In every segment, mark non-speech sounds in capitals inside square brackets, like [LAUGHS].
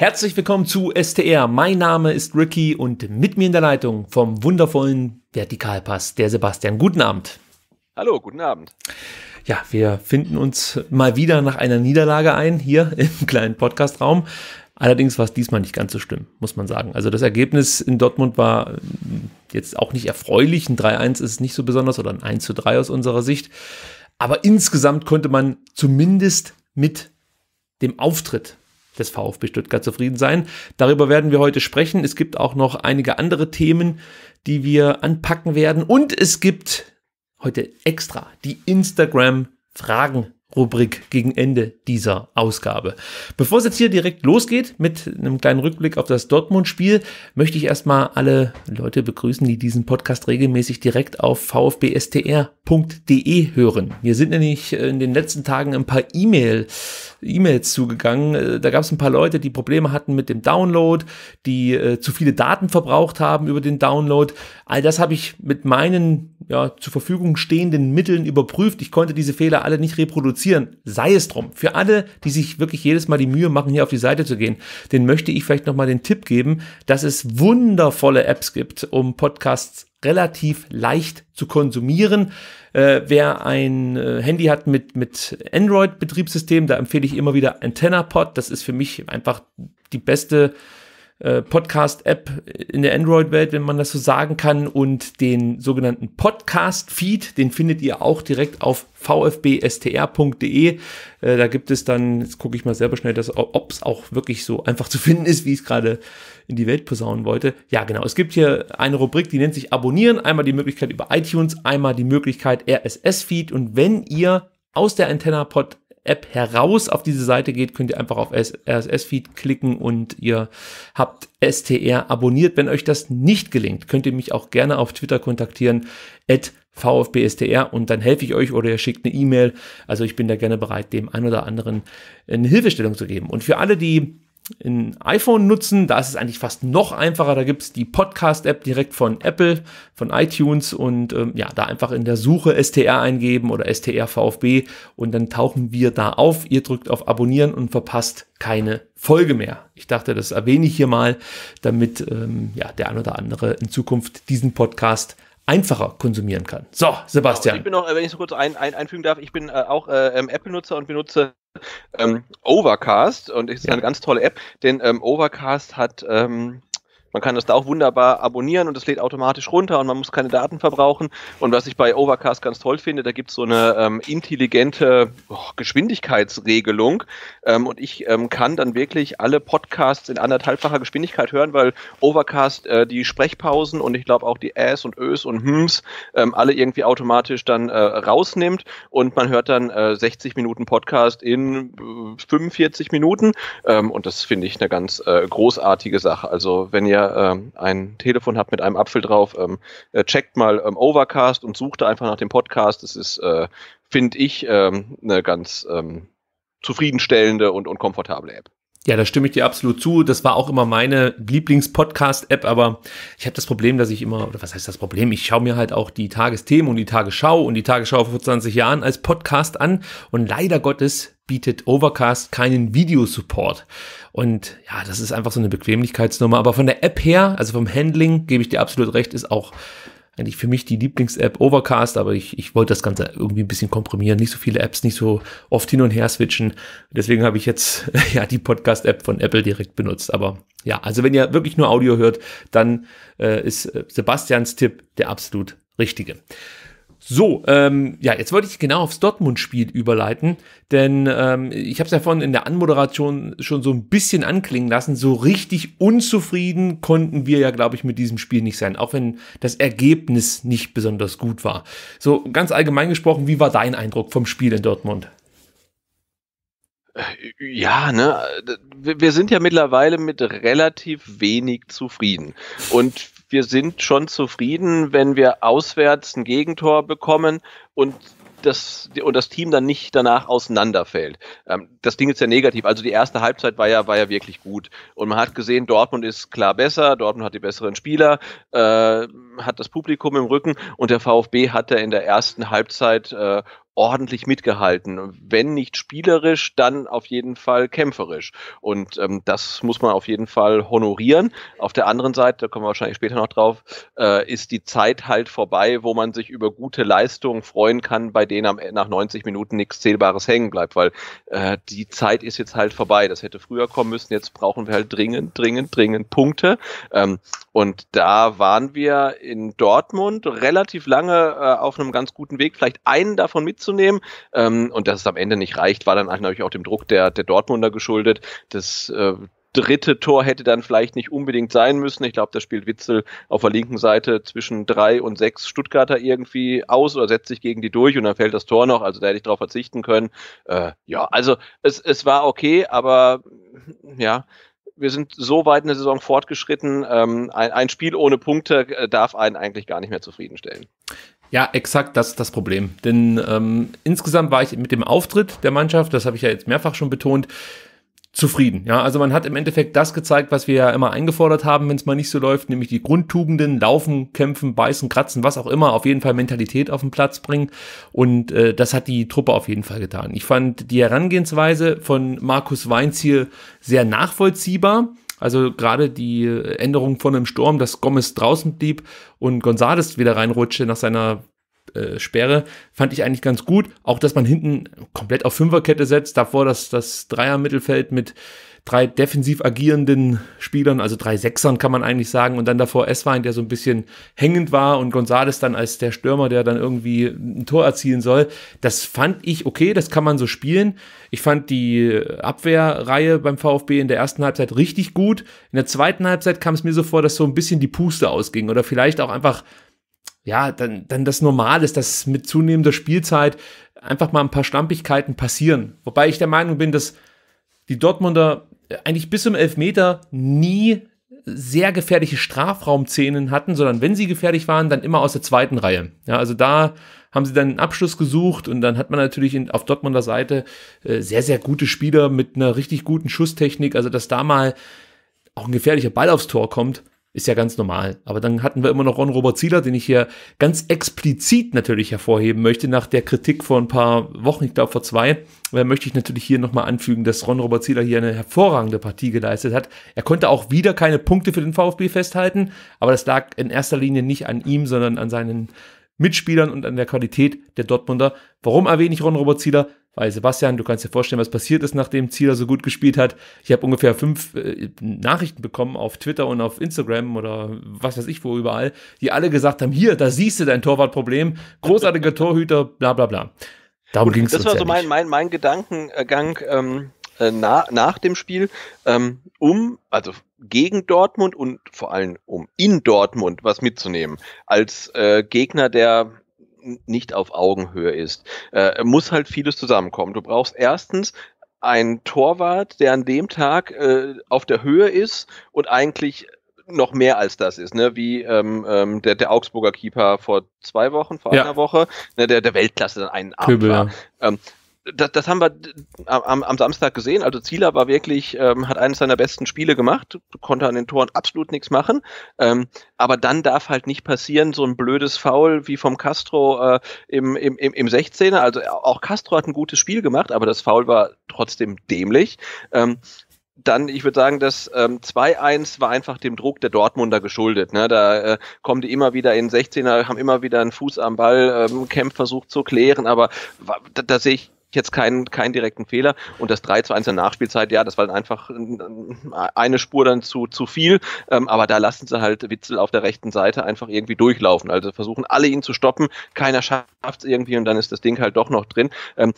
Herzlich willkommen zu STR. Mein Name ist Ricky und mit mir in der Leitung vom wundervollen Vertikalpass der Sebastian. Guten Abend. Hallo, guten Abend. Ja, wir finden uns mal wieder nach einer Niederlage ein hier [LAUGHS] im kleinen Podcastraum. Allerdings war es diesmal nicht ganz so schlimm, muss man sagen. Also das Ergebnis in Dortmund war äh, jetzt auch nicht erfreulich. Ein 3-1 ist nicht so besonders oder ein 1 3 aus unserer Sicht. Aber insgesamt konnte man zumindest mit dem Auftritt des VfB Stuttgart zufrieden sein. Darüber werden wir heute sprechen. Es gibt auch noch einige andere Themen, die wir anpacken werden. Und es gibt heute extra die Instagram-Fragen Rubrik gegen Ende dieser Ausgabe. Bevor es jetzt hier direkt losgeht mit einem kleinen Rückblick auf das Dortmund-Spiel, möchte ich erstmal alle Leute begrüßen, die diesen Podcast regelmäßig direkt auf vfbstr.de hören. Mir sind nämlich äh, in den letzten Tagen ein paar E-Mail, E-Mails zugegangen. Äh, da gab es ein paar Leute, die Probleme hatten mit dem Download, die äh, zu viele Daten verbraucht haben über den Download. All das habe ich mit meinen ja, zur Verfügung stehenden Mitteln überprüft. Ich konnte diese Fehler alle nicht reproduzieren produzieren, sei es drum. Für alle, die sich wirklich jedes Mal die Mühe machen, hier auf die Seite zu gehen, den möchte ich vielleicht nochmal den Tipp geben, dass es wundervolle Apps gibt, um Podcasts relativ leicht zu konsumieren. Äh, wer ein äh, Handy hat mit, mit Android-Betriebssystem, da empfehle ich immer wieder AntennaPod. Das ist für mich einfach die beste äh, Podcast-App in der Android-Welt, wenn man das so sagen kann. Und den sogenannten Podcast-Feed, den findet ihr auch direkt auf vfbstr.de. Äh, da gibt es dann, jetzt gucke ich mal selber schnell, ob es auch wirklich so einfach zu finden ist, wie ich es gerade in die Welt posaunen wollte. Ja, genau. Es gibt hier eine Rubrik, die nennt sich Abonnieren. Einmal die Möglichkeit über iTunes, einmal die Möglichkeit RSS-Feed. Und wenn ihr aus der Antenna-Pod App heraus auf diese Seite geht, könnt ihr einfach auf RSS-Feed klicken und ihr habt STR abonniert. Wenn euch das nicht gelingt, könnt ihr mich auch gerne auf Twitter kontaktieren, at VfBSTR und dann helfe ich euch oder ihr schickt eine E-Mail. Also ich bin da gerne bereit, dem einen oder anderen eine Hilfestellung zu geben. Und für alle, die in iPhone nutzen. Da ist es eigentlich fast noch einfacher. Da gibt's die Podcast-App direkt von Apple, von iTunes und ähm, ja, da einfach in der Suche STR eingeben oder STR VfB und dann tauchen wir da auf. Ihr drückt auf Abonnieren und verpasst keine Folge mehr. Ich dachte, das erwähne ich hier mal, damit ähm, ja, der ein oder andere in Zukunft diesen Podcast einfacher konsumieren kann. So, Sebastian. ich bin noch, äh, wenn ich so kurz ein, ein, einfügen darf, ich bin äh, auch äh, ähm, Apple-Nutzer und benutze ähm, Overcast und es ist ja. eine ganz tolle App, denn ähm, Overcast hat ähm, man kann das da auch wunderbar abonnieren und es lädt automatisch runter und man muss keine Daten verbrauchen. Und was ich bei Overcast ganz toll finde, da gibt es so eine ähm, intelligente oh, Geschwindigkeitsregelung. Ähm, und ich ähm, kann dann wirklich alle Podcasts in anderthalbfacher Geschwindigkeit hören, weil Overcast äh, die Sprechpausen und ich glaube auch die Äs und Ös und Hms ähm, alle irgendwie automatisch dann äh, rausnimmt. Und man hört dann äh, 60 Minuten Podcast in 45 äh, Minuten. Ähm, und das finde ich eine ganz äh, großartige Sache. Also wenn ihr ihr ähm, ein Telefon habt mit einem Apfel drauf, ähm, äh, checkt mal ähm, Overcast und sucht da einfach nach dem Podcast. Das ist, äh, finde ich, ähm, eine ganz ähm, zufriedenstellende und, und komfortable App. Ja, da stimme ich dir absolut zu. Das war auch immer meine Lieblings-Podcast-App, aber ich habe das Problem, dass ich immer, oder was heißt das Problem? Ich schaue mir halt auch die Tagesthemen und die Tagesschau und die Tagesschau vor 20 Jahren als Podcast an und leider Gottes bietet Overcast keinen Videosupport. Und ja, das ist einfach so eine Bequemlichkeitsnummer. Aber von der App her, also vom Handling, gebe ich dir absolut recht, ist auch eigentlich für mich die Lieblings-App Overcast, aber ich, ich wollte das Ganze irgendwie ein bisschen komprimieren, nicht so viele Apps, nicht so oft hin und her switchen. Deswegen habe ich jetzt [LAUGHS] ja die Podcast-App von Apple direkt benutzt. Aber ja, also wenn ihr wirklich nur Audio hört, dann äh, ist äh, Sebastians Tipp der absolut richtige. So, ähm, ja, jetzt wollte ich genau aufs Dortmund-Spiel überleiten, denn ähm, ich habe es ja vorhin in der Anmoderation schon so ein bisschen anklingen lassen. So richtig unzufrieden konnten wir ja, glaube ich, mit diesem Spiel nicht sein, auch wenn das Ergebnis nicht besonders gut war. So ganz allgemein gesprochen, wie war dein Eindruck vom Spiel in Dortmund? Äh, ja, ne, wir sind ja mittlerweile mit relativ wenig zufrieden. Und wir sind schon zufrieden, wenn wir auswärts ein Gegentor bekommen und das, und das Team dann nicht danach auseinanderfällt. Ähm, das Ding ist ja negativ. Also die erste Halbzeit war ja, war ja wirklich gut. Und man hat gesehen, Dortmund ist klar besser, Dortmund hat die besseren Spieler, äh, hat das Publikum im Rücken und der VfB hat hatte in der ersten Halbzeit äh, ordentlich mitgehalten. Wenn nicht spielerisch, dann auf jeden Fall kämpferisch. Und ähm, das muss man auf jeden Fall honorieren. Auf der anderen Seite, da kommen wir wahrscheinlich später noch drauf, äh, ist die Zeit halt vorbei, wo man sich über gute Leistungen freuen kann, bei denen am, nach 90 Minuten nichts Zählbares hängen bleibt, weil äh, die Zeit ist jetzt halt vorbei. Das hätte früher kommen müssen. Jetzt brauchen wir halt dringend, dringend, dringend Punkte. Ähm, und da waren wir in Dortmund relativ lange äh, auf einem ganz guten Weg, vielleicht einen davon mit mitzunehmen. Ähm, und dass es am Ende nicht reicht, war dann natürlich auch dem Druck der, der Dortmunder geschuldet. Das äh, dritte Tor hätte dann vielleicht nicht unbedingt sein müssen. Ich glaube, da spielt Witzel auf der linken Seite zwischen drei und sechs Stuttgarter irgendwie aus oder setzt sich gegen die durch und dann fällt das Tor noch. Also da hätte ich drauf verzichten können. Äh, ja, also es, es war okay, aber ja, wir sind so weit in der Saison fortgeschritten. Ähm, ein, ein Spiel ohne Punkte äh, darf einen eigentlich gar nicht mehr zufriedenstellen. Ja, exakt, das ist das Problem. Denn ähm, insgesamt war ich mit dem Auftritt der Mannschaft, das habe ich ja jetzt mehrfach schon betont, zufrieden. Ja, also man hat im Endeffekt das gezeigt, was wir ja immer eingefordert haben, wenn es mal nicht so läuft, nämlich die Grundtugenden, laufen, kämpfen, beißen, kratzen, was auch immer, auf jeden Fall Mentalität auf den Platz bringen und äh, das hat die Truppe auf jeden Fall getan. Ich fand die Herangehensweise von Markus Weinz hier sehr nachvollziehbar. Also gerade die Änderung von einem Sturm, dass Gomez draußen blieb und Gonzales wieder reinrutschte nach seiner äh, Sperre, fand ich eigentlich ganz gut. Auch, dass man hinten komplett auf Fünferkette setzt, davor dass das Dreier-Mittelfeld mit drei defensiv agierenden Spielern, also drei Sechsern kann man eigentlich sagen, und dann davor Esswein, der so ein bisschen hängend war und Gonzales dann als der Stürmer, der dann irgendwie ein Tor erzielen soll. Das fand ich okay, das kann man so spielen. Ich fand die Abwehrreihe beim VfB in der ersten Halbzeit richtig gut. In der zweiten Halbzeit kam es mir so vor, dass so ein bisschen die Puste ausging oder vielleicht auch einfach ja, dann, dann das Normal ist, dass mit zunehmender Spielzeit einfach mal ein paar Stampigkeiten passieren. Wobei ich der Meinung bin, dass die Dortmunder eigentlich bis zum Elfmeter nie sehr gefährliche Strafraumszenen hatten, sondern wenn sie gefährlich waren, dann immer aus der zweiten Reihe. Ja, also da haben sie dann einen Abschluss gesucht und dann hat man natürlich in, auf Dortmunder Seite äh, sehr, sehr gute Spieler mit einer richtig guten Schusstechnik. Also dass da mal auch ein gefährlicher Ball aufs Tor kommt, ist ja ganz normal. Aber dann hatten wir immer noch Ron-Robert Zieler, den ich hier ganz explizit natürlich hervorheben möchte, nach der Kritik vor ein paar Wochen, ich glaube vor zwei, möchte ich natürlich hier nochmal anfügen, dass Ron-Robert Zieler hier eine hervorragende Partie geleistet hat. Er konnte auch wieder keine Punkte für den VfB festhalten, aber das lag in erster Linie nicht an ihm, sondern an seinen Mitspielern und an der Qualität der Dortmunder. Warum erwähne ich Ron-Robert Zieler? weil Sebastian, du kannst dir vorstellen, was passiert ist, nachdem Zieler so gut gespielt hat. Ich habe ungefähr fünf äh, Nachrichten bekommen auf Twitter und auf Instagram oder was weiß ich wo überall, die alle gesagt haben, hier, da siehst du dein Torwartproblem, großartiger Torhüter, bla bla bla. Darum ging es Das war so mein, mein, mein Gedankengang ähm, äh, na, nach dem Spiel, ähm, um, also gegen Dortmund und vor allem um in Dortmund was mitzunehmen. Als äh, Gegner, der nicht auf Augenhöhe ist. Äh, muss halt vieles zusammenkommen. Du brauchst erstens einen Torwart, der an dem Tag äh, auf der Höhe ist und eigentlich noch mehr als das ist, ne? Wie ähm, ähm, der, der Augsburger Keeper vor zwei Wochen, vor ja. einer Woche, ne? der der Weltklasse dann einen Abend Kübel, war. Ja. Ähm, das, das haben wir am, am, Samstag gesehen. Also Zieler war wirklich, ähm, hat eines seiner besten Spiele gemacht, konnte an den Toren absolut nichts machen. Ähm, aber dann darf halt nicht passieren, so ein blödes Foul wie vom Castro äh, im, im, im 16er. Also auch Castro hat ein gutes Spiel gemacht, aber das Foul war trotzdem dämlich. Ähm, dann, ich würde sagen, das ähm, 2-1 war einfach dem Druck der Dortmunder geschuldet. Ne? Da äh, kommen die immer wieder in 16er, haben immer wieder einen Fuß am Ball, ähm, Kämpf versucht zu klären, aber da, da sehe ich jetzt keinen, keinen direkten Fehler. Und das 3 zu 1 in der Nachspielzeit, ja, das war dann einfach eine Spur dann zu, zu viel. Ähm, aber da lassen sie halt Witzel auf der rechten Seite einfach irgendwie durchlaufen. Also versuchen alle ihn zu stoppen. Keiner schafft es irgendwie und dann ist das Ding halt doch noch drin. Ähm,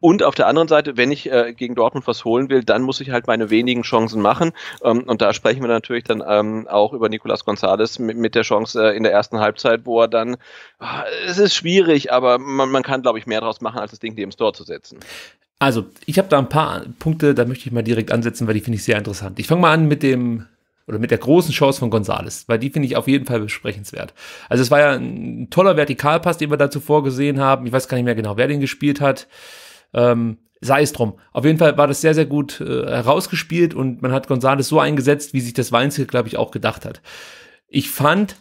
und auf der anderen Seite, wenn ich äh, gegen Dortmund was holen will, dann muss ich halt meine wenigen Chancen machen. Ähm, und da sprechen wir natürlich dann ähm, auch über Nicolas Gonzalez mit, mit der Chance äh, in der ersten Halbzeit, wo er dann, ach, es ist schwierig, aber man, man kann, glaube ich, mehr daraus machen, als das Ding neben das Tor zu setzen. Also, ich habe da ein paar Punkte, da möchte ich mal direkt ansetzen, weil die finde ich sehr interessant. Ich fange mal an mit dem oder mit der großen Chance von Gonzales, weil die finde ich auf jeden Fall besprechenswert. Also es war ja ein toller Vertikalpass, den wir dazu vorgesehen haben. Ich weiß gar nicht mehr genau, wer den gespielt hat. Ähm, sei es drum. Auf jeden Fall war das sehr, sehr gut äh, herausgespielt und man hat Gonzales so eingesetzt, wie sich das Weinzel, glaube ich, auch gedacht hat. Ich fand,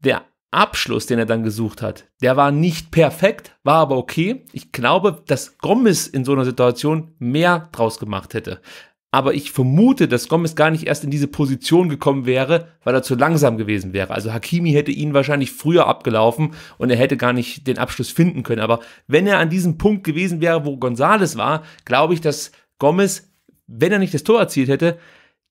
der Abschluss, den er dann gesucht hat, der war nicht perfekt, war aber okay. Ich glaube, dass Gomez in so einer Situation mehr draus gemacht hätte aber ich vermute, dass Gomez gar nicht erst in diese Position gekommen wäre, weil er zu langsam gewesen wäre. Also Hakimi hätte ihn wahrscheinlich früher abgelaufen und er hätte gar nicht den Abschluss finden können. Aber wenn er an diesem Punkt gewesen wäre, wo Gonzales war, glaube ich, dass Gomez, wenn er nicht das Tor erzielt hätte,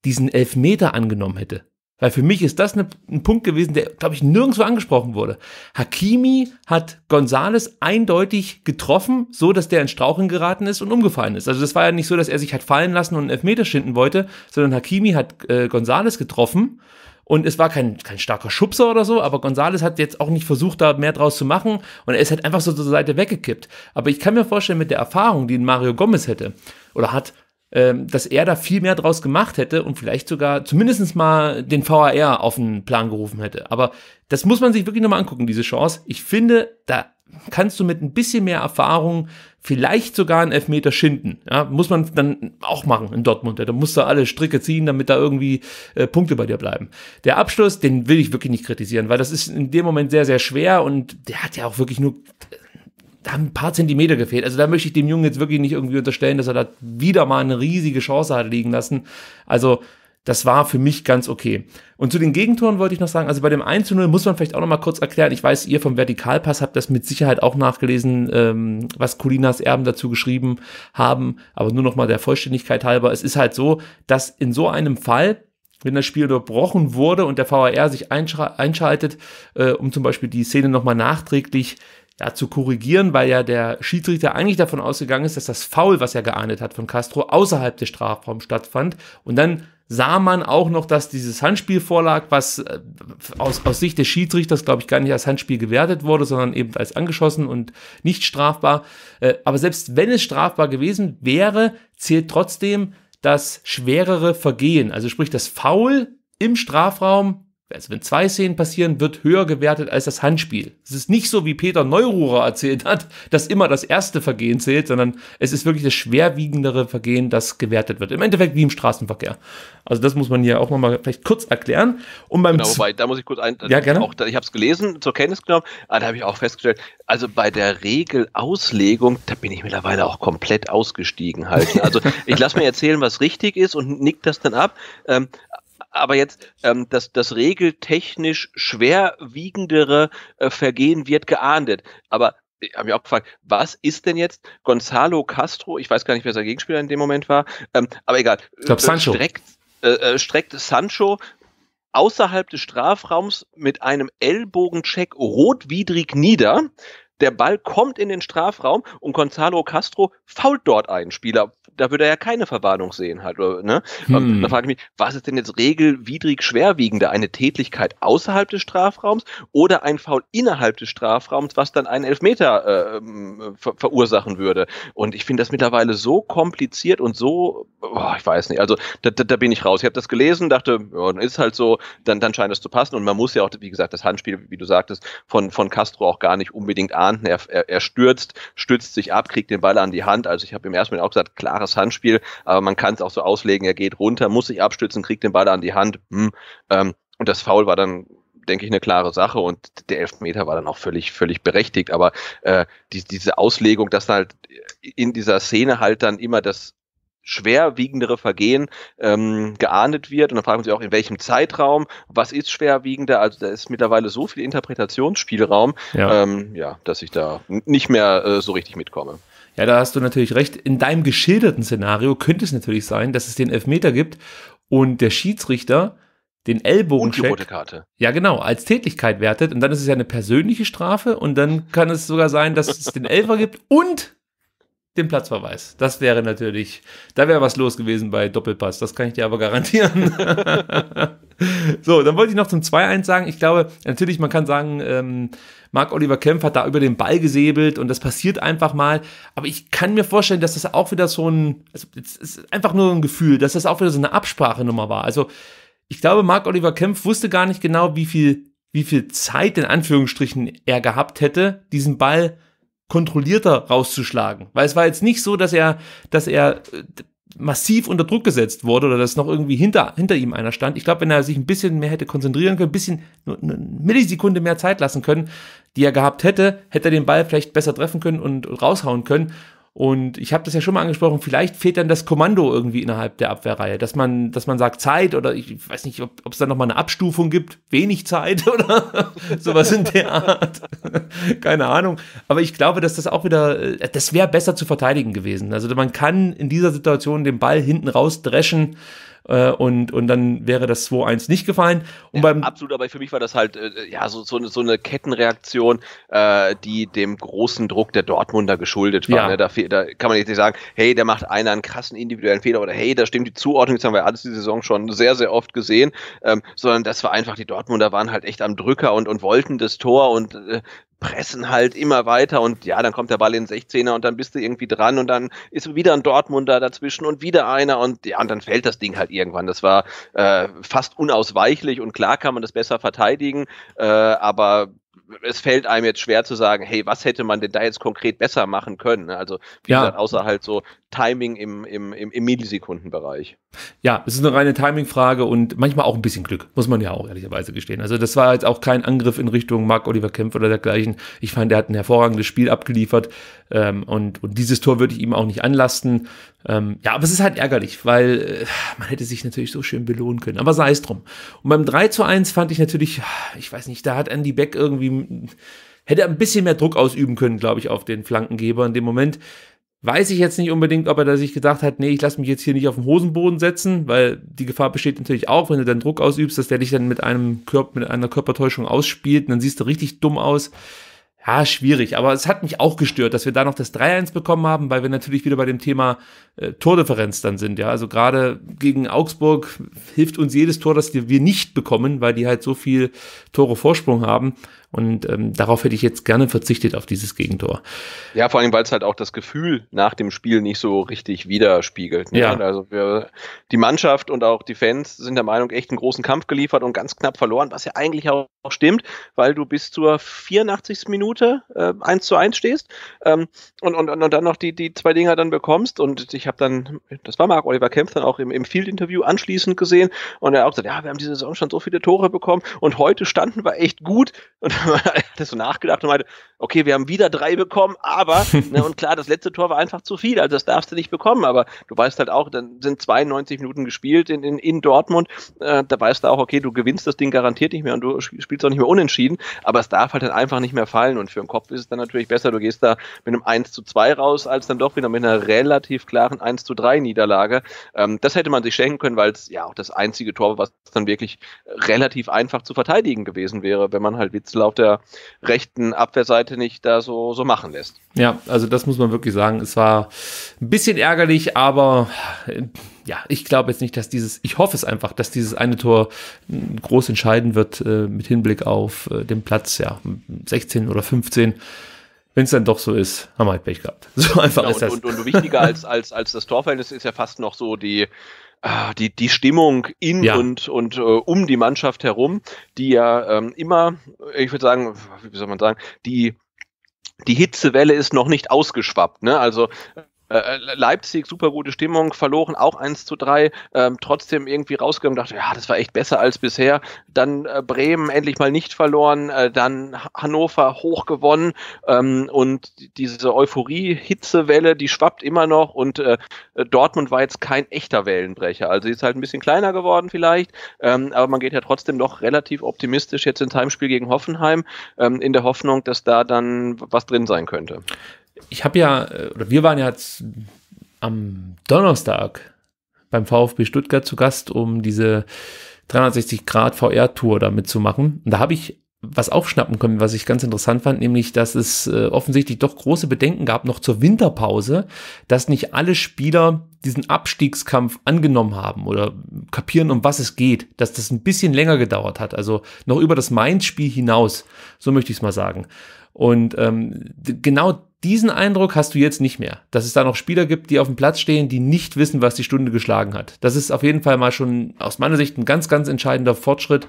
diesen Elfmeter angenommen hätte. Weil für mich ist das eine, ein Punkt gewesen, der, glaube ich, nirgendwo angesprochen wurde. Hakimi hat Gonzales eindeutig getroffen, so dass der in Strauchen geraten ist und umgefallen ist. Also das war ja nicht so, dass er sich hat fallen lassen und einen Elfmeter schinden wollte, sondern Hakimi hat äh, Gonzales getroffen und es war kein, kein starker Schubser oder so, aber Gonzales hat jetzt auch nicht versucht, da mehr draus zu machen und er ist halt einfach so zur Seite weggekippt. Aber ich kann mir vorstellen, mit der Erfahrung, die Mario Gomez hätte oder hat, ähm, dass er da viel mehr draus gemacht hätte und vielleicht sogar zumindest mal den VAR auf den Plan gerufen hätte. Aber das muss man sich wirklich nochmal angucken, diese Chance. Ich finde, da kannst du mit ein bisschen mehr Erfahrung vielleicht sogar einen Elfmeter schinden. Ja, muss man dann auch machen in Dortmund. Da musst du alle Stricke ziehen, damit da irgendwie äh, Punkte bei dir bleiben. Der Abschluss, den will ich wirklich nicht kritisieren, weil das ist in dem Moment sehr, sehr schwer und der hat ja auch wirklich nur da haben ein paar Zentimeter gefehlt. Also da möchte ich dem Jungen jetzt wirklich nicht irgendwie unterstellen, dass er da wieder mal eine riesige Chance hat liegen lassen. Also das war für mich ganz okay. Und zu den Gegentoren wollte ich noch sagen, also bei dem 1 0 muss man vielleicht auch noch mal kurz erklären, ich weiß, ihr vom Vertikalpass habt das mit Sicherheit auch nachgelesen, ähm, was Colinas Erben dazu geschrieben haben, aber nur noch mal der Vollständigkeit halber, es ist halt so, dass in so einem Fall wenn das Spiel unterbrochen wurde und der VAR sich einschaltet, äh, um zum Beispiel die Szene nochmal nachträglich ja, zu korrigieren, weil ja der Schiedsrichter eigentlich davon ausgegangen ist, dass das Foul, was er geahndet hat von Castro, außerhalb des Strafraums stattfand. Und dann sah man auch noch, dass dieses Handspiel vorlag, was äh, aus, aus Sicht des Schiedsrichters, glaube ich, gar nicht als Handspiel gewertet wurde, sondern eben als angeschossen und nicht strafbar. Äh, aber selbst wenn es strafbar gewesen wäre, zählt trotzdem das schwerere Vergehen. Also sprich, das Foul im Strafraum also wenn zwei Szenen passieren, wird höher gewertet als das Handspiel. Es ist nicht so, wie Peter Neururer erzählt hat, dass immer das erste Vergehen zählt, sondern es ist wirklich das schwerwiegendere Vergehen, das gewertet wird. Im Endeffekt wie im Straßenverkehr. Also das muss man hier auch nochmal vielleicht kurz erklären. Und beim genau, wobei, da muss ich kurz ein... Ja, gerne. Auch, ich habe es gelesen, zur Kenntnis genommen, aber ah, da habe ich auch festgestellt, also bei der Regelauslegung, da bin ich mittlerweile auch komplett ausgestiegen halt. Also ich lasse mir erzählen, was richtig ist und nick das dann ab. Ähm, aber jetzt ähm, das, das regeltechnisch schwerwiegendere äh, Vergehen wird geahndet. Aber äh, ich habe mich auch gefragt, was ist denn jetzt Gonzalo Castro, ich weiß gar nicht, wer sein Gegenspieler in dem Moment war, ähm, aber egal. Ich glaube, äh, Sancho. Streckt, äh, äh, streckt Sancho außerhalb des Strafraums mit einem Ellbogencheck rotwidrig nieder. Der Ball kommt in den Strafraum und Gonzalo Castro fault dort einen Spieler. Da würde er ja keine Verwarnung sehen halt. Oder, ne? Hm. Da frage ich mich, was ist denn jetzt regelwidrig schwerwiegender? Eine Tätigkeit außerhalb des Strafraums oder ein Foul innerhalb des Strafraums, was dann einen Elfmeter äh, ver verursachen würde? Und ich finde das mittlerweile so kompliziert und so, oh, ich weiß nicht, also da, da, da bin ich raus. Ich habe das gelesen, dachte, ja, dann ist halt so, dann, dann scheint es zu passen. Und man muss ja auch, wie gesagt, das Handspiel, wie du sagtest, von, von Castro auch gar nicht unbedingt ahnen Ahnten, er, er, er stürzt, stützt sich ab, kriegt den Ball an die Hand. Also ich habe im ersten Moment auch gesagt, klares Handspiel, aber man kann es auch so auslegen, er geht runter, muss sich abstützen, kriegt den Ball an die Hand. Hm, ähm, und das Foul war dann denke ich, eine klare Sache und der Elfmeter war dann auch völlig, völlig berechtigt. Aber äh, die, diese Auslegung, dass halt in dieser Szene halt dann immer das schwerwiegendere Vergehen ähm, geahndet wird. Und dann fragen sie auch, in welchem Zeitraum, was ist schwerwiegender? Also da ist mittlerweile so viel Interpretationsspielraum, ja, ähm, ja dass ich da nicht mehr äh, so richtig mitkomme. Ja, da hast du natürlich recht. In deinem geschilderten Szenario könnte es natürlich sein, dass es den Elfmeter gibt und der Schiedsrichter den Ellbogen und Karte. Ja, genau, als Tätigkeit wertet und dann ist es ja eine persönliche Strafe und dann kann es sogar sein, dass es den Elfer gibt und den Platzverweis. Das wäre natürlich, da wäre was los gewesen bei Doppelpass, das kann ich dir aber garantieren. [LAUGHS] so, dann wollte ich noch zum 2-1 sagen. Ich glaube, natürlich, man kann sagen, ähm, Mark oliver Kempf hat da über den Ball gesäbelt und das passiert einfach mal. Aber ich kann mir vorstellen, dass das auch wieder so ein, also, es ist einfach nur ein Gefühl, dass das auch wieder so eine Absprachenummer war. Also, ich glaube, Mark oliver Kempf wusste gar nicht genau, wie viel, wie viel Zeit in Anführungsstrichen er gehabt hätte, diesen Ball kontrollierter rauszuschlagen. Weil es war jetzt nicht so, dass er, dass er äh, massiv unter Druck gesetzt wurde oder dass noch irgendwie hinter, hinter ihm einer stand. Ich glaube, wenn er sich ein bisschen mehr hätte konzentrieren können, ein bisschen nur eine Millisekunde mehr Zeit lassen können, die er gehabt hätte, hätte er den Ball vielleicht besser treffen können und, und raushauen können. Und ich habe das ja schon mal angesprochen, vielleicht fehlt dann das Kommando irgendwie innerhalb der Abwehrreihe, dass man, dass man sagt Zeit oder ich weiß nicht, ob es da nochmal eine Abstufung gibt, wenig Zeit [LAUGHS] oder sowas in der Art. Keine Ahnung. Aber ich glaube, dass das auch wieder, äh, das wäre besser zu verteidigen gewesen. Also man kann in dieser Situation den Ball hinten rausdreschen äh, und, und dann wäre das 2-1 nicht gefallen. Und ja, beim absolut, aber für mich war das halt äh, ja so, so, so eine Kettenreaktion, äh, die dem großen Druck der Dortmunder geschuldet war. Ja. Ne? Da, da, kann man jetzt nicht sagen, hey, da macht einer einen krassen individuellen Fehler oder hey, da stimmt die Zuordnung, das haben wir alles die Saison schon sehr, sehr oft gesehen, ähm, sondern das war einfach, die Dortmunder waren halt echt am Drücker und, und wollten das Tor und äh, pressen halt immer weiter und ja, dann kommt der Ball in den 16er und dann bist du irgendwie dran und dann ist wieder ein Dortmunder dazwischen und wieder einer und ja, und dann fällt das Ding halt irgendwann. Das war äh, fast unausweichlich und klar kann man das besser verteidigen, äh, aber es fällt einem jetzt schwer zu sagen, hey, was hätte man denn da jetzt konkret besser machen können? Ne? Also, wie ja. gesagt, außer halt so Timing im, im, im, im Millisekundenbereich. Ja, es ist eine reine Timing-Frage und manchmal auch ein bisschen Glück, muss man ja auch ehrlicherweise gestehen. Also, das war jetzt auch kein Angriff in Richtung Marc Oliver Kempf oder dergleichen. Ich fand, er hat ein hervorragendes Spiel abgeliefert. Ähm, und, und dieses Tor würde ich ihm auch nicht anlasten. Ähm, ja, aber es ist halt ärgerlich, weil äh, man hätte sich natürlich so schön belohnen können. Aber sei es drum. Und beim 3 zu 1 fand ich natürlich, ich weiß nicht, da hat Andy Beck irgendwie, hätte ein bisschen mehr Druck ausüben können, glaube ich, auf den Flankengeber in dem Moment. Weiß ich jetzt nicht unbedingt, ob er da sich gedacht hat, nee, ich lasse mich jetzt hier nicht auf den Hosenboden setzen, weil die Gefahr besteht natürlich auch, wenn du dann Druck ausübst, dass der dich dann mit einem Körper, mit einer Körpertäuschung ausspielt, und dann siehst du richtig dumm aus ah, schwierig. Aber es hat mich auch gestört, dass wir da noch das 3-1 bekommen haben, weil wir natürlich wieder bei dem Thema äh, Tordifferenz dann sind. Ja, also gerade gegen Augsburg hilft uns jedes Tor, das wir nicht bekommen, weil die halt so viel Tore Vorsprung haben. Und ähm, darauf hätte ich jetzt gerne verzichtet auf dieses Gegentor. Ja, vor allem, weil es halt auch das Gefühl nach dem Spiel nicht so richtig widerspiegelt. Ne? Ja. Also wir, die Mannschaft und auch die Fans sind der Meinung, echt einen großen Kampf geliefert und ganz knapp verloren, was ja eigentlich auch stimmt, weil du bis zur 84. Minute äh, 1 zu 1 stehst ähm, und, und, und dann noch die, die zwei Dinger dann bekommst. Und ich habe dann, das war Marc Oliver Kempf dann auch im, im Field-Interview anschließend gesehen und er hat auch gesagt, ja, wir haben diese Saison schon so viele Tore bekommen und heute standen wir echt gut. Und [LAUGHS] er hat so nachgedacht und meinte, okay, wir haben wieder drei bekommen, aber, [LAUGHS] ne, und klar, das letzte Tor war einfach zu viel, also das darfst du nicht bekommen, aber du weißt halt auch, dann sind 92 Minuten gespielt in, in, in Dortmund, äh, da weißt du auch, okay, du gewinnst das Ding garantiert nicht mehr und du spielst auch nicht mehr unentschieden, aber es darf halt dann einfach nicht mehr fallen und für den Kopf ist es dann natürlich besser, du gehst da mit einem 1 zu 2 raus, als dann doch wieder mit einer relativ klaren klaren 1 zu 3 Niederlage. Ähm, das hätte man sich schenken können, weil es ja auch das einzige Tor war, was dann wirklich äh, relativ einfach zu verteidigen gewesen wäre, wenn man halt Witzel auf der rechten Abwehrseite nicht da so, so machen lässt. Ja, also das muss man wirklich sagen. Es war ein bisschen ärgerlich, aber äh, ja, ich glaube jetzt nicht, dass dieses, ich hoffe es einfach, dass dieses eine Tor äh, groß entscheiden wird äh, mit Hinblick auf äh, den Platz, ja, 16 oder 15 wenn es dann doch so ist, haben wir halt Pech gehabt. [LAUGHS] So einfach genau, ist das. Und, und, wichtiger als, als, als das Torverhältnis ist ja fast noch so die, äh, die, die Stimmung in ja. und, und äh, um die Mannschaft herum, die ja ähm, immer, ich würde sagen, wie soll man sagen, die die Hitzewelle ist noch nicht ausgeschwappt. Ne? Also äh, äh, Leipzig, super gute Stimmung, verloren auch 1 zu 3, ähm, trotzdem irgendwie rausgekommen, dachte, ja, das war echt besser als bisher. Dann äh, Bremen endlich mal nicht verloren, äh, dann Hannover hoch gewonnen ähm, und diese Euphorie-Hitzewelle, die schwappt immer noch und äh, äh Dortmund war jetzt kein echter Wellenbrecher. Also ist halt ein bisschen kleiner geworden vielleicht, ähm, aber man geht ja trotzdem noch relativ optimistisch jetzt ins Heimspiel gegen Hoffenheim, ähm, in der Hoffnung, dass da dann was drin sein könnte ich habe ja, äh, oder wir waren ja jetzt am Donnerstag beim VfB Stuttgart zu Gast, um diese 360 Grad VR-Tour da mitzumachen. Und da habe ich was aufschnappen können, was ich ganz interessant fand, nämlich, dass es äh, offensichtlich doch große Bedenken gab, noch zur Winterpause, dass nicht alle Spieler diesen Abstiegskampf angenommen haben oder kapieren, um was es geht, dass das ein bisschen länger gedauert hat, also noch über das Mainz-Spiel hinaus, so möchte ich es mal sagen. Und ähm, genau diesen Eindruck hast du jetzt nicht mehr, dass es da noch Spieler gibt, die auf dem Platz stehen, die nicht wissen, was die Stunde geschlagen hat. Das ist auf jeden Fall mal schon aus meiner Sicht ein ganz, ganz entscheidender Fortschritt,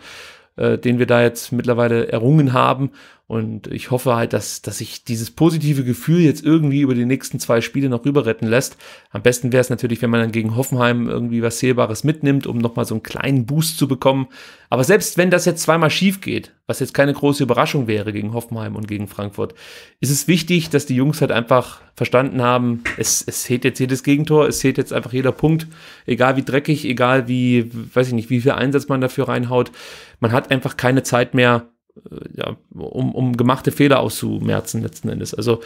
äh, den wir da jetzt mittlerweile errungen haben und ich hoffe halt, dass, dass sich dieses positive Gefühl jetzt irgendwie über die nächsten zwei Spiele noch rüber retten lässt. Am besten wäre es natürlich, wenn man dann gegen Hoffenheim irgendwie was Sehbares mitnimmt, um nochmal so einen kleinen Boost zu bekommen. Aber selbst wenn das jetzt zweimal schief geht, was jetzt keine große Überraschung wäre gegen Hoffenheim und gegen Frankfurt, ist es wichtig, dass die Jungs halt einfach verstanden haben, es, es zählt jetzt jedes Gegentor, es zählt jetzt einfach jeder Punkt, egal wie dreckig, egal wie, weiß ich nicht, wie viel Einsatz man dafür reinhaut. Man hat einfach keine Zeit mehr, äh, ja, um, um gemachte Fehler auszumerzen letzten Endes. Also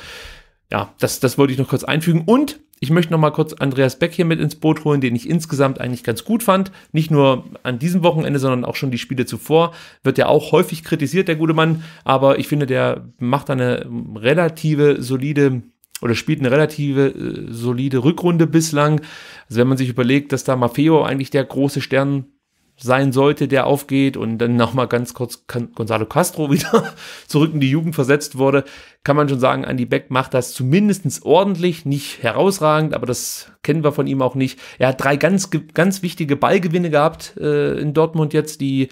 ja, das, das wollte ich noch kurz einfügen. Und ich möchte noch mal kurz Andreas Beck hier mit ins Boot holen, den ich insgesamt eigentlich ganz gut fand. Nicht nur an diesem Wochenende, sondern auch schon die Spiele zuvor. Wird ja auch häufig kritisiert, der gute Mann. Aber ich finde, der macht eine relative solide oder spielt eine relative äh, solide Rückrunde bislang. Also wenn man sich überlegt, dass da Maffeo eigentlich der große Stern sein sollte, der aufgeht und dann nochmal ganz kurz Gonzalo Castro [LAUGHS] wieder zurück in die Jugend versetzt wurde, kann man schon sagen, Andy Beck macht das zumindest ordentlich, nicht herausragend, aber das kennen wir von ihm auch nicht. Er hat drei ganz, ganz wichtige Ballgewinne gehabt äh, in Dortmund jetzt, die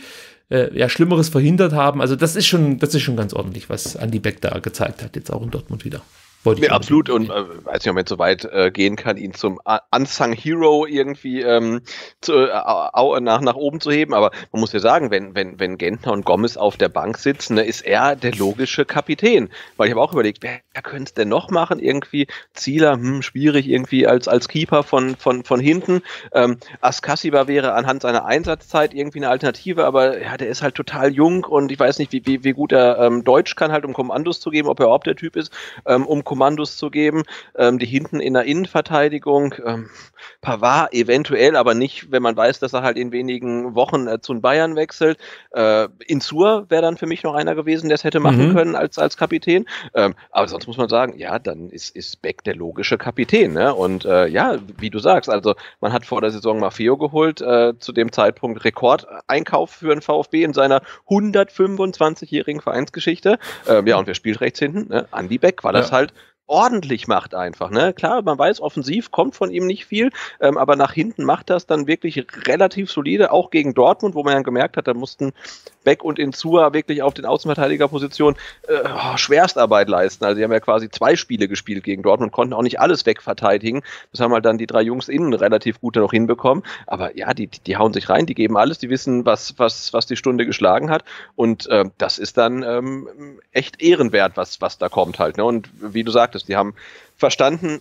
äh, ja Schlimmeres verhindert haben. Also das ist schon, das ist schon ganz ordentlich, was Andy Beck da gezeigt hat, jetzt auch in Dortmund wieder. Wollte ja, absolut. Und äh, weiß nicht, ob man jetzt so weit äh, gehen kann, ihn zum äh, Unsung Hero irgendwie ähm, zu, äh, nach, nach oben zu heben. Aber man muss ja sagen, wenn, wenn, wenn Gentner und Gomez auf der Bank sitzen, ne, ist er der logische Kapitän. Weil ich habe auch überlegt, wer, wer könnte es denn noch machen? Irgendwie Zieler, hm, schwierig irgendwie als, als Keeper von, von, von hinten. Ähm, Askasiba wäre anhand seiner Einsatzzeit irgendwie eine Alternative, aber ja, der ist halt total jung und ich weiß nicht, wie, wie, wie gut er ähm, Deutsch kann, halt um Kommandos zu geben, ob er überhaupt der Typ ist, ähm, um Kommandos zu geben, ähm, die hinten in der Innenverteidigung, ähm, Pavard eventuell, aber nicht, wenn man weiß, dass er halt in wenigen Wochen äh, zu den Bayern wechselt. Äh, Insur wäre dann für mich noch einer gewesen, der es hätte machen mhm. können als, als Kapitän. Ähm, aber sonst muss man sagen, ja, dann ist, ist Beck der logische Kapitän. Ne? Und äh, ja, wie du sagst, also man hat vor der Saison Maffeo geholt, äh, zu dem Zeitpunkt Rekordeinkauf für den VfB in seiner 125-jährigen Vereinsgeschichte. Ähm, ja, und wer spielt rechts hinten? Ne? Andy Beck, weil ja. das halt ordentlich macht einfach. Ne? Klar, man weiß, offensiv kommt von ihm nicht viel, ähm, aber nach hinten macht das dann wirklich relativ solide, auch gegen Dortmund, wo man ja gemerkt hat, da mussten Beck und Insua wirklich auf den Außenverteidigerpositionen äh, oh, Schwerstarbeit leisten. Also die haben ja quasi zwei Spiele gespielt gegen Dortmund, konnten auch nicht alles wegverteidigen. Das haben halt dann die drei Jungs innen relativ gut noch hinbekommen. Aber ja, die, die hauen sich rein, die geben alles, die wissen, was, was, was die Stunde geschlagen hat. Und äh, das ist dann ähm, echt ehrenwert, was, was da kommt halt. Ne? Und wie du sagtest, ist. Die haben verstanden,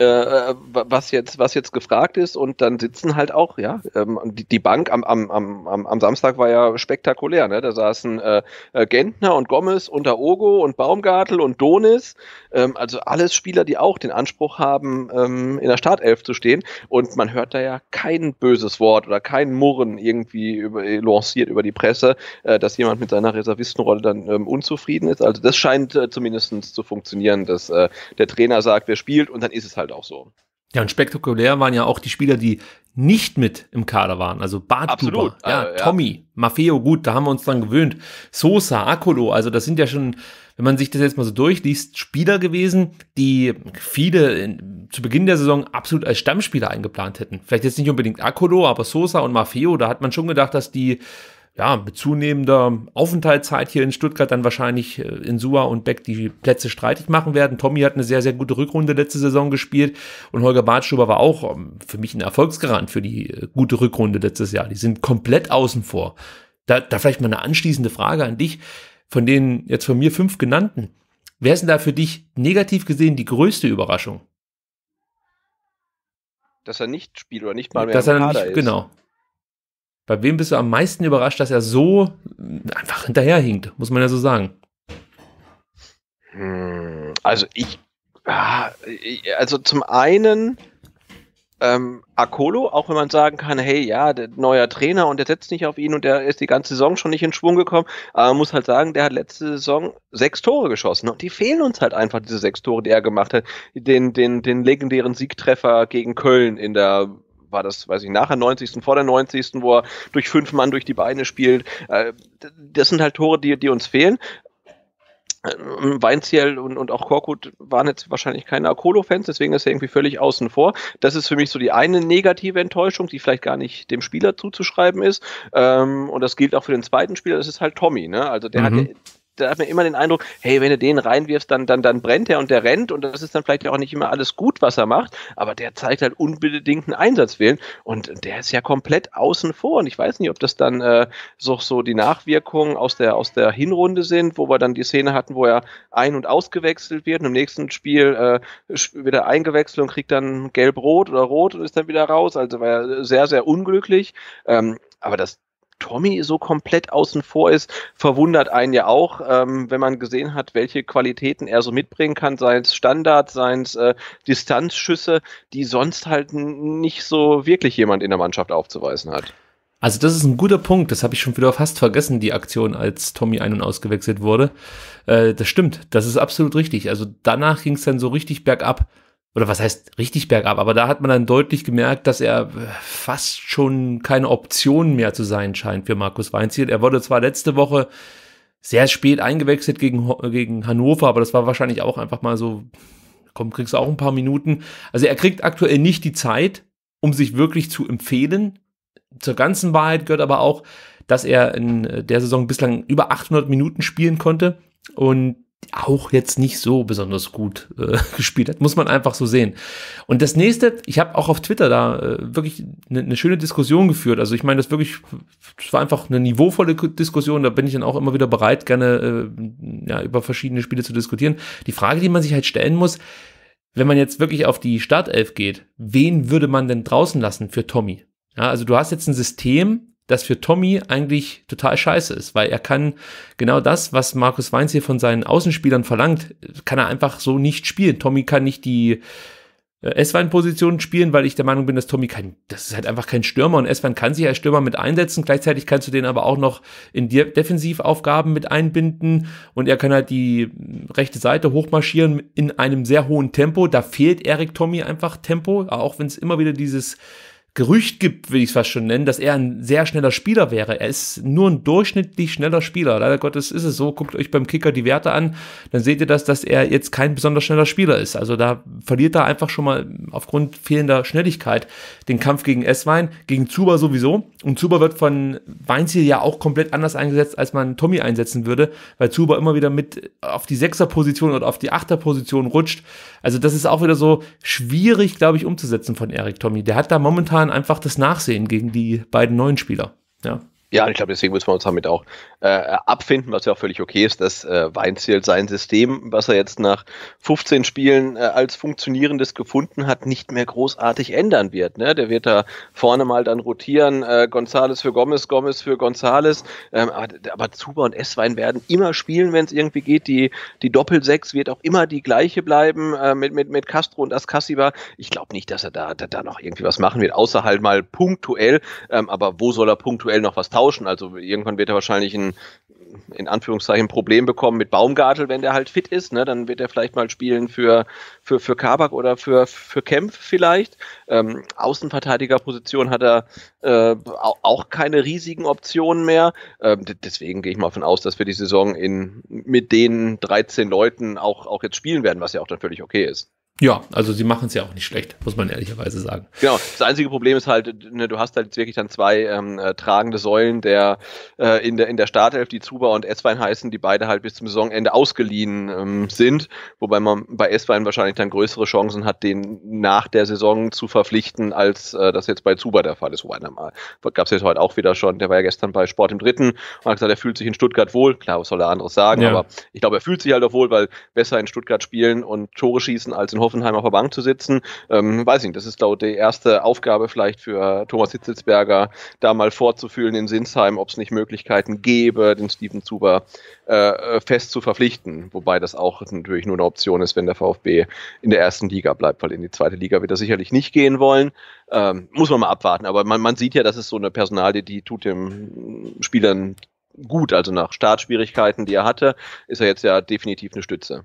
äh, äh, was jetzt, was jetzt gefragt ist und dann sitzen halt auch, ja, ähm, die, die, Bank am, am, am, am Samstag war ja spektakulär, ne? Da saßen äh, äh Gentner und Gomez unter Ogo und Baumgartel und Donis, ähm, also alles Spieler, die auch den Anspruch haben, ähm, in der Startelf zu stehen und man hört da ja kein böses Wort oder kein Murren irgendwie über, äh, lanciert über die Presse, äh, dass jemand mit seiner Reservistenrolle dann ähm, unzufrieden ist. Also das scheint äh, zumindest zu funktionieren, dass der Trainer sagt, wer spielt und dann ist es halt halt auch so. Ja, und spektakulär waren ja auch die Spieler, die nicht mit im Kader waren. Also Bartuber, ja, äh, ja, Tommy, Maffeo, gut, da haben wir uns dran gewöhnt. Sosa, Akolo, also das sind ja schon, wenn man sich das jetzt mal so durchliest, Spieler gewesen, die viele in, zu Beginn der Saison absolut als Stammspieler eingeplant hätten. Vielleicht jetzt nicht unbedingt Akolo, aber Sosa und Maffeo, da hat man schon gedacht, dass die ja, mit zunehmender Aufenthaltszeit hier in Stuttgart dann wahrscheinlich äh, in Sua und Beck die Plätze streitig machen werden. Tommy hat eine sehr, sehr gute Rückrunde letzte Saison gespielt und Holger Bartschuber war auch ähm, für mich ein Erfolgsgarant für die äh, gute Rückrunde letztes Jahr. Die sind komplett außen vor. Da, da vielleicht mal eine anschließende Frage an dich. Von den jetzt von mir fünf genannten, wer ist denn da für dich negativ gesehen die größte Überraschung? Dass er nicht spielt oder nicht mal mehr dass im Kader nicht, ist. Genau, bei wem bist du am meisten überrascht, dass er so einfach hinterherhinkt, muss man ja so sagen. Hm, also ah, ich, also zum einen ähm, Akolo, auch wenn man sagen kann, hey, ja, der neuer Trainer und der setzt nicht auf ihn und der ist die ganze Saison schon nicht in Schwung gekommen, aber man muss halt sagen, der hat letzte Saison sechs Tore geschossen und die fehlen uns halt einfach, diese sechs Tore, die er gemacht hat. Den, den, den legendären Siegtreffer gegen Köln in der war das, weiß ich, nach der 90. vor der 90. wo er durch fünf Mann durch die Beine spielt. Äh, das sind halt Tore, die, die uns fehlen. Ähm, Weinziel und, und auch Korkut waren jetzt wahrscheinlich keine Akolo-Fans, deswegen ist er irgendwie völlig außen vor. Das ist für mich so die eine negative Enttäuschung, die vielleicht gar nicht dem Spieler zuzuschreiben ist. Ähm, und das gilt auch für den zweiten Spieler, das ist halt Tommy. Ne? Also der mhm. hat da hat man immer den Eindruck, hey, wenn du den reinwirfst, dann, dann, dann brennt er und der rennt und das ist dann vielleicht auch nicht immer alles gut, was er macht, aber der zeigt halt unbedingt einen Einsatzwillen und der ist ja komplett außen vor und ich weiß nicht, ob das dann äh, so, so die Nachwirkungen aus der, aus der Hinrunde sind, wo wir dann die Szene hatten, wo er ein- und ausgewechselt wird und im nächsten Spiel äh, wieder eingewechselt und kriegt dann gelb-rot oder rot und ist dann wieder raus, also war er sehr, sehr unglücklich. Ähm, aber das, Tommy so komplett außen vor ist, verwundert einen ja auch, ähm, wenn man gesehen hat, welche Qualitäten er so mitbringen kann, seien es Standard, seien es äh, Distanzschüsse, die sonst halt nicht so wirklich jemand in der Mannschaft aufzuweisen hat. Also das ist ein guter Punkt, das habe ich schon wieder fast vergessen, die Aktion, als Tommy ein- und ausgewechselt wurde. Äh, das stimmt, das ist absolut richtig. Also danach ging es dann so richtig bergab oder was heißt richtig bergab, aber da hat man dann deutlich gemerkt, dass er äh, fast schon keine Option mehr zu sein scheint für Markus Weinziel. Er wurde zwar letzte Woche sehr spät eingewechselt gegen, gegen Hannover, aber das war wahrscheinlich auch einfach mal so, komm, kriegst du auch ein paar Minuten. Also er kriegt aktuell nicht die Zeit, um sich wirklich zu empfehlen. Zur ganzen Wahrheit gehört aber auch, dass er in der Saison bislang über 800 Minuten spielen konnte und auch jetzt nicht so besonders gut äh, [LAUGHS] gespielt hat. Muss man einfach so sehen. Und das nächste, ich habe auch auf Twitter da äh, wirklich eine ne schöne Diskussion geführt. Also ich meine, das wirklich, das war einfach eine niveauvolle Diskussion. Da bin ich dann auch immer wieder bereit, gerne äh, ja, über verschiedene Spiele zu diskutieren. Die Frage, die man sich halt stellen muss, wenn man jetzt wirklich auf die Startelf geht, wen würde man denn draußen lassen für Tommy? Ja, also du hast jetzt ein System, das für Tommy eigentlich total scheiße ist, weil er kann genau das, was Markus Weinz hier von seinen Außenspielern verlangt, kann er einfach so nicht spielen. Tommy kann nicht die äh, S-Wein-Position spielen, weil ich der Meinung bin, dass Tommy kein, das ist halt einfach kein Stürmer und S-Wein kann sich als Stürmer mit einsetzen. Gleichzeitig kannst du den aber auch noch in De Defensivaufgaben mit einbinden und er kann halt die mm, rechte Seite hochmarschieren in einem sehr hohen Tempo. Da fehlt Erik Tommy einfach Tempo, auch wenn es immer wieder dieses Gerücht gibt, will ich es fast schon nennen, dass er ein sehr schneller Spieler wäre. Er ist nur ein durchschnittlich schneller Spieler. Leider Gottes ist es so. Guckt euch beim Kicker die Werte an, dann seht ihr das, dass er jetzt kein besonders schneller Spieler ist. Also da verliert er einfach schon mal aufgrund fehlender Schnelligkeit den Kampf gegen Esswein, gegen Zuba sowieso. Und Zuba wird von Weinziel ja auch komplett anders eingesetzt, als man Tommy einsetzen würde, weil Zuba immer wieder mit auf die Sechserposition oder auf die Achterposition rutscht. Also das ist auch wieder so schwierig, glaube ich, umzusetzen von Erik Tommy. Der hat da momentan dann einfach das Nachsehen gegen die beiden neuen Spieler. Ja. Ja, ich glaube, deswegen müssen wir uns damit auch äh, abfinden, was ja auch völlig okay ist, dass äh, Weinziel sein System, was er jetzt nach 15 Spielen äh, als funktionierendes gefunden hat, nicht mehr großartig ändern wird. Ne? Der wird da vorne mal dann rotieren, äh, Gonzales für Gomez, Gomez für Gonzales. Ähm, aber, aber Zuba und Esswein werden immer spielen, wenn es irgendwie geht. Die, die Doppel-6 wird auch immer die gleiche bleiben äh, mit, mit, mit Castro und Ascasiba. Ich glaube nicht, dass er da, da, da noch irgendwie was machen wird, außer halt mal punktuell. Ähm, aber wo soll er punktuell noch was tauschen. Also irgendwann wird er wahrscheinlich ein, in Anführungszeichen, Problem bekommen mit Baumgartel, wenn der halt fit ist. Ne? Dann wird er vielleicht mal spielen für, für, für Kabak oder für, für Kempf vielleicht. Ähm, Außenverteidigerposition hat er äh, auch keine riesigen Optionen mehr. Ähm, deswegen gehe ich mal davon aus, dass wir die Saison in, mit den 13 Leuten auch, auch jetzt spielen werden, was ja auch dann völlig okay ist. Ja, also sie machen es ja auch nicht schlecht, muss man ehrlicherweise sagen. Genau, das einzige Problem ist halt, ne, du hast halt jetzt wirklich dann zwei ähm, äh, tragende Säulen der, äh, in der in der Startelf, die Zuba und Esswein heißen, die beide halt bis zum Saisonende ausgeliehen ähm, sind, wobei man bei Esswein wahrscheinlich dann größere Chancen hat, den nach der Saison zu verpflichten, als äh, das jetzt bei Zuba der Fall ist. Wobei einer gab es jetzt heute auch wieder schon, der war ja gestern bei Sport im Dritten und hat gesagt, er fühlt sich in Stuttgart wohl. Klar, was soll er anderes sagen, ja. aber ich glaube, er fühlt sich halt auch wohl, weil besser in Stuttgart spielen und Tore schießen als in Hoffenheim Hoffenheim auf der Bank zu sitzen. Ähm, weiß nicht, das ist, glaube die erste Aufgabe vielleicht für Thomas Hitzelsberger, da mal vorzufühlen in Sinsheim, ob es nicht Möglichkeiten gäbe, den Steven Zuber äh, äh, fest zu verpflichten. Wobei das auch natürlich nur eine Option ist, wenn der VfB in der ersten Liga bleibt, weil in die zweite Liga wird er sicherlich nicht gehen wollen. Ähm, muss man mal abwarten, aber man, man sieht ja, das ist so eine Personalie, die tut dem Spielern gut. Also nach Startschwierigkeiten, die er hatte, ist er jetzt ja definitiv eine Stütze.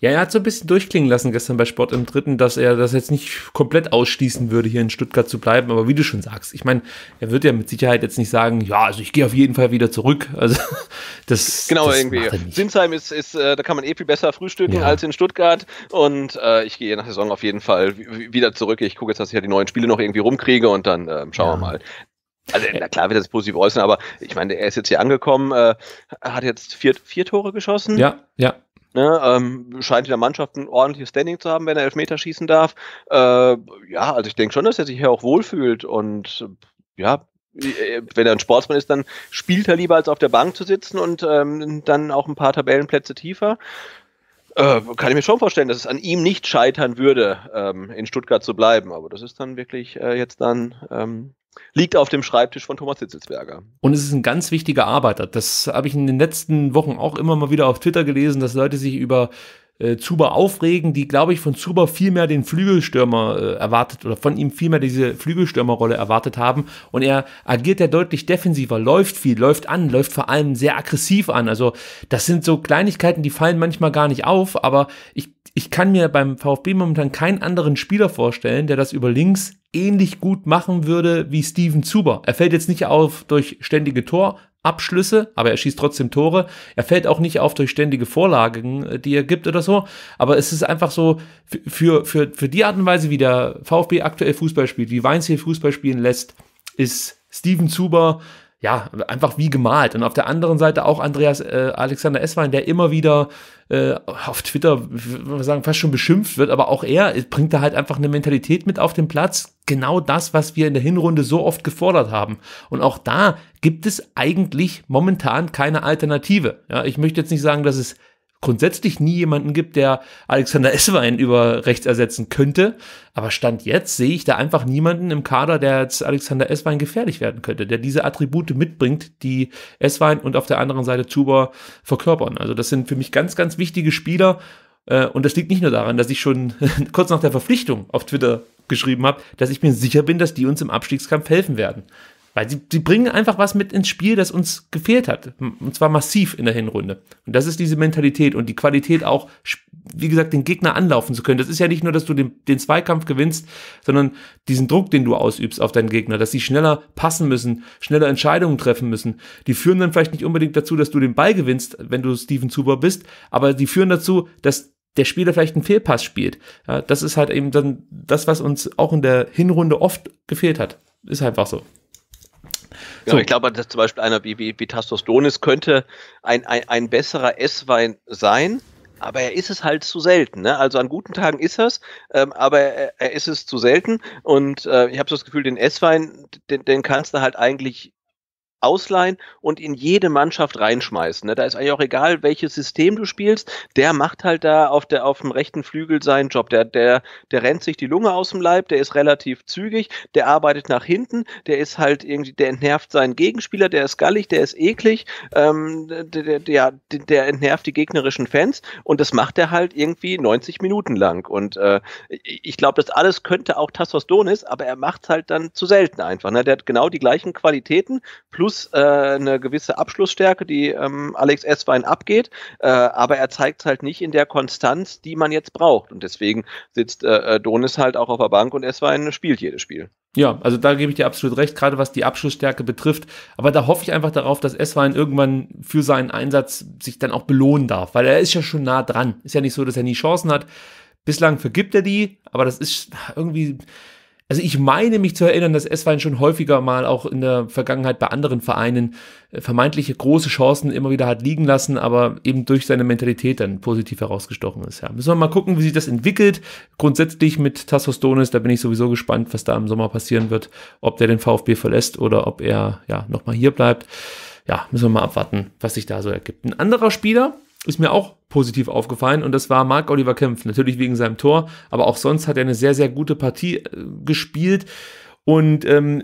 Ja, er hat so ein bisschen durchklingen lassen gestern bei Sport im Dritten, dass er das jetzt nicht komplett ausschließen würde, hier in Stuttgart zu bleiben. Aber wie du schon sagst, ich meine, er wird ja mit Sicherheit jetzt nicht sagen, ja, also ich gehe auf jeden Fall wieder zurück. Also [LAUGHS] das genau das irgendwie. Sinsheim ist, ist, äh, da kann man eh viel besser frühstücken ja. als in Stuttgart. Und äh, ich gehe nach der Saison auf jeden Fall wieder zurück. Ich gucke jetzt, dass ich ja die neuen Spiele noch irgendwie rumkriege und dann äh, schauen ja. wir mal. Also, na klar wird das positiv äußern, aber ich meine, er ist jetzt hier angekommen, äh, hat jetzt vier, vier Tore geschossen. Ja, ja. Ne? Ähm, scheint in der Mannschaft ein ordentliches Standing zu haben, wenn er Elfmeter schießen darf. Äh, ja, also ich denke schon, dass er sich hier auch wohlfühlt und äh, ja, äh, wenn er ein Sportsmann ist, dann spielt er lieber, als auf der Bank zu sitzen und ähm, dann auch ein paar Tabellenplätze tiefer. Äh, kann ich mir schon vorstellen, dass es an ihm nicht scheitern würde, ähm, in Stuttgart zu bleiben. Aber das ist dann wirklich äh, jetzt dann ähm, liegt auf dem Schreibtisch von Thomas Hitzelsberger. Und es ist ein ganz wichtiger Arbeiter. Das habe ich in den letzten Wochen auch immer mal wieder auf Twitter gelesen, dass Leute sich über äh, Zuba aufregen, die, glaube ich, von Zuba viel mehr den Flügelstürmer äh, erwartet oder von ihm viel mehr diese Flügelstürmerrolle erwartet haben. Und er agiert ja deutlich defensiver, läuft viel, läuft an, läuft vor allem sehr aggressiv an. Also das sind so Kleinigkeiten, die fallen manchmal gar nicht auf, aber ich, ich kann mir beim VfB momentan keinen anderen Spieler vorstellen, der das über links ähnlich gut machen würde wie Steven Zuber. Er fällt jetzt nicht auf durch ständige Torabschlüsse, aber er schießt trotzdem Tore. Er fällt auch nicht auf durch ständige Vorlagen, äh, die er gibt oder so. Aber es ist einfach so, für, für, für die Art und Weise, wie der VfB aktuell Fußball spielt, wie Weinz hier Fußball spielen lässt, ist Steven Zuber ja, einfach wie gemalt. Und auf der anderen Seite auch Andreas äh, Alexander Esswein, der immer wieder äh, auf Twitter, würde man sagen, fast schon beschimpft wird, aber auch er bringt da halt einfach eine Mentalität mit auf den Platz, genau das, was wir in der Hinrunde so oft gefordert haben. Und auch da gibt es eigentlich momentan keine Alternative. Ja, ich möchte jetzt nicht sagen, dass es grundsätzlich nie jemanden gibt, der Alexander Esswein über rechts ersetzen könnte. Aber Stand jetzt sehe ich da einfach niemanden im Kader, der als Alexander Esswein gefährlich werden könnte, der diese Attribute mitbringt, die Esswein und auf der anderen Seite Zuber verkörpern. Also das sind für mich ganz, ganz wichtige Spieler. Äh, und das liegt nicht nur daran, dass ich schon [LAUGHS] kurz nach der Verpflichtung auf Twitter geschrieben habe, dass ich mir sicher bin, dass die uns im Abstiegskampf helfen werden. Weil sie, sie bringen einfach was mit ins Spiel, das uns gefehlt hat. Und zwar massiv in der Hinrunde. Und das ist diese Mentalität und die Qualität auch, wie gesagt, den Gegner anlaufen zu können. Das ist ja nicht nur, dass du den, den Zweikampf gewinnst, sondern diesen Druck, den du ausübst auf deinen Gegner, dass sie schneller passen müssen, schneller Entscheidungen treffen müssen. Die führen dann vielleicht nicht unbedingt dazu, dass du den Ball gewinnst, wenn du Steven Zuber bist, aber die führen dazu, dass der Spieler vielleicht einen Fehlpass spielt. Ja, das ist halt eben dann das, was uns auch in der Hinrunde oft gefehlt hat. Ist halt einfach so. Ja, so. ich glaube, dass zum Beispiel einer wie, wie, wie Tastos Donis könnte ein, ein, ein besserer Esswein sein, aber er ist es halt zu selten. Ne? Also an guten Tagen ist es, ähm, aber er, er, ist es zu selten. Und äh, ich habe so das Gefühl, den Esswein, den, den kannst du halt eigentlich ausleihen und in jede Mannschaft reinschmeißen. Ne? Da ist eigentlich auch egal, welches System du spielst, der macht halt da auf, der, auf dem rechten Flügel seinen Job. Der, der, der rennt sich die Lunge aus dem Leib, der ist relativ zügig, der arbeitet nach hinten, der ist halt irgendwie, der entnervt seinen Gegenspieler, der ist gallig, der ist eklig, ähm, der, der, der entnervt die gegnerischen Fans und das macht er halt irgendwie 90 Minuten lang. Und äh, ich glaube, das alles könnte auch Tassos Donis, aber er macht es halt dann zu selten einfach. Ne? Der hat genau die gleichen Qualitäten plus Plus äh, eine gewisse Abschlussstärke, die ähm, Alex S. Wein abgeht, äh, aber er zeigt es halt nicht in der Konstanz, die man jetzt braucht. Und deswegen sitzt äh, äh Donis halt auch auf der Bank und S. Wein spielt jedes Spiel. Ja, also da gebe ich dir absolut recht, gerade was die Abschlussstärke betrifft. Aber da hoffe ich einfach darauf, dass Esswein irgendwann für seinen Einsatz sich dann auch belohnen darf, weil er ist ja schon nah dran. Ist ja nicht so, dass er nie Chancen hat. Bislang vergibt er die, aber das ist irgendwie, also ich meine mich zu erinnern, dass Esswein schon häufiger mal auch in der Vergangenheit bei anderen Vereinen äh, vermeintliche große Chancen immer wieder hat liegen lassen, aber eben durch seine Mentalität dann positiv herausgestochen ist. Ja, müssen wir mal gucken, wie sich das entwickelt. Grundsätzlich mit Tassos Donis, da bin ich sowieso gespannt, was da im Sommer passieren wird, ob der den VfB verlässt oder ob er ja nochmal hier bleibt. Ja, müssen wir mal abwarten, was sich da so ergibt. Ein anderer Spieler, ist mir auch positiv aufgefallen und das war Mark Oliver Kempf, natürlich wegen seinem Tor, aber auch sonst hat er eine sehr, sehr gute Partie äh, gespielt und ähm,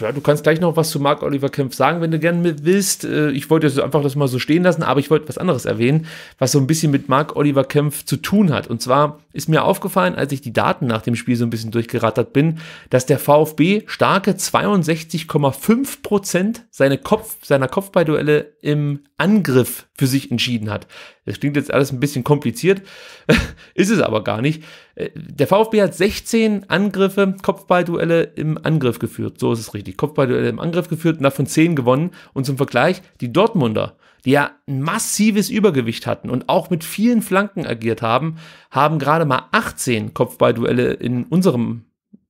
ja, du kannst gleich noch was zu Mark Oliver Kempf sagen, wenn du gerne willst. Äh, ich wollte jetzt einfach das mal so stehen lassen, aber ich wollte was anderes erwähnen, was so ein bisschen mit Mark Oliver Kempf zu tun hat. Und zwar ist mir aufgefallen, als ich die Daten nach dem Spiel so ein bisschen durchgerattert bin, dass der VfB starke 62,5 Prozent seine Kopf, seiner Kopfballduelle im Angriff für sich entschieden hat. Das klingt jetzt alles ein bisschen kompliziert, [LAUGHS] ist es aber gar nicht. Äh, der VfB hat 16 Angriffe, Kopfballduelle im Angriff geführt. So ist es richtig. Kopfballduelle im Angriff geführt und davon 10 gewonnen. Und zum Vergleich, die Dortmunder, die ja ein massives Übergewicht hatten und auch mit vielen Flanken agiert haben, haben gerade mal 18 Kopfballduelle in unserem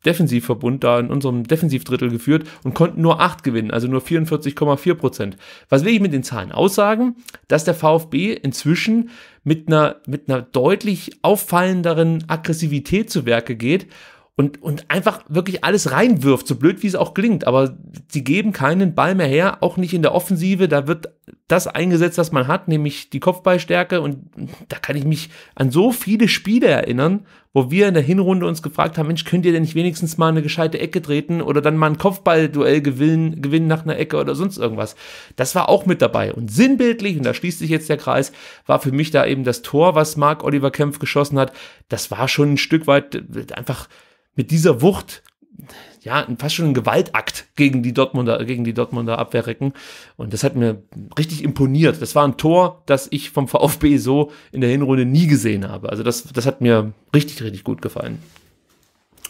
Defensivverbund da in unserem Defensivdrittel geführt und konnten nur 8 gewinnen, also nur 44,4 Prozent. Was will ich mit den Zahlen aussagen? Dass der VfB inzwischen mit einer, mit einer deutlich auffallenderen Aggressivität zu Werke geht und, und einfach wirklich alles reinwirft, so blöd wie es auch klingt, aber sie geben keinen Ball mehr her, auch nicht in der Offensive, da wird das eingesetzt, was man hat, nämlich die Kopfballstärke und da kann ich mich an so viele Spiele erinnern, wo wir in der Hinrunde uns gefragt haben, Mensch, könnt ihr denn nicht wenigstens mal eine gescheite Ecke treten oder dann mal ein Kopfballduell gewinnen, gewinnen nach einer Ecke oder sonst irgendwas. Das war auch mit dabei. Und sinnbildlich, und da schließt sich jetzt der Kreis, war für mich da eben das Tor, was Mark Oliver Kempf geschossen hat. Das war schon ein Stück weit äh, einfach mit dieser Wucht ja, fast schon ein Gewaltakt gegen die Dortmunder, gegen die Dortmunder Abwehrrecken. Und das hat mir richtig imponiert. Das war ein Tor, das ich vom VfB so in der Hinrunde nie gesehen habe. Also das, das hat mir richtig, richtig gut gefallen.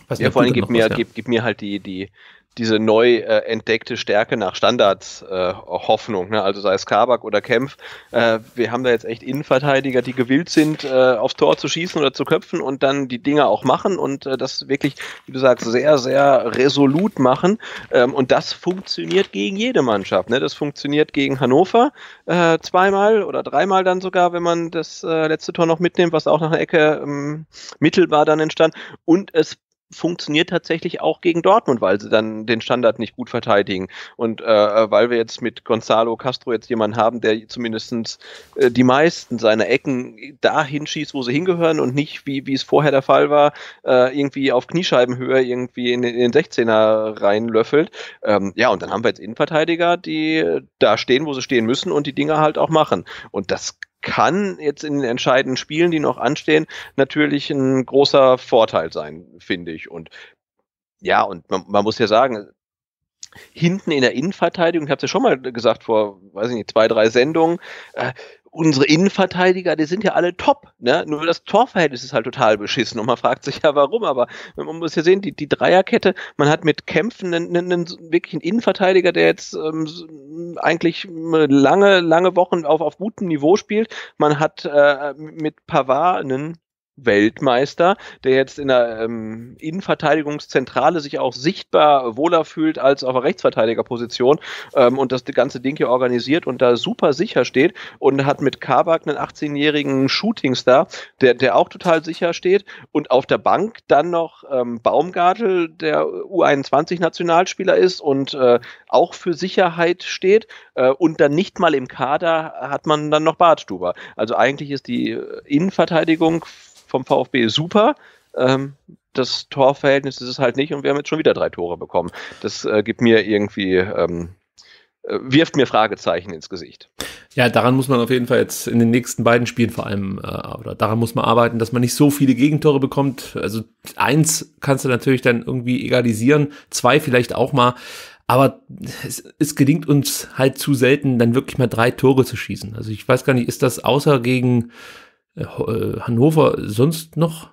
Was ja, vor allem gib mir, gib, gibt, mir halt die, die, diese neu äh, entdeckte Stärke nach Standards-Hoffnung. äh, ne? Also sei es Kabak oder Kempf. Äh, wir haben da jetzt echt Innenverteidiger, die gewillt sind, äh, aufs Tor zu schießen oder zu köpfen und dann die Dinge auch machen und äh, das wirklich, wie du sagst, sehr, sehr resolut machen. Ähm, und das funktioniert gegen jede Mannschaft. Ne? Das funktioniert gegen Hannover äh, zweimal oder dreimal dann sogar, wenn man das äh, letzte Tor noch mitnimmt, was auch nach einer Ecke ähm, mittelbar dann entstand. Und es funktioniert tatsächlich auch gegen Dortmund, weil sie dann den Standard nicht gut verteidigen. Und äh, weil wir jetzt mit Gonzalo Castro jetzt jemanden haben, der zumindest äh, die meisten seiner Ecken dahin schießt, wo sie hingehören und nicht, wie, wie es vorher der Fall war, äh, irgendwie auf Kniescheibenhöhe irgendwie in, in den 16er reinlöffelt. Ähm, ja, und dann haben wir jetzt Innenverteidiger, die da stehen, wo sie stehen müssen und die Dinge halt auch machen. Und das kann jetzt in den entscheidenden Spielen, die noch anstehen, natürlich ein großer Vorteil sein, finde ich. Und ja, und man, man muss ja sagen, hinten in der Innenverteidigung, ich habe es ja schon mal gesagt vor, weiß ich nicht, zwei, drei Sendungen, äh, unsere Innenverteidiger, die sind ja alle top. Ne? Nur das Torverhältnis ist halt total beschissen und man fragt sich ja warum. Aber man muss ja sehen, die, die Dreierkette, man hat mit Kämpfen einen, einen, einen wirklichen Innenverteidiger, der jetzt ähm, eigentlich ähm, lange, lange Wochen auf, auf gutem Niveau spielt. Man hat äh, mit Pavard einen Weltmeister, der jetzt in der ähm, Innenverteidigungszentrale sich auch sichtbar wohler fühlt als auf der Rechtsverteidigerposition ähm, und das ganze Ding hier organisiert und da super sicher steht und hat mit Kabak einen 18-jährigen Shootingstar, der, der auch total sicher steht und auf der Bank dann noch ähm, Baumgartel, der U21-Nationalspieler ist und äh, auch für Sicherheit steht äh, und dann nicht mal im Kader hat man dann noch Bartstuber. Also eigentlich ist die äh, Innenverteidigung vom VfB super. Ähm, das Torverhältnis ist es halt nicht und wir haben jetzt schon wieder drei Tore bekommen. Das äh, gibt mir irgendwie, ähm, äh, wirft mir Fragezeichen ins Gesicht. Ja, daran muss man auf jeden Fall jetzt in den nächsten beiden Spielen vor allem, äh, oder daran muss man arbeiten, dass man nicht so viele Gegentore bekommt. Also eins kannst du natürlich dann irgendwie egalisieren, zwei vielleicht auch mal. Aber es, es gelingt uns halt zu selten, dann wirklich mal drei Tore zu schießen. Also ich weiß gar nicht, ist das außer gegen äh, äh, Hannover sonst noch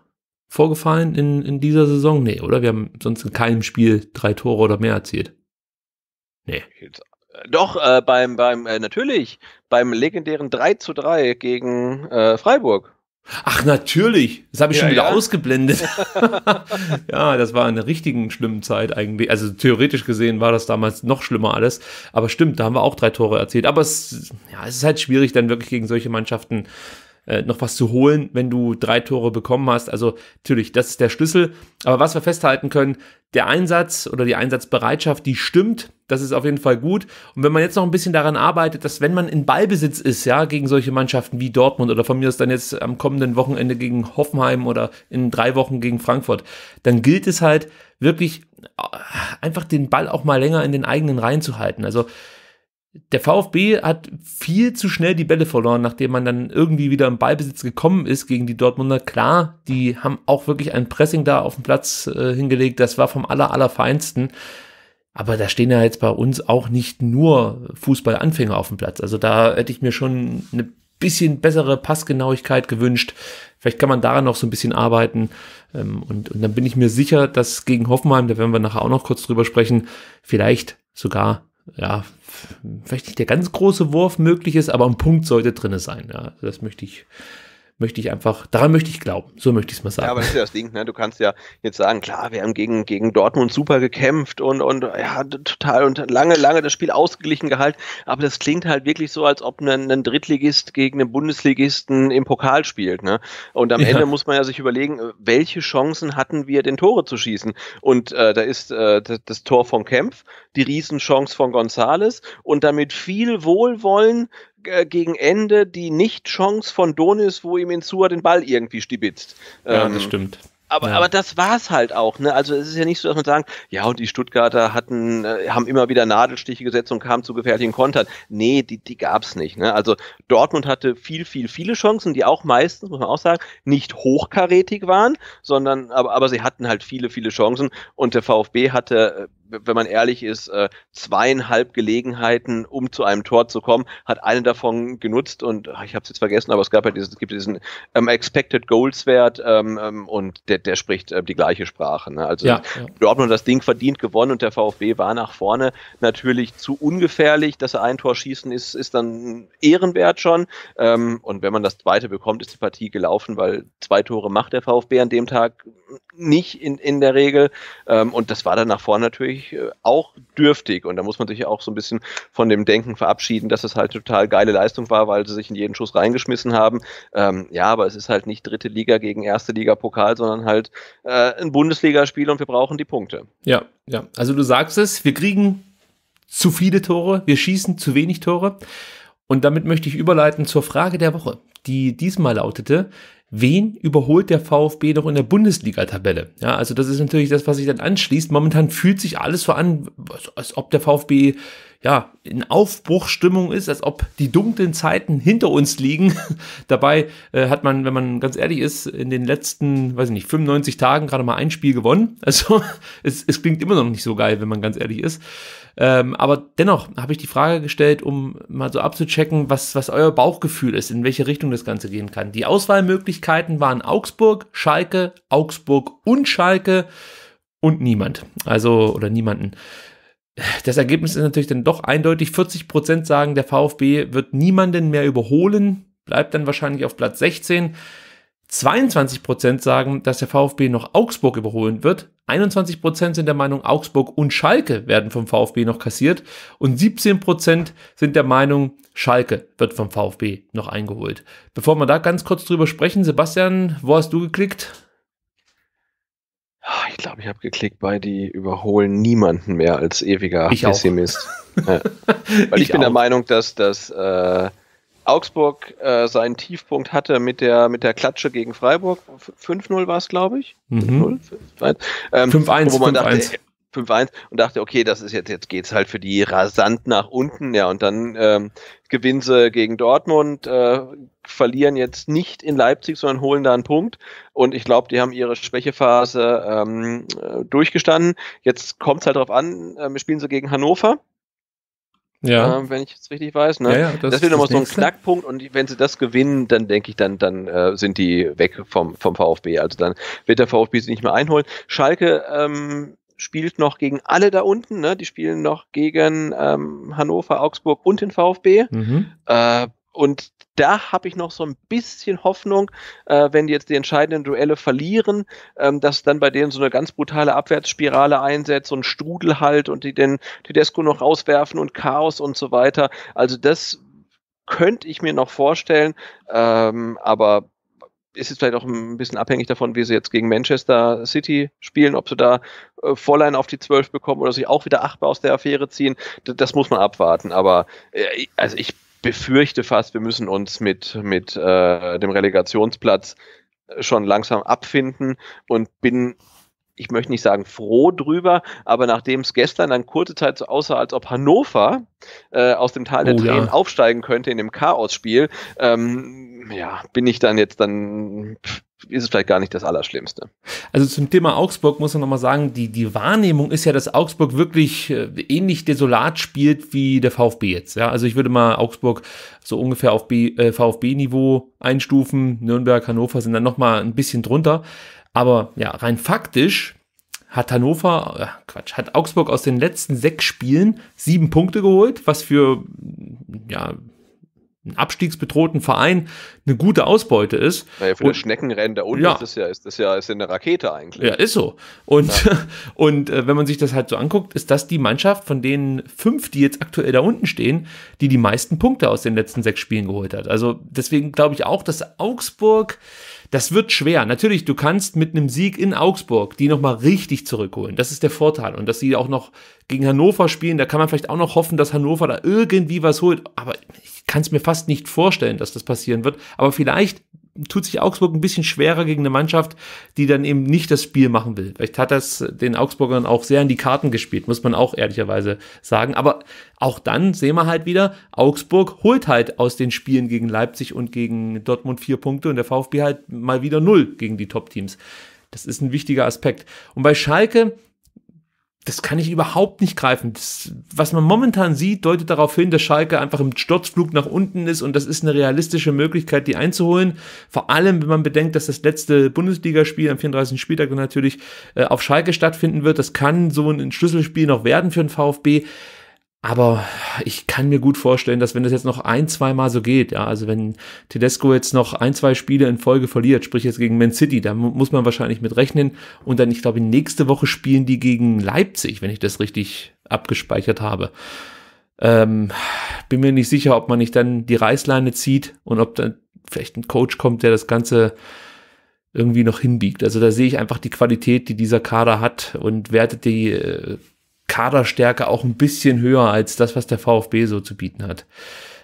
vorgefallen in, in dieser Saison? Nee, oder? Wir haben sonst in keinem Spiel drei Tore oder mehr erzielt. Nee. Äh, doch, äh, beim, beim, äh, natürlich, beim legendären 3 zu 3 gegen äh, Freiburg. Ach, natürlich. Das habe ich ja, schon wieder ja. ausgeblendet. [LAUGHS] [LAUGHS] ja, das war in der richtigen schlimmen Zeit eigentlich. Also theoretisch gesehen war das damals noch schlimmer alles. Aber stimmt, da haben wir auch drei Tore erzielt. Aber es, ja, es ist halt schwierig, dann wirklich gegen solche Mannschaften äh, noch was zu holen, wenn du drei Tore bekommen hast. Also natürlich, das ist der Schlüssel. Aber was wir festhalten können, der Einsatz oder die Einsatzbereitschaft, die stimmt. Das ist auf jeden Fall gut. Und wenn man jetzt noch ein bisschen daran arbeitet, dass wenn man in Ballbesitz ist, ja, gegen solche Mannschaften wie Dortmund oder von mir aus dann jetzt am kommenden Wochenende gegen Hoffenheim oder in drei Wochen gegen Frankfurt, dann gilt es halt wirklich äh, einfach den Ball auch mal länger in den eigenen Reihen zu halten. Also der VfB hat viel zu schnell die Bälle verloren, nachdem man dann irgendwie wieder im Ballbesitz gekommen ist gegen die Dortmunder. Klar, die haben auch wirklich ein Pressing da auf dem Platz äh, hingelegt. Das war vom aller, allerfeinsten. Aber da stehen ja jetzt bei uns auch nicht nur Fußballanfänger auf dem Platz. Also da hätte ich mir schon eine bisschen bessere Passgenauigkeit gewünscht. Vielleicht kann man daran noch so ein bisschen arbeiten. Ähm, und, und dann bin ich mir sicher, dass gegen Hoffenheim, da werden wir nachher auch noch kurz drüber sprechen, vielleicht sogar ja, vielleicht nicht der ganz große Wurf möglich ist, aber ein Punkt sollte drin sein. Ja. Das möchte ich möchte ich einfach, daran möchte ich glauben, so möchte ich es mal sagen. Ja, aber das ist ja das Ding, ne? du kannst ja jetzt sagen, klar, wir haben gegen, gegen Dortmund super gekämpft und, und ja, total und lange, lange das Spiel ausgeglichen gehalten, aber das klingt halt wirklich so, als ob ein, ein Drittligist gegen einen Bundesligisten im Pokal spielt. Ne? Und am ja. Ende muss man ja sich überlegen, welche Chancen hatten wir, den Tore zu schießen? Und äh, da ist äh, das, das Tor von Kempf, die Riesenchance von Gonzales und damit viel Wohlwollen äh, gegen Ende die Nicht-Chance von Donis, wo ihm in Insua den Ball irgendwie stibitzt. Ja, ähm, das stimmt. Aber, ja. aber das war's halt auch. Ne? Also es ist ja nicht so, dass man sagt, ja und die Stuttgarter hatten, äh, haben immer wieder Nadelstiche gesetzt und kamen zu gefährlichen Kontern. Nee, die, die es nicht. Ne? Also Dortmund hatte viel, viel, viele Chancen, die auch meistens, muss man auch sagen, nicht hochkarätig waren, sondern aber, aber sie hatten halt viele, viele Chancen und der VfB hatte äh, wenn man ehrlich ist, äh, zweieinhalb Gelegenheiten, um zu einem Tor zu kommen, hat eine davon genutzt und ah, ich habe es jetzt vergessen, aber es gab ja diesen, gibt diesen ähm, Expected Goals Wert ähm, ähm, und der, der spricht äh, die gleiche Sprache. Ne? Also ja, ja. Dortmund das Ding verdient gewonnen und der VfB war nach vorne natürlich zu ungefährlich, dass er ein Tor schießen ist, ist dann ehrenwert schon. Ähm, und wenn man das zweite bekommt, ist die Partie gelaufen, weil zwei Tore macht der VfB an dem Tag nicht in, in der Regel. Ähm, und das war dann nach vorne natürlich natürlich äh, auch dürftig und da muss man sich auch so ein bisschen von dem Denken verabschieden, dass es halt total geile Leistung war, weil sie sich in jeden Schuss reingeschmissen haben. Ähm, ja, aber es ist halt nicht dritte Liga gegen erste Liga Pokal, sondern halt äh, ein Bundesligaspiel und wir brauchen die Punkte. Ja, ja. Also du sagst es, wir kriegen zu viele Tore, wir schießen zu wenig Tore. Und damit möchte ich überleiten zur Frage der Woche, die diesmal lautete, wen überholt der VfB noch in der Bundesliga-Tabelle? Ja, also das ist natürlich das, was sich dann anschließt. Momentan fühlt sich alles so an, als, ob der VfB ja, in Aufbruchstimmung ist, als ob die dunklen Zeiten hinter uns liegen. [LAUGHS] Dabei äh, hat man, wenn man ganz ehrlich ist, in den letzten, weiß ich nicht, 95 Tagen gerade mal ein Spiel gewonnen. Also [LAUGHS] es, es klingt immer noch nicht so geil, wenn man ganz ehrlich ist. Ähm, aber dennoch habe ich die Frage gestellt, um mal so abzuchecken, was, was euer Bauchgefühl ist, in welche Richtung das Ganze gehen kann. Die Auswahlmöglichkeiten waren Augsburg, Schalke, Augsburg und Schalke und niemand. Also, oder niemanden. Das Ergebnis ist natürlich dann doch eindeutig. 40 Prozent sagen, der VfB wird niemanden mehr überholen, bleibt dann wahrscheinlich auf Platz 16. 22% sagen, dass der VfB noch Augsburg überholen wird. 21% sind der Meinung, Augsburg und Schalke werden vom VfB noch kassiert. Und 17% sind der Meinung, Schalke wird vom VfB noch eingeholt. Bevor wir da ganz kurz drüber sprechen, Sebastian, wo hast du geklickt? Ah, ich glaube, ich habe geklickt bei die überholen niemanden mehr als ewiger ich Pessimist. [LAUGHS] Ja. Weil ich, ich bin auch. der Meinung, dass das äh, Augsburg äh, seinen Tiefpunkt hatte mit der, mit der Klatsche gegen Freiburg. 5-0 war es, glaube ich. Mhm. 5-1. Ähm, 5-1. 5-1 und dachte, okay, das ist jetzt, jetzt geht's halt für die rasant nach unten, ja, und dann ähm, gewinnen sie gegen Dortmund, äh, verlieren jetzt nicht in Leipzig, sondern holen da einen Punkt. Und ich glaube, die haben ihre Schwächephase ähm, äh, durchgestanden. Jetzt kommt's halt drauf an, äh, spielen sie gegen Hannover ja. Äh, wenn ich es richtig weiß. Ne? Ja, ja, das, das wäre nochmal so ein Knackpunkt und wenn sie das gewinnen, dann denke ich, dann, dann äh, sind die weg vom, vom VfB. Also dann wird der VfB sie nicht mehr einholen. Schalke ähm, spielt noch gegen alle da unten, ne? Die spielen noch gegen ähm, Hannover, Augsburg und den VfB. Mhm. Äh, und da habe ich noch so ein bisschen Hoffnung, äh, wenn die jetzt die entscheidenden Duelle verlieren, ähm, dass dann bei denen so eine ganz brutale Abwärtsspirale einsetzt, so ein Strudel halt und die den Tedesco noch rauswerfen und Chaos und so weiter. Also das könnte ich mir noch vorstellen, ähm, aber ist jetzt vielleicht auch ein bisschen abhängig davon, wie sie jetzt gegen Manchester City spielen, ob sie da äh, Vorlein auf die 12 bekommen oder sich auch wieder achtbar aus der Affäre ziehen. D das muss man abwarten. Aber äh, also ich befürchte fast, wir müssen uns mit, mit äh, dem Relegationsplatz schon langsam abfinden und bin, ich möchte nicht sagen froh drüber, aber nachdem es gestern dann kurze Zeit so aussah, als ob Hannover äh, aus dem Tal der oh, Tränen ja. aufsteigen könnte in dem Chaos-Spiel, ähm, ja, bin ich dann jetzt dann ist es vielleicht gar nicht das Allerschlimmste. Also zum Thema Augsburg muss man nochmal sagen, die, die Wahrnehmung ist ja, dass Augsburg wirklich äh, ähnlich desolat spielt wie der VfB jetzt. Ja? Also ich würde mal Augsburg so ungefähr auf äh, VfB-Niveau einstufen. Nürnberg, Hannover sind dann nochmal ein bisschen drunter. Aber ja, rein faktisch hat Hannover, äh, Quatsch, hat Augsburg aus den letzten sechs Spielen sieben Punkte geholt, was für ja, einen abstiegsbedrohten Verein eine gute Ausbeute ist. Naja, für und, das Schneckenrennen da unten ja. ist das ja, ist das ja, ist ja eine Rakete eigentlich. Ja, ist so. Und, ja. [LAUGHS] und äh, wenn man sich das halt so anguckt, ist das die Mannschaft von den fünf, die jetzt aktuell da unten stehen, die die meisten Punkte aus den letzten sechs Spielen geholt hat. Also deswegen glaube ich auch, dass Augsburg das wird schwer. Natürlich, du kannst mit einem Sieg in Augsburg die nochmal richtig zurückholen. Das ist der Vorteil. Und dass sie auch noch gegen Hannover spielen, da kann man vielleicht auch noch hoffen, dass Hannover da irgendwie was holt. Aber ich kann es mir fast nicht vorstellen, dass das passieren wird. Aber vielleicht tut sich Augsburg ein bisschen schwerer gegen eine Mannschaft, die dann eben nicht das Spiel machen will. Vielleicht hat das den Augsburgern auch sehr in die Karten gespielt, muss man auch ehrlicherweise sagen. Aber auch dann sehen wir halt wieder, Augsburg holt halt aus den Spielen gegen Leipzig und gegen Dortmund vier Punkte und der VfB halt mal wieder null gegen die Top-Teams. Das ist ein wichtiger Aspekt. Und bei Schalke das kann ich überhaupt nicht greifen. Das, was man momentan sieht, deutet darauf hin, dass Schalke einfach im Sturzflug nach unten ist und das ist eine realistische Möglichkeit, die einzuholen. Vor allem, wenn man bedenkt, dass das letzte Bundesligaspiel am 34. Spieltag natürlich äh, auf Schalke stattfinden wird. Das kann so ein Schlüsselspiel noch werden für den VfB. Aber ich kann mir gut vorstellen, dass wenn das jetzt noch ein, zwei Mal so geht, ja, also wenn Tedesco jetzt noch ein, zwei Spiele in Folge verliert, sprich jetzt gegen Man City, da muss man wahrscheinlich mit rechnen. Und dann, ich glaube, nächste Woche spielen die gegen Leipzig, wenn ich das richtig abgespeichert habe. Ähm, bin mir nicht sicher, ob man nicht dann die Reißleine zieht und ob dann vielleicht ein Coach kommt, der das Ganze irgendwie noch hinbiegt. Also da sehe ich einfach die Qualität, die dieser Kader hat und wertet die äh, Kaderstärke auch ein bisschen höher als das, was der VfB so zu bieten hat.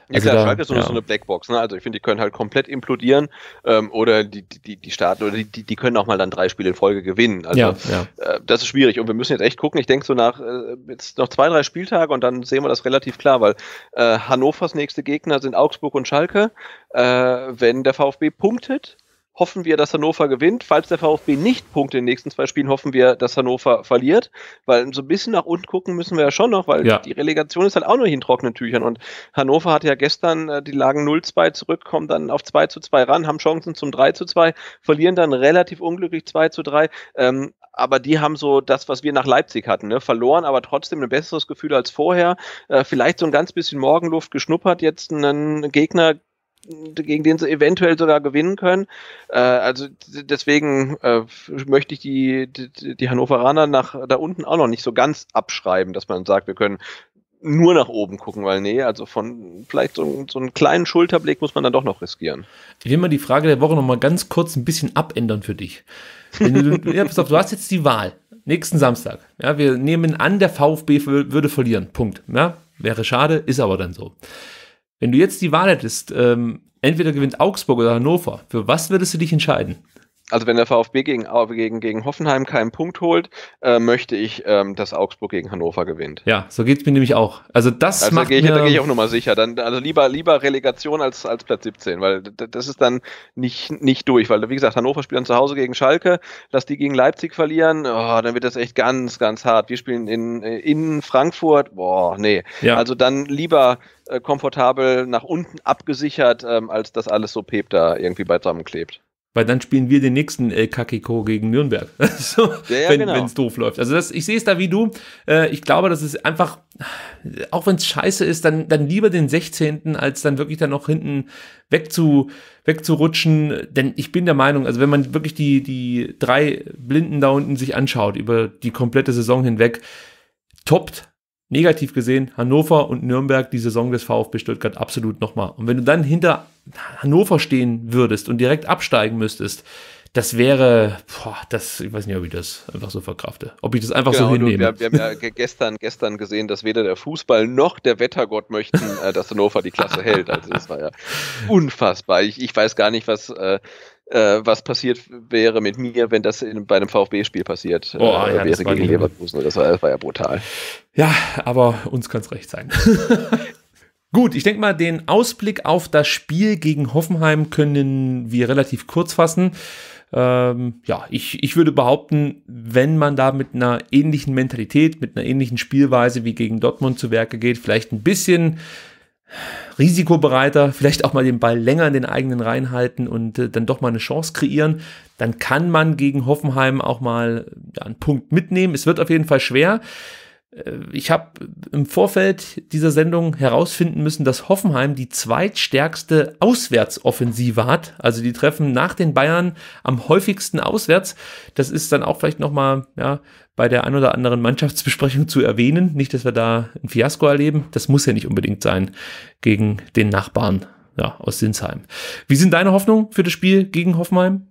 Ja, also klar, Schalke ist so, ja. so eine Blackbox. Ne? Also ich finde, die können halt komplett implodieren ähm, oder die, die, die starten oder die, die können auch mal dann drei Spiele in Folge gewinnen. Also ja, ja. Äh, das ist schwierig und wir müssen jetzt echt gucken. Ich denke so nach äh, jetzt noch zwei, drei Spieltage und dann sehen wir das relativ klar, weil äh, Hannovers nächste Gegner sind Augsburg und Schalke. Äh, wenn der VfB punktet, hoffen wir, dass Hannover gewinnt. Falls der VfB nicht Punkte in den nächsten zwei Spielen, hoffen wir, dass Hannover verliert. Weil so ein bisschen nach unten gucken müssen wir ja schon noch, weil ja. die Relegation ist halt auch noch in trockenen Tüchern. Und Hannover hat ja gestern, äh, die lagen 0-2 zurück, kommen dann auf 2 2 ran, haben Chancen zum 3 2, verlieren dann relativ unglücklich 2 3. Ähm, aber die haben so das, was wir nach Leipzig hatten, ne? verloren, aber trotzdem ein besseres Gefühl als vorher. Äh, vielleicht so ein ganz bisschen Morgenluft geschnuppert, jetzt einen Gegner gegen den sie eventuell sogar gewinnen können. Äh, also deswegen äh, möchte ich die, die, die Hannoveraner nach da unten auch noch nicht so ganz abschreiben, dass man sagt, wir können nur nach oben gucken, weil nee, also von vielleicht so, so einen kleinen Schulterblick muss man dann doch noch riskieren. Ich will mal die Frage der Woche nochmal ganz kurz ein bisschen abändern für dich. Wenn du, [LAUGHS] ja, pass auf, du hast jetzt die Wahl. Nächsten Samstag. Ja, wir nehmen an, der VfB würde verlieren. Punkt. Ja, wäre schade, ist aber dann so. Wenn du jetzt die Wahl hättest, ähm, entweder gewinnt Augsburg oder Hannover, für was würdest du dich entscheiden? also wenn der VfB gegen, gegen, gegen Hoffenheim keinen Punkt holt, äh, möchte ich, ähm, dass Augsburg gegen Hannover gewinnt. Ja, so geht es mir nämlich auch. Also das also macht da gehe ich, mir... geh ich auch nochmal sicher. Dann, also lieber, lieber Relegation als, als Platz 17, weil das ist dann nicht, nicht durch. Weil, wie gesagt, Hannover spielt dann zu Hause gegen Schalke, lass die gegen Leipzig verlieren, oh, dann wird das echt ganz, ganz hart. Wir spielen in, äh, in Frankfurt, boah, nee. Ja. Also dann lieber äh, komfortabel nach unten abgesichert, ähm, als dass alles so pep da irgendwie beisammenklebt. Weil dann spielen wir den nächsten El äh, Kakiko gegen Nürnberg. [LAUGHS] so, ja, ja, wenn genau. es doof läuft. Also das, ich sehe es da wie du. Äh, ich glaube, das ist einfach, auch wenn es scheiße ist, dann, dann lieber den 16. als dann wirklich dann noch hinten wegzu, wegzurutschen. Denn ich bin der Meinung, also wenn man wirklich die, die drei Blinden da unten sich anschaut über die komplette Saison hinweg, toppt negativ gesehen Hannover und Nürnberg die Saison des VfB Stuttgart absolut nochmal. Und wenn du dann hinter Hannover stehen würdest und direkt absteigen müsstest, das wäre, boah, das, ich weiß nicht, ob ich das einfach so verkrafte. Ob ich das einfach genau, so hinnehme. wir, wir, haben ja gestern, gestern gesehen, dass weder der Fußball noch der Wettergott möchten, äh, dass Hannover die Klasse hält. Also das war ja [LAUGHS] unfassbar. Ich, ich weiß gar nicht, was äh, äh, was passiert wäre mit mir, wenn das in, bei einem VfB-Spiel passiert oh, äh, ja, wäre gegen Leverkusen. Das war, das war ja brutal. Ja, aber uns kann es recht sein. [LAUGHS] Gut, ich denke mal, den Ausblick auf das Spiel gegen Hoffenheim können wir relativ kurz fassen. Ähm, ja, ich, ich würde behaupten, wenn man da mit einer ähnlichen Mentalität, mit einer ähnlichen Spielweise wie gegen Dortmund zu Werke geht, vielleicht ein bisschen risikobereiter, vielleicht auch mal den Ball länger in den eigenen Reihen halten und äh, dann doch mal eine Chance kreieren, dann kann man gegen Hoffenheim auch mal ja, einen Punkt mitnehmen. Es wird auf jeden Fall schwer. Äh, ich habe im Vorfeld dieser Sendung herausfinden müssen, dass Hoffenheim die zweitstärkste Auswärtsoffensive hat. Also die treffen nach den Bayern am häufigsten auswärts. Das ist dann auch vielleicht nochmal ja, bei der ein oder anderen Mannschaftsbesprechung zu erwähnen. Nicht, dass wir da ein Fiasko erleben. Das muss ja nicht unbedingt sein gegen den Nachbarn ja, aus Sinsheim. Wie sind deine Hoffnungen für das Spiel gegen Hoffenheim?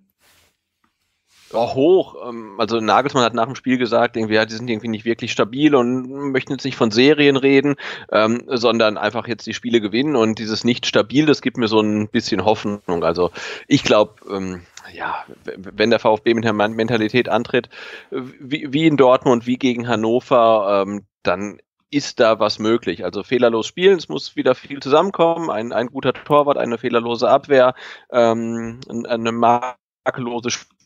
Ja, hoch. Ähm, also Nagelsmann hat nach dem Spiel gesagt, irgendwie, ja, die sind irgendwie nicht wirklich stabil und möchten jetzt nicht von Serien reden, ähm, sondern einfach jetzt die Spiele gewinnen und dieses nicht stabil, das gibt mir so ein bisschen Hoffnung. Also ich glaube, ähm, ja, wenn der VfB mit der Mentalität antritt, wie, wie in Dortmund, wie gegen Hannover, ähm, dann ist da was möglich. Also fehlerlos spielen, es muss wieder viel zusammenkommen, ein, ein guter Torwart, eine fehlerlose Abwehr, ähm, eine makellose Spiel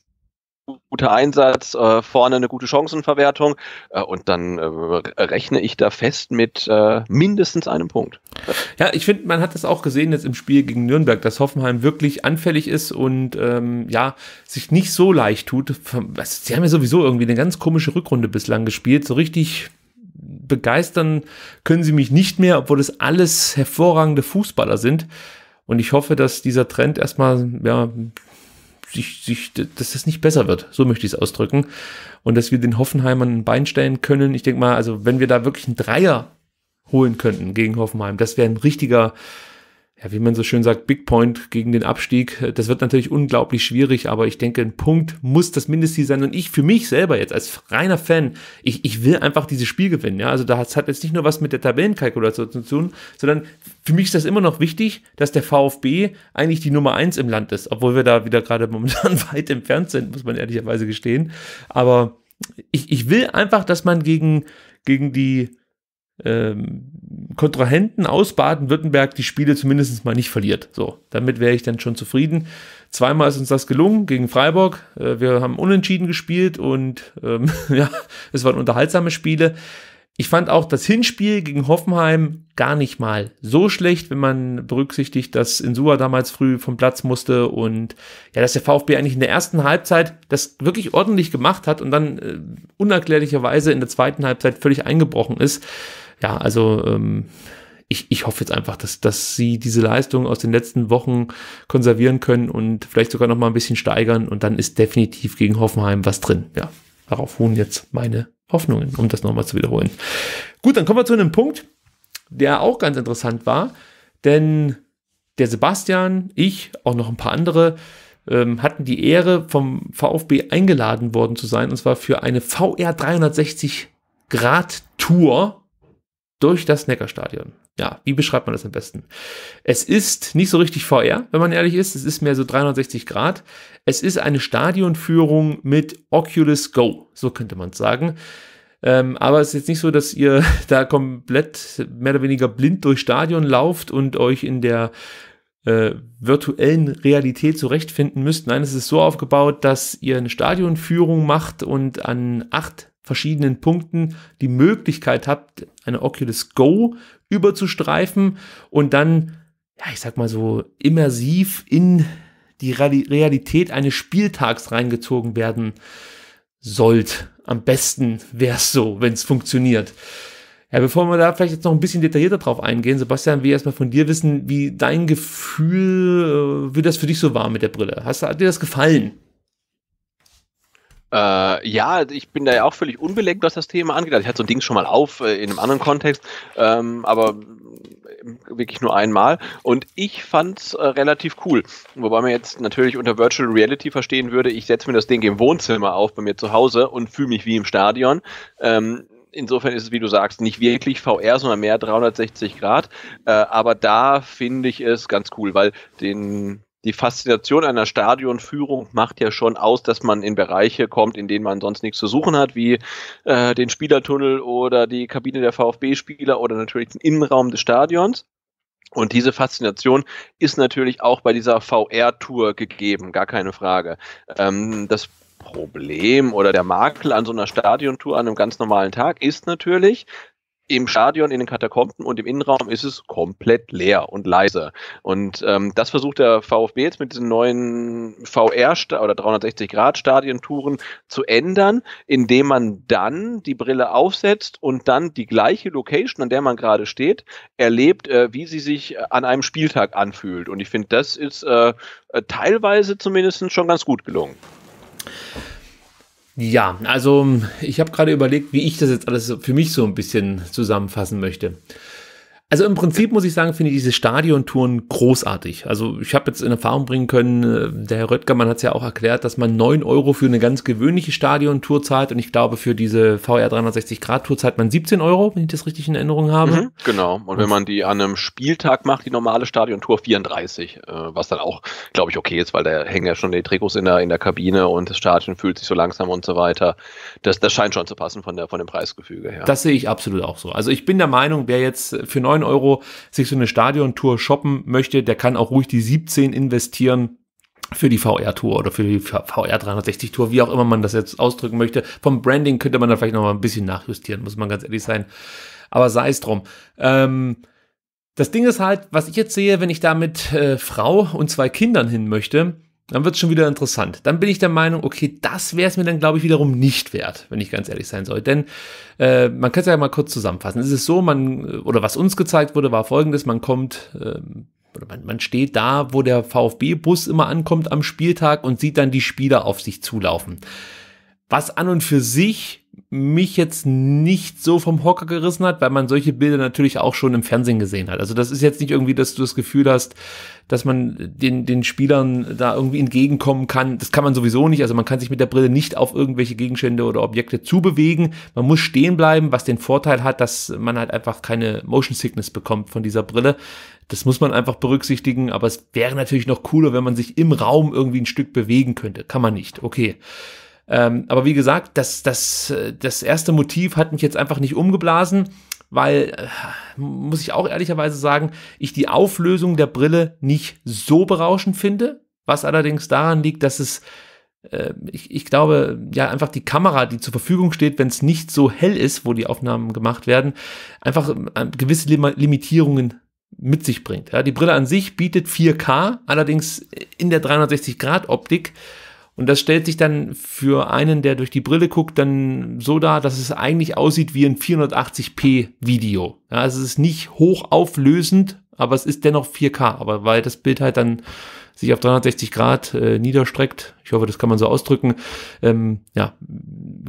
guter Einsatz, äh, vorne eine gute Chancenverwertung äh, und dann äh, rechne ich da fest mit äh, mindestens einem Punkt. Ja, ich finde, man hat das auch gesehen jetzt im Spiel gegen Nürnberg, dass Hoffenheim wirklich anfällig ist und ähm, ja, sich nicht so leicht tut. Sie haben ja sowieso irgendwie eine ganz komische Rückrunde bislang gespielt, so richtig begeistern können sie mich nicht mehr, obwohl das alles hervorragende Fußballer sind. Und ich hoffe, dass dieser Trend erstmal ja, sich, sich, dass das nicht besser wird. So möchte ich es ausdrücken. Und dass wir den Hoffenheimern ein Bein stellen können. Ich denke mal, also wenn wir da wirklich einen Dreier holen könnten gegen Hoffenheim, das wäre ein richtiger, ja, wie man so schön sagt, Big Point gegen den Abstieg. Das wird natürlich unglaublich schwierig, aber ich denke, ein Punkt muss das Mindestziel sein. Und ich für mich selber jetzt als reiner Fan, ich, ich will einfach dieses Spiel gewinnen. Ja, also das hat jetzt nicht nur was mit der Tabellenkalkulation zu tun, sondern für mich ist das immer noch wichtig, dass der VfB eigentlich die Nummer eins im Land ist, obwohl wir da wieder gerade momentan [LAUGHS] weit entfernt sind, muss man ehrlicherweise gestehen. Aber ich, ich will einfach, dass man gegen, gegen die ähm, Kontrahenten aus Baden-Württemberg die Spiele zumindest mal nicht verliert. So, damit wäre ich dann schon zufrieden. Zweimal ist uns das gelungen gegen Freiburg. Äh, wir haben unentschieden gespielt und ähm, [LAUGHS] ja, es waren unterhaltsame Spiele. Ich fand auch das Hinspiel gegen Hoffenheim gar nicht mal so schlecht, wenn man berücksichtigt, dass Insua damals früh vom Platz musste und ja, dass der VfB eigentlich in der ersten Halbzeit das wirklich ordentlich gemacht hat und dann äh, unerklärlicherweise in der zweiten Halbzeit völlig eingebrochen ist ja, also ähm, ich, ich hoffe jetzt einfach, dass, dass sie diese Leistung aus den letzten Wochen konservieren können und vielleicht sogar noch mal ein bisschen steigern und dann ist definitiv gegen Hoffenheim was drin. Ja, darauf ruhen jetzt meine Hoffnungen, um das nochmal zu wiederholen. Gut, dann kommen wir zu einem Punkt, der auch ganz interessant war, denn der Sebastian, ich, auch noch ein paar andere, ähm, hatten die Ehre, vom VfB eingeladen worden zu sein, und zwar für eine VR 360 Grad Tour durch das Neckarstadion. Ja, wie beschreibt man das am besten? Es ist nicht so richtig VR, wenn man ehrlich ist. Es ist mehr so 360 Grad. Es ist eine Stadionführung mit Oculus Go, so könnte man sagen. Ähm, aber es ist jetzt nicht so, dass ihr [LAUGHS] da komplett mehr oder weniger blind durchs Stadion lauft und euch in der äh, virtuellen Realität zurechtfinden müsst. Nein, es ist so aufgebaut, dass ihr eine Stadionführung macht und an acht verschiedenen Punkten die Möglichkeit habt, eine Oculus Go überzustreifen und dann, ja, ich sag mal so, immersiv in die Realität eines Spieltags reingezogen werden sollt. Am besten wäre es so, wenn es funktioniert. Ja, bevor wir da vielleicht jetzt noch ein bisschen detaillierter drauf eingehen, Sebastian, will ich erstmal von dir wissen, wie dein Gefühl, äh, wie das für dich so war mit der Brille. Hast, hat dir das gefallen? Äh, ja, ich bin da ja auch völlig unbelegt, was das Thema angeht. Also ich hatte so ein Ding schon mal auf äh, in einem anderen Kontext, ähm, aber äh, wirklich nur einmal. Und ich fand's äh, relativ cool. Wobei man jetzt natürlich unter Virtual Reality verstehen würde, ich setze mir das Ding im Wohnzimmer auf bei mir zu Hause und fühle mich wie im Stadion. Ähm, insofern ist es, wie du sagst, nicht wirklich VR, sondern mehr 360 Grad. Äh, aber da finde ich es ganz cool, weil den die Faszination einer Stadionführung macht ja schon aus, dass man in Bereiche kommt, in denen man sonst nichts zu suchen hat, wie äh, den Spielertunnel oder die Kabine der VfB-Spieler oder natürlich den Innenraum des Stadions. Und diese Faszination ist natürlich auch bei dieser VR-Tour gegeben, gar keine Frage. Ähm, das Problem oder der Makel an so einer Stadiontour an einem ganz normalen Tag ist natürlich, im Stadion, in den Katakomben und im Innenraum ist es komplett leer und leise. Und ähm, das versucht der VfB jetzt mit diesen neuen VR- oder 360-Grad-Stadientouren zu ändern, indem man dann die Brille aufsetzt und dann die gleiche Location, an der man gerade steht, erlebt, äh, wie sie sich äh, an einem Spieltag anfühlt. Und ich finde, das ist äh, äh teilweise zumindest schon ganz gut gelungen. Ja, also ich habe gerade überlegt, wie ich das jetzt alles für mich so ein bisschen zusammenfassen möchte. Also im Prinzip muss ich sagen, finde ich diese Stadiontouren großartig. Also ich habe jetzt in Erfahrung bringen können, äh, der Herr Röttgermann hat es ja auch erklärt, dass man 9 Euro für eine ganz gewöhnliche Stadiontour zahlt und ich glaube für diese VR 360-Grad-Tour zahlt man 17 Euro, wenn ich das richtig in Erinnerung habe. Mhm, genau. Und wenn man die an einem Spieltag macht, die normale Stadiontour 34, äh, was dann auch, glaube ich, okay ist, weil da hängen ja schon die Trikots in der, in der Kabine und das Stadion fühlt sich so langsam und so weiter. Das, das scheint schon zu passen von, der, von dem Preisgefüge her. Das sehe ich absolut auch so. Also ich bin der Meinung, wer jetzt für neun 9 Euro sich so eine Stadiontour shoppen möchte, der kann auch ruhig die 17 investieren für die VR-Tour oder für die VR 360-Tour, wie auch immer man das jetzt ausdrücken möchte. Vom Branding könnte man da vielleicht noch mal ein bisschen nachjustieren, muss man ganz ehrlich sein. Aber sei es drum. Ähm, das Ding ist halt, was ich jetzt sehe, wenn ich da mit äh, Frau und zwei Kindern hin möchte, dann wird es schon wieder interessant. Dann bin ich der Meinung, okay, das wäre es mir dann, glaube ich, wiederum nicht wert, wenn ich ganz ehrlich sein soll. Denn äh, man kann es ja mal kurz zusammenfassen. Es ist so, man, oder was uns gezeigt wurde, war folgendes: man kommt. Ähm, oder man, man steht da, wo der VfB-Bus immer ankommt am Spieltag und sieht dann die Spieler auf sich zulaufen. Was an und für sich mich jetzt nicht so vom Hocker gerissen hat, weil man solche Bilder natürlich auch schon im Fernsehen gesehen hat. Also das ist jetzt nicht irgendwie, dass du das Gefühl hast, dass man den, den Spielern da irgendwie entgegenkommen kann. Das kann man sowieso nicht. Also man kann sich mit der Brille nicht auf irgendwelche Gegenstände oder Objekte zubewegen. Man muss stehen bleiben, was den Vorteil hat, dass man halt einfach keine Motion Sickness bekommt von dieser Brille. Das muss man einfach berücksichtigen, aber es wäre natürlich noch cooler, wenn man sich im Raum irgendwie ein Stück bewegen könnte. Kann man nicht. Okay. Ähm, aber wie gesagt, das, das, äh, das erste Motiv hat mich jetzt einfach nicht umgeblasen, weil, äh, muss ich auch ehrlicherweise sagen, ich die Auflösung der Brille nicht so berauschend finde, was allerdings daran liegt, dass es äh, ich, ich, glaube, ja, einfach die Kamera, die zur Verfügung steht, wenn es nicht so hell ist, wo die Aufnahmen gemacht werden, einfach gewisse Limitierungen mit sich bringt. Ja, die Brille an sich bietet 4K, allerdings in der 360-Grad-Optik. Und das stellt sich dann für einen, der durch die Brille guckt, dann so dar, dass es eigentlich aussieht wie ein 480p Video. Ja, also es ist nicht hochauflösend, aber es ist dennoch 4K. Aber weil das Bild halt dann sich auf 360 Grad äh, niederstreckt, ich hoffe, das kann man so ausdrücken, ähm, ja,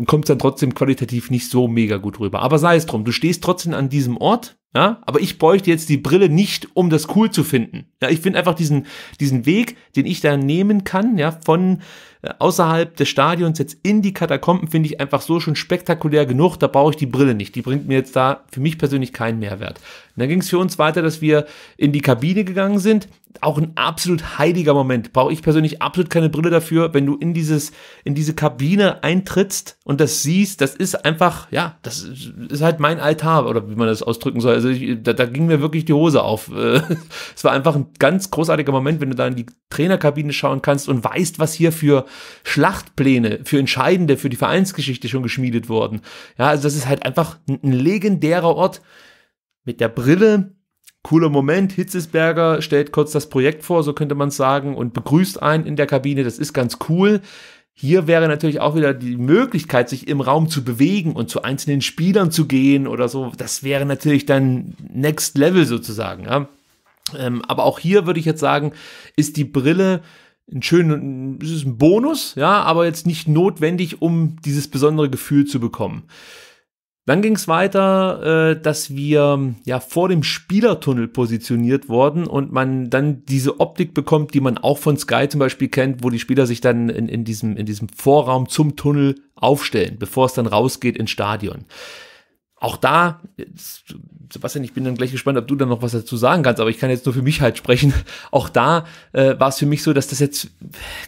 kommt es dann trotzdem qualitativ nicht so mega gut rüber. Aber sei es drum, du stehst trotzdem an diesem Ort, ja, aber ich bräuchte jetzt die Brille nicht, um das cool zu finden. Ja, ich finde einfach diesen, diesen Weg, den ich da nehmen kann, ja, von äh, außerhalb des Stadions jetzt in die Katakomben, finde ich einfach so schon spektakulär genug. Da brauche ich die Brille nicht. Die bringt mir jetzt da für mich persönlich keinen Mehrwert. Und dann ging es für uns weiter, dass wir in die Kabine gegangen sind. Auch ein absolut heiliger Moment. Brauche ich persönlich absolut keine Brille dafür, wenn du in dieses, in diese Kabine eintrittst und das siehst. Das ist einfach, ja, das ist halt mein Altar oder wie man das ausdrücken soll also ich, da, da, ging mir wirklich die Hose auf. Äh, [LAUGHS] es war einfach ein ganz großartiger Moment, wenn du da in die Trainerkabine schauen kannst und weißt, was hier für Schlachtpläne, für Entscheidende, für die Vereinsgeschichte schon geschmiedet wurden. Ja, also das ist halt einfach ein legendärer Ort mit der Brille, cooler Moment. Hitzesberger stellt kurz das Projekt vor, so könnte man es sagen, und begrüßt einen in der Kabine. Das ist ganz cool. Hier wäre natürlich auch wieder die Möglichkeit, sich im Raum zu bewegen und zu einzelnen Spielern zu gehen oder so. Das wäre natürlich dann Next Level sozusagen. Ja? Ähm, aber auch hier würde ich jetzt sagen, ist die Brille ein schönen, es ist ein Bonus, ja, aber jetzt nicht notwendig, um dieses besondere Gefühl zu bekommen. Dann ging es weiter, äh, dass wir ja vor dem Spielertunnel positioniert wurden und man dann diese Optik bekommt, die man auch von Sky zum Beispiel kennt, wo die Spieler sich dann in, in, diesem, in diesem Vorraum zum Tunnel aufstellen, bevor es dann rausgeht ins Stadion. Auch da, Sebastian, ich bin dann gleich gespannt, ob du dann noch was dazu sagen kannst, aber ich kann jetzt nur für mich halt sprechen. [LAUGHS] Auch da äh, war es für mich so, dass das jetzt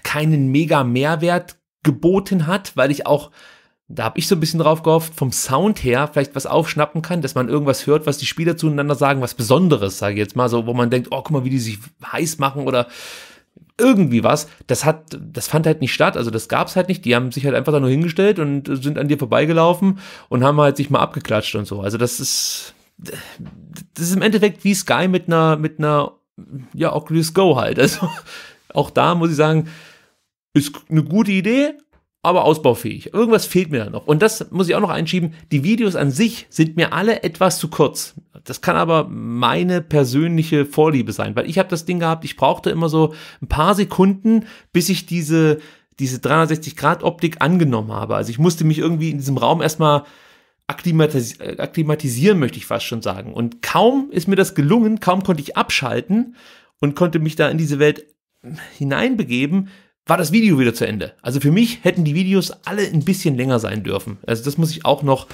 keinen mega Mehrwert geboten hat, weil ich auch da habe ich so ein bisschen drauf gehofft, vom Sound her vielleicht was aufschnappen kann, dass man irgendwas hört, was die Spieler zueinander sagen, was Besonderes, sage ich jetzt mal, so, wo man denkt, oh, guck mal, wie die sich heiß machen oder irgendwie was. Das hat, das fand halt nicht statt, also das gab's halt nicht. Die haben sich halt einfach da nur hingestellt und sind an dir vorbeigelaufen und haben halt sich mal abgeklatscht und so. Also das ist, das ist im Endeffekt wie Sky mit einer, mit einer, ja, Oculus Go halt. Also [LAUGHS] auch da muss ich sagen, ist eine gute Idee, aber ausbaufähig. Irgendwas fehlt mir da noch. Und das muss ich auch noch einschieben. Die Videos an sich sind mir alle etwas zu kurz. Das kann aber meine persönliche Vorliebe sein, weil ich habe das Ding gehabt, ich brauchte immer so ein paar Sekunden, bis ich diese, diese 360-Grad-Optik angenommen habe. Also ich musste mich irgendwie in diesem Raum erstmal akklimatis äh, akklimatisieren, möchte ich fast schon sagen. Und kaum ist mir das gelungen, kaum konnte ich abschalten und konnte mich da in diese Welt hineinbegeben, war das Video wieder zu Ende. Also für mich hätten die Videos alle ein bisschen länger sein dürfen. Also das muss ich auch noch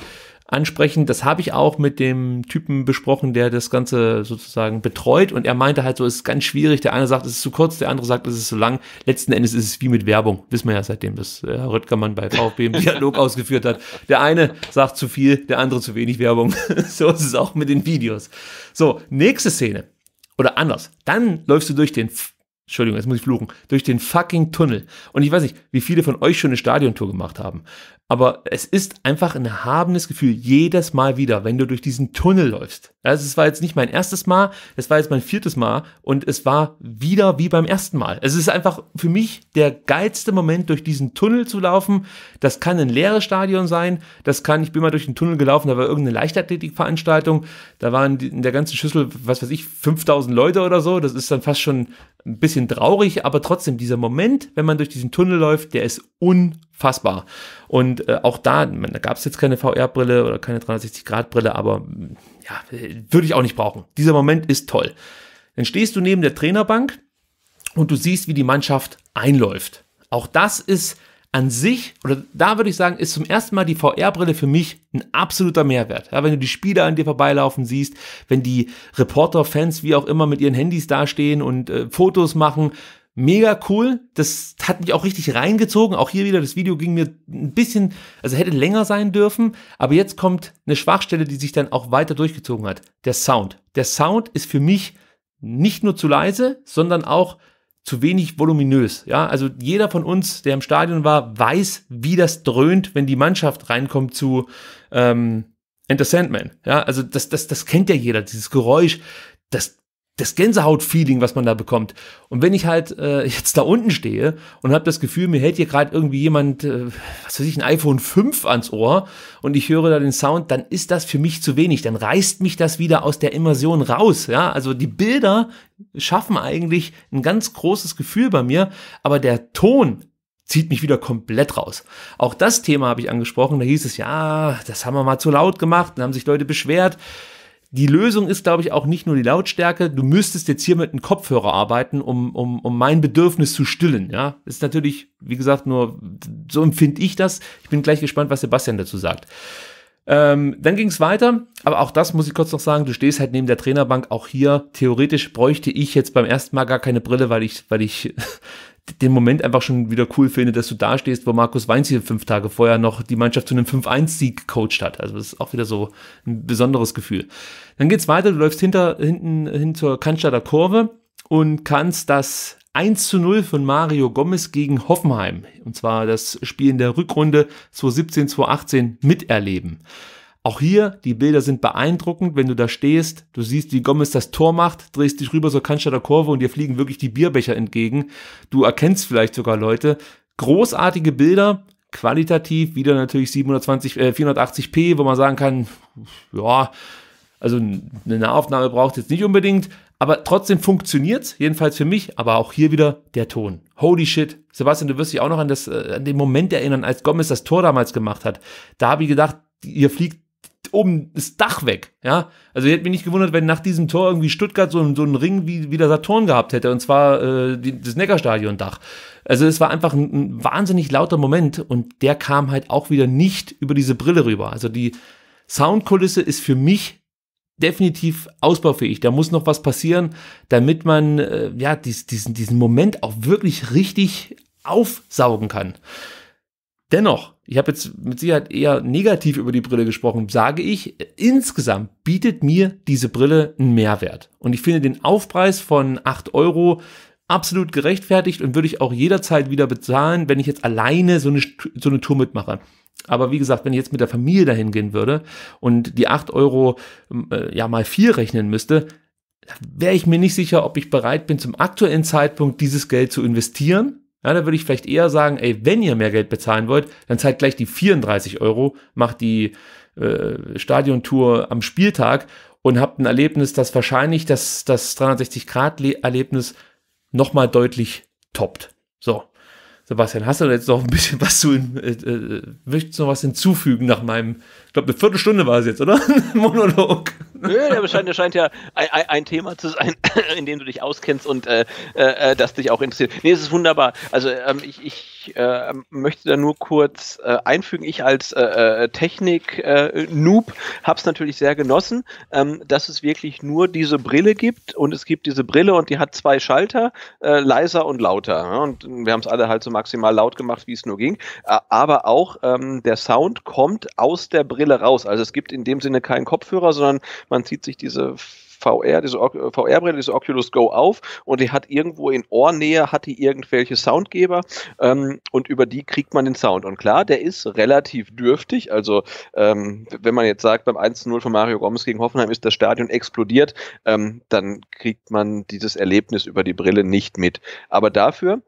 ansprechen. Das habe ich auch mit dem Typen besprochen, der das Ganze sozusagen betreut. Und er meinte halt so, es ist ganz schwierig. Der eine sagt, es ist zu kurz, der andere sagt, es ist zu lang. Letzten Endes ist es wie mit Werbung. Wissen wir ja seitdem dass Herr äh, Röttgermann bei VfB im [LAUGHS] Dialog ausgeführt hat. Der eine sagt zu viel, der andere zu wenig Werbung. [LAUGHS] so ist es auch mit den Videos. So, nächste Szene. Oder anders. Dann läufst du durch den Entschuldigung, jetzt muss ich fluchen, durch den fucking Tunnel. Und ich weiß nicht, wie viele von euch schon eine Stadiontour gemacht haben, aber es ist einfach ein erhabenes Gefühl jedes Mal wieder, wenn du durch diesen Tunnel läufst. Also es war jetzt nicht mein erstes Mal, es war jetzt mein viertes Mal und es war wieder wie beim ersten Mal. Es ist einfach für mich der geilste Moment, durch diesen Tunnel zu laufen. Das kann ein leeres Stadion sein, das kann, ich bin mal durch den Tunnel gelaufen, da war irgendeine Leichtathletikveranstaltung, da waren in der ganzen Schüssel, was weiß ich, 5000 Leute oder so, das ist dann fast schon ein bisschen traurig, aber trotzdem dieser Moment, wenn man durch diesen Tunnel läuft, der ist unfassbar. Und äh, auch da, man, da gab es jetzt keine VR-Brille oder keine 360-Grad-Brille, aber mm, ja, würde ich auch nicht brauchen. Dieser Moment ist toll. Dann stehst du neben der Trainerbank und du siehst, wie die Mannschaft einläuft. Auch das ist an sich, oder da würde ich sagen, ist zum ersten Mal die VR-Brille für mich ein absoluter Mehrwert. Ja, wenn du die Spieler an dir vorbeilaufen siehst, wenn die Reporter, Fans, wie auch immer, mit ihren Handys dastehen und äh, Fotos machen, mega cool. Das hat mich auch richtig reingezogen. Auch hier wieder, das Video ging mir ein bisschen, also hätte länger sein dürfen. Aber jetzt kommt eine Schwachstelle, die sich dann auch weiter durchgezogen hat. Der Sound. Der Sound ist für mich nicht nur zu leise, sondern auch zu wenig voluminös. Ja, also jeder von uns, der im Stadion war, weiß, wie das dröhnt, wenn die Mannschaft reinkommt zu ähm, Enter Sandman. Ja, also das, das, das kennt ja jeder, dieses Geräusch. Das das Gänsehaut-Feeling, was man da bekommt. Und wenn ich halt äh, [LAUGHS] jetzt da unten stehe und habe das Gefühl, mir hält hier gerade irgendwie jemand, äh, was weiß ich, ein iPhone 5 ans Ohr und ich höre da den Sound, dann ist das für mich zu wenig. Dann reißt mich das wieder aus der Immersion raus. Ja, also die Bilder schaffen eigentlich ein ganz großes Gefühl bei mir, aber der Ton zieht mich wieder komplett raus. Auch das Thema habe ich angesprochen, da hieß es, ja, das haben wir mal zu laut gemacht, dann haben sich Leute beschwert die Lösung ist, glaube ich, auch nicht nur die Lautstärke. Du müsstest jetzt hier mit einem Kopfhörer arbeiten, um, um, um mein Bedürfnis zu stillen. Ja, ist natürlich, wie gesagt, nur so empfinde ich das. Ich bin gleich gespannt, was Sebastian dazu sagt. Ähm, dann ging es weiter, aber auch das muss ich kurz noch sagen, du stehst halt neben der Trainerbank, auch hier theoretisch bräuchte ich jetzt beim ersten Mal gar keine Brille, weil ich, weil ich den Moment einfach schon wieder cool finde, dass du da stehst, wo Markus Weinz hier fünf Tage vorher noch die Mannschaft zu einem 5-1-Sieg gecoacht hat. Also das ist auch wieder so ein besonderes Gefühl. Dann geht's weiter, du läufst hinter, hinten hin zur Cannstatter Kurve und kannst das 1 zu 0 von Mario Gomez gegen Hoffenheim, und zwar das Spiel in der Rückrunde 2017, 2018 miterleben. Auch hier, die Bilder sind beeindruckend, wenn du da stehst, du siehst, wie Gomez das Tor macht, drehst dich rüber zur kannst der Kurve und dir fliegen wirklich die Bierbecher entgegen. Du erkennst vielleicht sogar Leute. Großartige Bilder, qualitativ wieder natürlich 720, äh, 480p, wo man sagen kann, ja, also eine Nahaufnahme braucht jetzt nicht unbedingt, aber trotzdem funktioniert's, jedenfalls für mich, aber auch hier wieder der Ton. Holy shit. Sebastian, du wirst dich auch noch an, das, äh, an den Moment erinnern, als Gomez das Tor damals gemacht hat. Da habe ich gedacht, ihr fliegt oben das Dach weg. Ja, also ich hätte mich nicht gewundert, wenn nach diesem Tor irgendwie Stuttgart so, so einen Ring wie, wie der Saturn gehabt hätte, und zwar äh, die, das Neckarstadion-Dach. Also es war einfach ein, ein wahnsinnig lauter Moment und der kam halt auch wieder nicht über diese Brille rüber. Also die Soundkulisse ist für mich definitiv ausbaufähig. Da muss noch was passieren, damit man äh, ja dies, diesen, diesen Moment auch wirklich richtig aufsaugen kann. Dennoch, ich habe jetzt mit Sicherheit eher negativ über die Brille gesprochen, sage ich, insgesamt bietet mir diese Brille einen Mehrwert. Und ich finde den Aufpreis von 8 Euro absolut gerechtfertigt und würde ich auch jederzeit wieder bezahlen, wenn ich jetzt alleine so eine, so eine Tour mitmache. Aber wie gesagt, wenn ich jetzt mit der Familie dahin gehen würde und die 8 Euro ähm, äh, ja mal 4 rechnen müsste, wäre ich mir nicht sicher, ob ich bereit bin, zum aktuellen Zeitpunkt dieses Geld zu investieren ja, da würde ich vielleicht eher sagen, ey, wenn ihr mehr Geld bezahlen wollt, dann zahlt gleich die 34 Euro, macht die äh, Stadiontour am Spieltag und habt ein Erlebnis, das wahrscheinlich das, das 360-Grad-Erlebnis nochmal deutlich toppt. So. Sebastian, hast du jetzt noch ein bisschen was zu, äh, äh, möchtest du noch was hinzufügen nach meinem ich glaube, eine Viertelstunde war es jetzt, oder? [LAUGHS] Monolog. Nö, der scheint, der scheint ja ein, ein, Thema zu sein, [LAUGHS] in dem du dich auskennst und äh, äh, äh, das dich auch interessiert. Nee, es ist wunderbar. Also ähm, ich, ich äh, möchte da nur kurz äh, einfügen, ich als äh, Technik-Noob habe es natürlich sehr genossen, ähm, dass es wirklich nur diese Brille gibt und es gibt diese Brille und die hat zwei Schalter, leiser und lauter. Und wir haben es alle halt so maximal laut gemacht, wie es nur ging. Aber auch ähm, der Sound kommt aus der Brille Brille raus. Also es gibt in dem Sinne keinen Kopfhörer, sondern man zieht sich diese VR, diese äh, VR-Brille, diese Oculus Go auf und die hat irgendwo in Ohrnähe, hat die irgendwelche Soundgeber ähm, und über die kriegt man den Sound. Und klar, der ist relativ dürftig. Also ähm, wenn man jetzt sagt, beim 1-0 von Mario Gomez gegen Hoffenheim ist das Stadion explodiert, ähm, dann kriegt man dieses Erlebnis über die Brille nicht mit. Aber dafür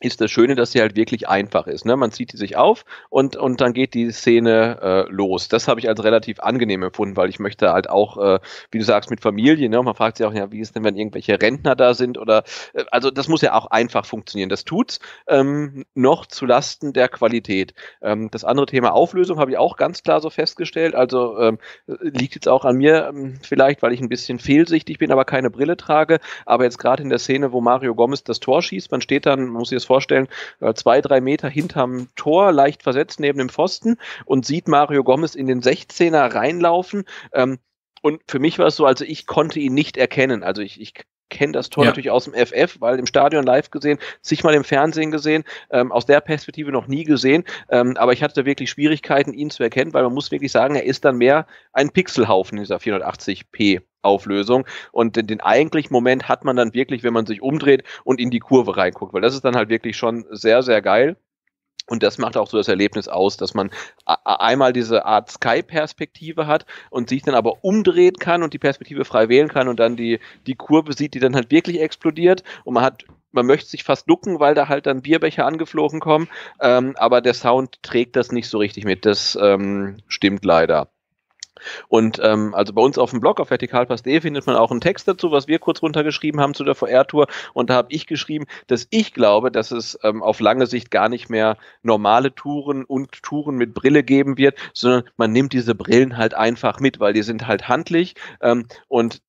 ist das Schöne, dass sie halt wirklich einfach ist. Ne? Man zieht die sich auf und, und dann geht die Szene äh, los. Das habe ich als relativ angenehm empfunden, weil ich möchte halt auch, äh, wie du sagst, mit Familie, ne? man fragt sich auch, ja, wie ist denn, wenn irgendwelche Rentner da sind oder, äh, also das muss ja auch einfach funktionieren. Das tut's ähm, noch zu Lasten der Qualität. Ähm, das andere Thema Auflösung habe ich auch ganz klar so festgestellt, also ähm, liegt jetzt auch an mir ähm, vielleicht, weil ich ein bisschen fehlsichtig bin, aber keine Brille trage, aber jetzt gerade in der Szene, wo Mario Gomez das Tor schießt, man steht dann, man muss sich das vorstellen, äh, zwei, drei Meter hinterm Tor, leicht versetzt neben dem Pfosten und sieht Mario Gomez in den 16er reinlaufen. Ähm, und für mich war es so, also ich konnte ihn nicht erkennen. Also ich, ich kenne das Tor ja. natürlich aus dem FF, weil im Stadion live gesehen, sich mal im Fernsehen gesehen, ähm, aus der Perspektive noch nie gesehen. Ähm, aber ich hatte wirklich Schwierigkeiten, ihn zu erkennen, weil man muss wirklich sagen, er ist dann mehr ein Pixelhaufen in dieser 480p. Auflösung und den, den eigentlichen Moment hat man dann wirklich, wenn man sich umdreht und in die Kurve reinguckt, weil das ist dann halt wirklich schon sehr, sehr geil und das macht auch so das Erlebnis aus, dass man einmal diese Art Sky-Perspektive hat und sich dann aber umdrehen kann und die Perspektive frei wählen kann und dann die, die Kurve sieht, die dann halt wirklich explodiert und man hat man möchte sich fast ducken, weil da halt dann Bierbecher angeflogen kommen, ähm, aber der Sound trägt das nicht so richtig mit. Das ähm, stimmt leider. Und ähm, also bei uns auf dem Blog auf vertikalpass.de findet man auch einen Text dazu, was wir kurz runtergeschrieben haben zu der VR-Tour. Und da habe ich geschrieben, dass ich glaube, dass es ähm, auf lange Sicht gar nicht mehr normale Touren und Touren mit Brille geben wird, sondern man nimmt diese Brillen halt einfach mit, weil die sind halt handlich ähm, und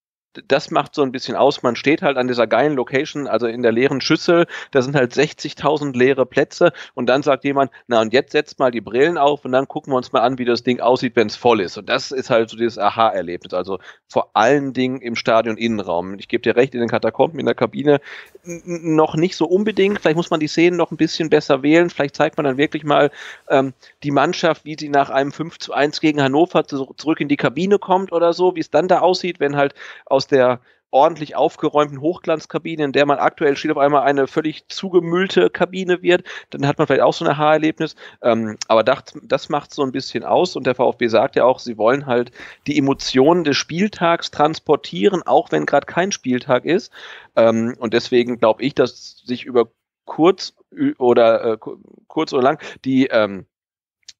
das macht so ein bisschen aus. Man steht halt an dieser geilen Location, also in der leeren Schüssel. Da sind halt 60.000 leere Plätze und dann sagt jemand, na und jetzt setzt mal die Brillen auf und dann gucken wir uns mal an, wie das Ding aussieht, wenn es voll ist. Und das ist halt so dieses Aha-Erlebnis. Also vor allen Dingen im Stadion Innenraum. Ich gebe dir recht, in den Katakomben, in der Kabine noch nicht so unbedingt. Vielleicht muss man die Szenen noch ein bisschen besser wählen. Vielleicht zeigt man dann wirklich mal ähm, die Mannschaft, wie sie nach einem 5 zu 1 gegen Hannover zurück in die Kabine kommt oder so, wie es dann da aussieht, wenn halt aus aus der ordentlich aufgeräumten Hochglanzkabine, in der man aktuell steht, auf einmal eine völlig zugemüllte Kabine wird, dann hat man vielleicht auch so ein Haarerlebnis. Ähm, aber das, das macht so ein bisschen aus und der VfB sagt ja auch, sie wollen halt die Emotionen des Spieltags transportieren, auch wenn gerade kein Spieltag ist. Ähm, und deswegen glaube ich, dass sich über kurz oder äh, kurz oder lang die ähm,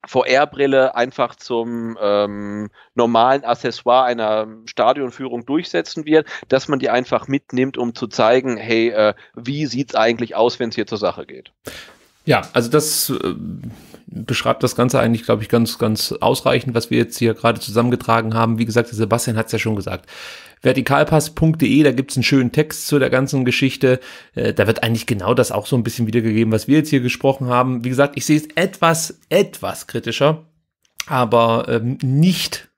VR-Brille einfach zum ähm, normalen Accessoire einer Stadionführung durchsetzen wird, dass man die einfach mitnimmt, um zu zeigen, hey, äh, wie es eigentlich aus, wenn es hier zur Sache geht? Ja, also das. Äh beschreibt das Ganze eigentlich, glaube ich, ganz, ganz ausreichend, was wir jetzt hier gerade zusammengetragen haben. Wie gesagt, Sebastian hat es ja schon gesagt. Vertikalpass.de, da gibt's einen schönen Text zu der ganzen Geschichte. Äh, da wird eigentlich genau das auch so ein bisschen wiedergegeben, was wir jetzt hier gesprochen haben. Wie gesagt, ich sehe es etwas, etwas kritischer, aber ähm, nicht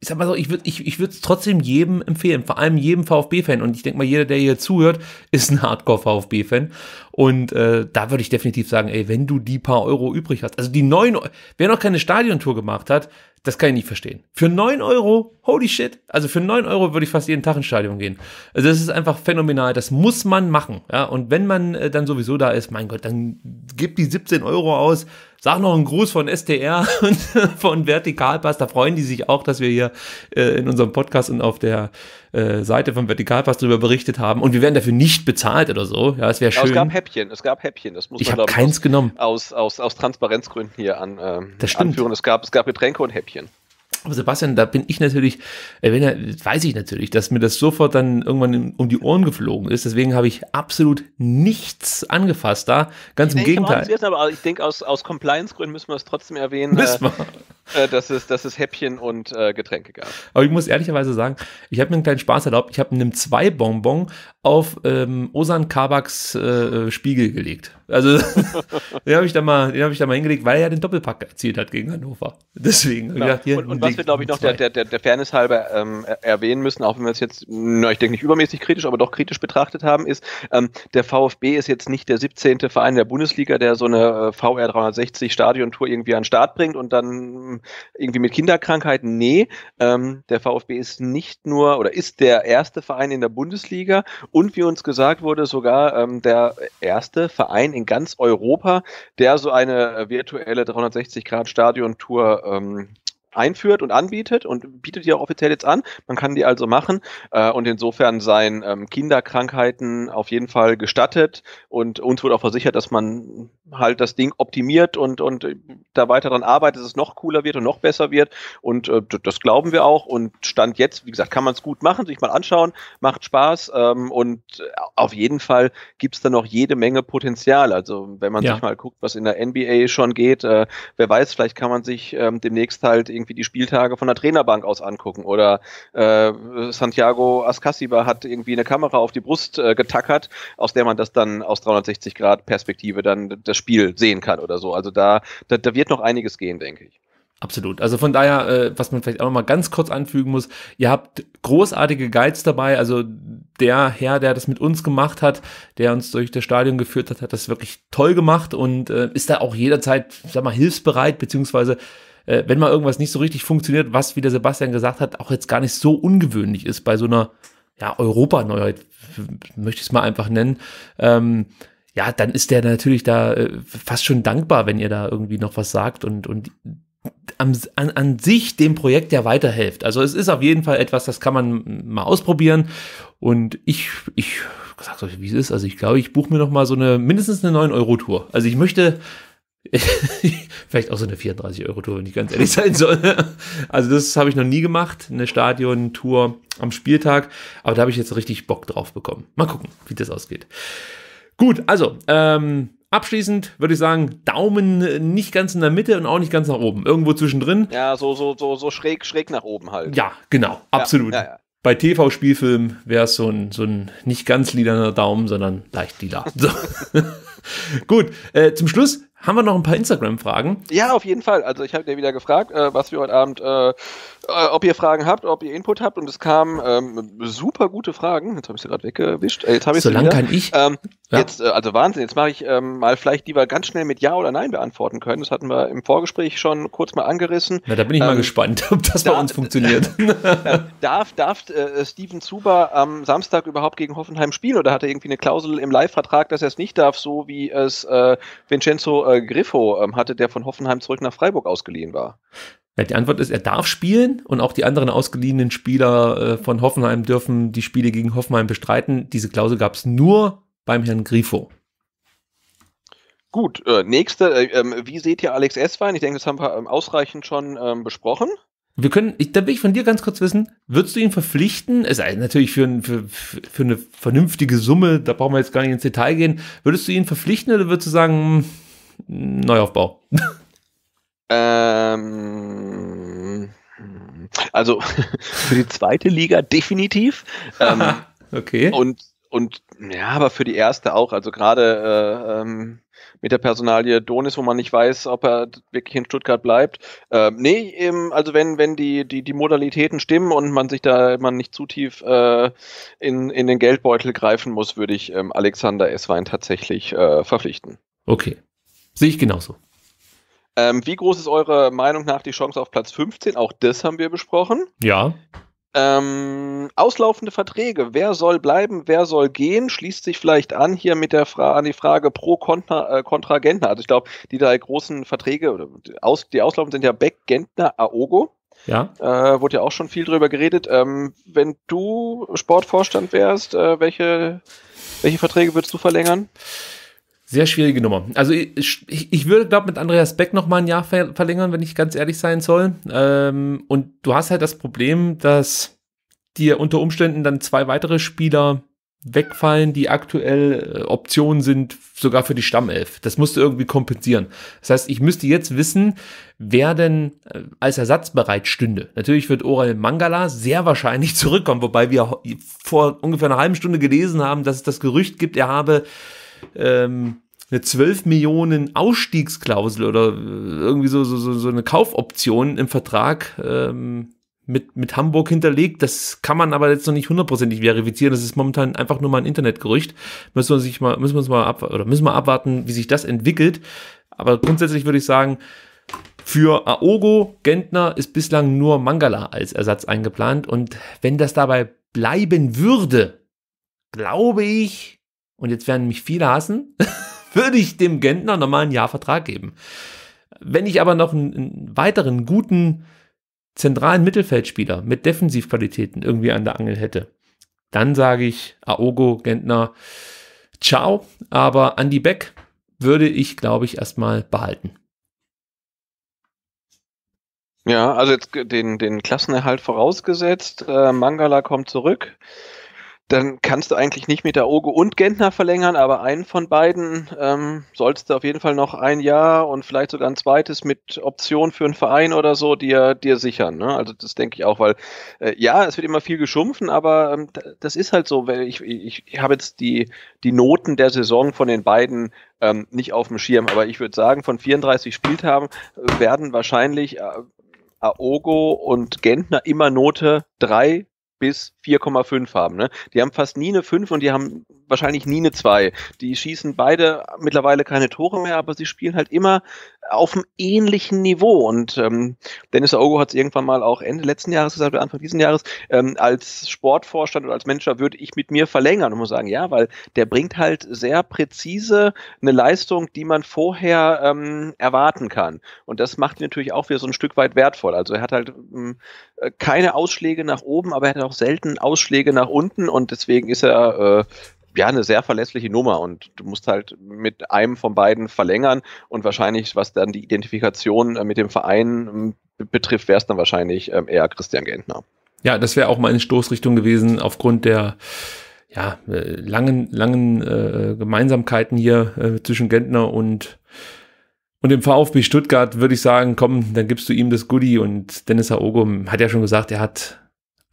ich sag mal so, ich würde ich, ich trotzdem jedem empfehlen, vor allem jedem VfB-Fan. Und ich denke mal, jeder, der hier zuhört, ist ein Hardcore-VfB-Fan. Und äh, da würde ich definitiv sagen, ey, wenn du die paar Euro übrig hast, also die neun, wer noch keine Stadiontour gemacht hat, das kann ich nicht verstehen. Für neun Euro, holy shit, also für neun Euro würde ich fast jeden Tag ins Stadion gehen. Also das ist einfach phänomenal, das muss man machen. Ja? Und wenn man äh, dann sowieso da ist, mein Gott, dann gib die 17 Euro aus, Sag noch einen Gruß von STR [LAUGHS] und von Vertikalpass. Da freuen die sich auch, dass wir hier äh, in unserem Podcast und auf der äh, Seite von Vertikalpass darüber berichtet haben. Und wir werden dafür nicht bezahlt oder so. Ja, es wäre schön. Ja, es gab Häppchen, es gab Häppchen. Das muss ich habe keins aus, genommen. Aus, aus, aus Transparenzgründen hier an, ähm, das anführen. Es gab, es gab Getränke und Häppchen. Aber Sebastian, da bin ich natürlich, äh, wenn er, weiß ich natürlich, dass mir das sofort dann irgendwann um die Ohren geflogen ist. Deswegen habe ich absolut nichts angefasst da. Ganz ich im denke, Gegenteil. Aber ich denke, aus, aus Compliance-Gründen müssen wir es trotzdem erwähnen. Müssen äh, wir. [LAUGHS] Äh, dass, es, dass es Häppchen und äh, Getränke gab. Aber ich muss ehrlicherweise sagen, ich habe mir einen kleinen Spaß erlaubt. Ich habe einem zwei Bonbon auf ähm, Osan Kabaks äh, Spiegel gelegt. Also [LAUGHS] den habe ich, da mal, hab ich da mal hingelegt, weil er ja den Doppelpack erzielt hat gegen Hannover. [LAUGHS] Deswegen. Genau. Gedacht, und, und was wir, glaube ich, noch der, der, der, Fairness halber ähm, erwähnen müssen, auch wenn wir es jetzt, na, ich denke nicht übermäßig kritisch, aber doch kritisch betrachtet haben, ist, ähm, der VfB ist jetzt nicht der 17. Verein der Bundesliga, der so eine äh, VR 360 Stadiontour irgendwie an den Start bringt und dann irgendwie mit Kinderkrankheiten. Nee, ähm, der VfB ist nicht nur oder ist der erste Verein in der Bundesliga und wie uns gesagt wurde, sogar ähm, der erste Verein in ganz Europa, der so eine äh, virtuelle 360-Grad-Stadion-Tour ähm, einführt und anbietet und bietet die auch offiziell jetzt an. Man kann die also machen äh, und insofern seien ähm, Kinderkrankheiten auf jeden Fall gestattet und uns wurde auch versichert, dass man halt das Ding optimiert und, und da weiter daran arbeitet, dass es noch cooler wird und noch besser wird und äh, das glauben wir auch und Stand jetzt, wie gesagt, kann man es gut machen, sich mal anschauen, macht Spaß ähm, und äh, auf jeden Fall gibt es da noch jede Menge Potenzial. Also wenn man ja. sich mal guckt, was in der NBA schon geht, äh, wer weiß, vielleicht kann man sich ähm, demnächst halt irgendwie irgendwie die Spieltage von der Trainerbank aus angucken. Oder äh, Santiago Ascasiba hat irgendwie eine Kamera auf die Brust äh, getackert, aus der man das dann aus 360 Grad Perspektive dann das Spiel sehen kann oder so. Also da, da, da wird noch einiges gehen, denke ich. Absolut. Also von daher, äh, was man vielleicht auch noch mal ganz kurz anfügen muss, ihr habt großartige Guides dabei. Also der Herr, der das mit uns gemacht hat, der uns durch das Stadion geführt hat, hat das wirklich toll gemacht und äh, ist da auch jederzeit, sag mal, hilfsbereit, beziehungsweise äh, wenn mal irgendwas nicht so richtig funktioniert, was, wie der Sebastian gesagt hat, auch jetzt gar nicht so ungewöhnlich ist bei so einer ja, Europa-Neuheit, möchte ich es mal einfach nennen. Ähm, ja, dann ist der natürlich da äh, fast schon dankbar, wenn ihr da irgendwie noch was sagt und, und am, an, an sich dem Projekt ja weiterhelft. Also es ist auf jeden Fall etwas, das kann man mal ausprobieren. Und ich, ich sag's euch, wie es ist. Also ich glaube, ich buche mir noch mal so eine, mindestens eine 9-Euro-Tour. Also ich möchte [LAUGHS] Vielleicht auch so eine 34-Euro-Tour, wenn ich ganz ehrlich sein soll. Also das habe ich noch nie gemacht, eine Stadion-Tour am Spieltag. Aber da habe ich jetzt richtig Bock drauf bekommen. Mal gucken, wie das ausgeht. Gut, also ähm, abschließend würde ich sagen, Daumen nicht ganz in der Mitte und auch nicht ganz nach oben. Irgendwo zwischendrin. Ja, so, so, so, so schräg, schräg nach oben halt. Ja, genau, absolut. Ja, ja, ja. Bei TV-Spielfilmen wäre es so ein, so ein nicht ganz lilaner Daumen, sondern leicht lila. So. [LAUGHS] Gut, äh, zum Schluss haben wir noch ein paar Instagram-Fragen? Ja, auf jeden Fall. Also ich habe dir wieder gefragt, äh, was wir heute Abend äh, äh, ob ihr Fragen habt, ob ihr Input habt und es kamen ähm, super gute Fragen. Jetzt habe ich sie gerade weggewischt. Äh, jetzt hab ich so lange kann ich. Ähm, ja. Jetzt, äh, also Wahnsinn, jetzt mache ich ähm, mal vielleicht, die wir ganz schnell mit Ja oder Nein beantworten können. Das hatten wir im Vorgespräch schon kurz mal angerissen. Na, da bin ich mal ähm, gespannt, [LAUGHS] ob das darf, bei uns funktioniert. [LAUGHS] darf darf äh, Steven Zuber am Samstag überhaupt gegen Hoffenheim spielen oder hat er irgendwie eine Klausel im Live-Vertrag, dass er es nicht darf, so wie es äh, Vincenzo äh, Griffo ähm, hatte, der von Hoffenheim zurück nach Freiburg ausgeliehen war? Ja, die Antwort ist, er darf spielen und auch die anderen ausgeliehenen Spieler äh, von Hoffenheim dürfen die Spiele gegen Hoffenheim bestreiten. Diese Klausel gab es nur beim Herrn Grifo. Gut, äh, nächste, äh, ähm, wie seht ihr Alex Esswein? Ich denke, das haben wir ähm, ausreichend schon ähm, besprochen. Wir können, ich, da will ich von dir ganz kurz wissen, würdest du ihn verpflichten? Es also natürlich für, ein, für, für, eine vernünftige Summe, da brauchen wir jetzt gar nicht ins Detail gehen. Würdest du ihn verpflichten oder würdest du sagen, hm, Neuaufbau? [LAUGHS] Ähm, also [LAUGHS] für die zweite Liga definitiv. Ähm, okay. Und, und ja, aber für die erste auch. Also gerade äh, ähm, mit der Personalie Donis, wo man nicht weiß, ob er wirklich in Stuttgart bleibt. Äh, nee, eben, also wenn, wenn die, die, die Modalitäten stimmen und man sich da man nicht zu tief äh, in, in den Geldbeutel greifen muss, würde ich ähm, Alexander Esswein tatsächlich äh, verpflichten. Okay. Sehe ich genauso. Ähm, wie groß ist eure Meinung nach die Chance auf Platz 15? Auch das haben wir besprochen. Ja. Ähm, auslaufende Verträge. Wer soll bleiben? Wer soll gehen? Schließt sich vielleicht an hier mit der Frage an die Frage pro Kontra äh, Kontra Gentner. Also ich glaube, die drei großen Verträge oder aus die auslaufen sind ja Beck, Gentner, Aogo. Ja. Äh, wurde ja auch schon viel drüber geredet. Ähm, wenn du Sportvorstand wärst, äh, welche, welche Verträge würdest du verlängern? Sehr schwierige Nummer. Also ich, ich würde, glaube mit Andreas Beck noch mal ein Jahr ver verlängern, wenn ich ganz ehrlich sein soll. Ähm, und du hast halt das Problem, dass dir unter Umständen dann zwei weitere Spieler wegfallen, die aktuell äh, Optionen sind, sogar für die Stammelf. Das musst du irgendwie kompensieren. Das heißt, ich müsste jetzt wissen, wer denn äh, als Ersatz bereit stünde. Natürlich wird Oral Mangala sehr wahrscheinlich [LAUGHS] zurückkommen, wobei wir vor ungefähr einer halben Stunde gelesen haben, dass es das Gerücht gibt, er habe ähm, eine 12 Millionen Ausstiegsklausel oder äh, irgendwie so, so, so so eine Kaufoption im Vertrag ähm, mit, mit Hamburg hinterlegt. Das kann man aber jetzt noch nicht hundertprozentig verifizieren. Das ist momentan einfach nur mal ein Internetgerücht. Müssen wir sich mal, müssen wir uns mal abwarten oder müssen wir abwarten, wie sich das entwickelt. Aber grundsätzlich würde ich sagen, für Aogo Gentner ist bislang nur Mangala als Ersatz eingeplant. Und wenn das dabei bleiben würde, glaube ich, und jetzt werden mich viele hassen, [LAUGHS] würde ich dem Gentner nochmal ein Jahr Vertrag geben. Wenn ich aber noch einen, einen weiteren guten zentralen Mittelfeldspieler mit Defensivqualitäten irgendwie an der Angel hätte, dann sage ich Aogo, Gentner, ciao. Aber Andy Beck würde ich, glaube ich, erstmal behalten. Ja, also jetzt den, den Klassenerhalt vorausgesetzt, äh, Mangala kommt zurück dann kannst du eigentlich nicht mit der Ogo und Gentner verlängern, aber einen von beiden ähm, solltest du auf jeden Fall noch ein Jahr und vielleicht sogar ein zweites mit Option für einen Verein oder so dir, dir sichern. Ne? Also das denke ich auch, weil äh, ja, es wird immer viel geschumpfen, aber ähm, das ist halt so. weil Ich, ich, ich habe jetzt die, die Noten der Saison von den beiden ähm, nicht auf dem Schirm, aber ich würde sagen, von 34 Spieltagen äh, werden wahrscheinlich äh, Aogo und Gentner immer Note 3, bis 4,5 haben. Ne? Die haben fast nie eine 5 und die haben wahrscheinlich nie eine 2. Die schießen beide mittlerweile keine Tore mehr, aber sie spielen halt immer auf einem ähnlichen Niveau. Und ähm, Dennis Ogo hat es irgendwann mal auch Ende letzten Jahres gesagt, Anfang dieses Jahres, ähm, als Sportvorstand oder als Manager würde ich mit mir verlängern und muss sagen, ja, weil der bringt halt sehr präzise eine Leistung, die man vorher ähm, erwarten kann. Und das macht ihn natürlich auch wieder so ein Stück weit wertvoll. Also er hat halt ähm, keine Ausschläge nach oben, aber er hat auch selten Ausschläge nach unten und deswegen ist er äh, ja eine sehr verlässliche Nummer und du musst halt mit einem von beiden verlängern und wahrscheinlich, was dann die Identifikation äh, mit dem Verein ähm, betrifft, wäre es dann wahrscheinlich ähm, eher Christian Gentner. Ja, das wäre auch meine Stoßrichtung gewesen aufgrund der ja, äh, langen, langen äh, Gemeinsamkeiten hier äh, zwischen Gentner und und im VfB Stuttgart würde ich sagen, komm, dann gibst du ihm das Goodie und Dennis Aogo hat ja schon gesagt, er hat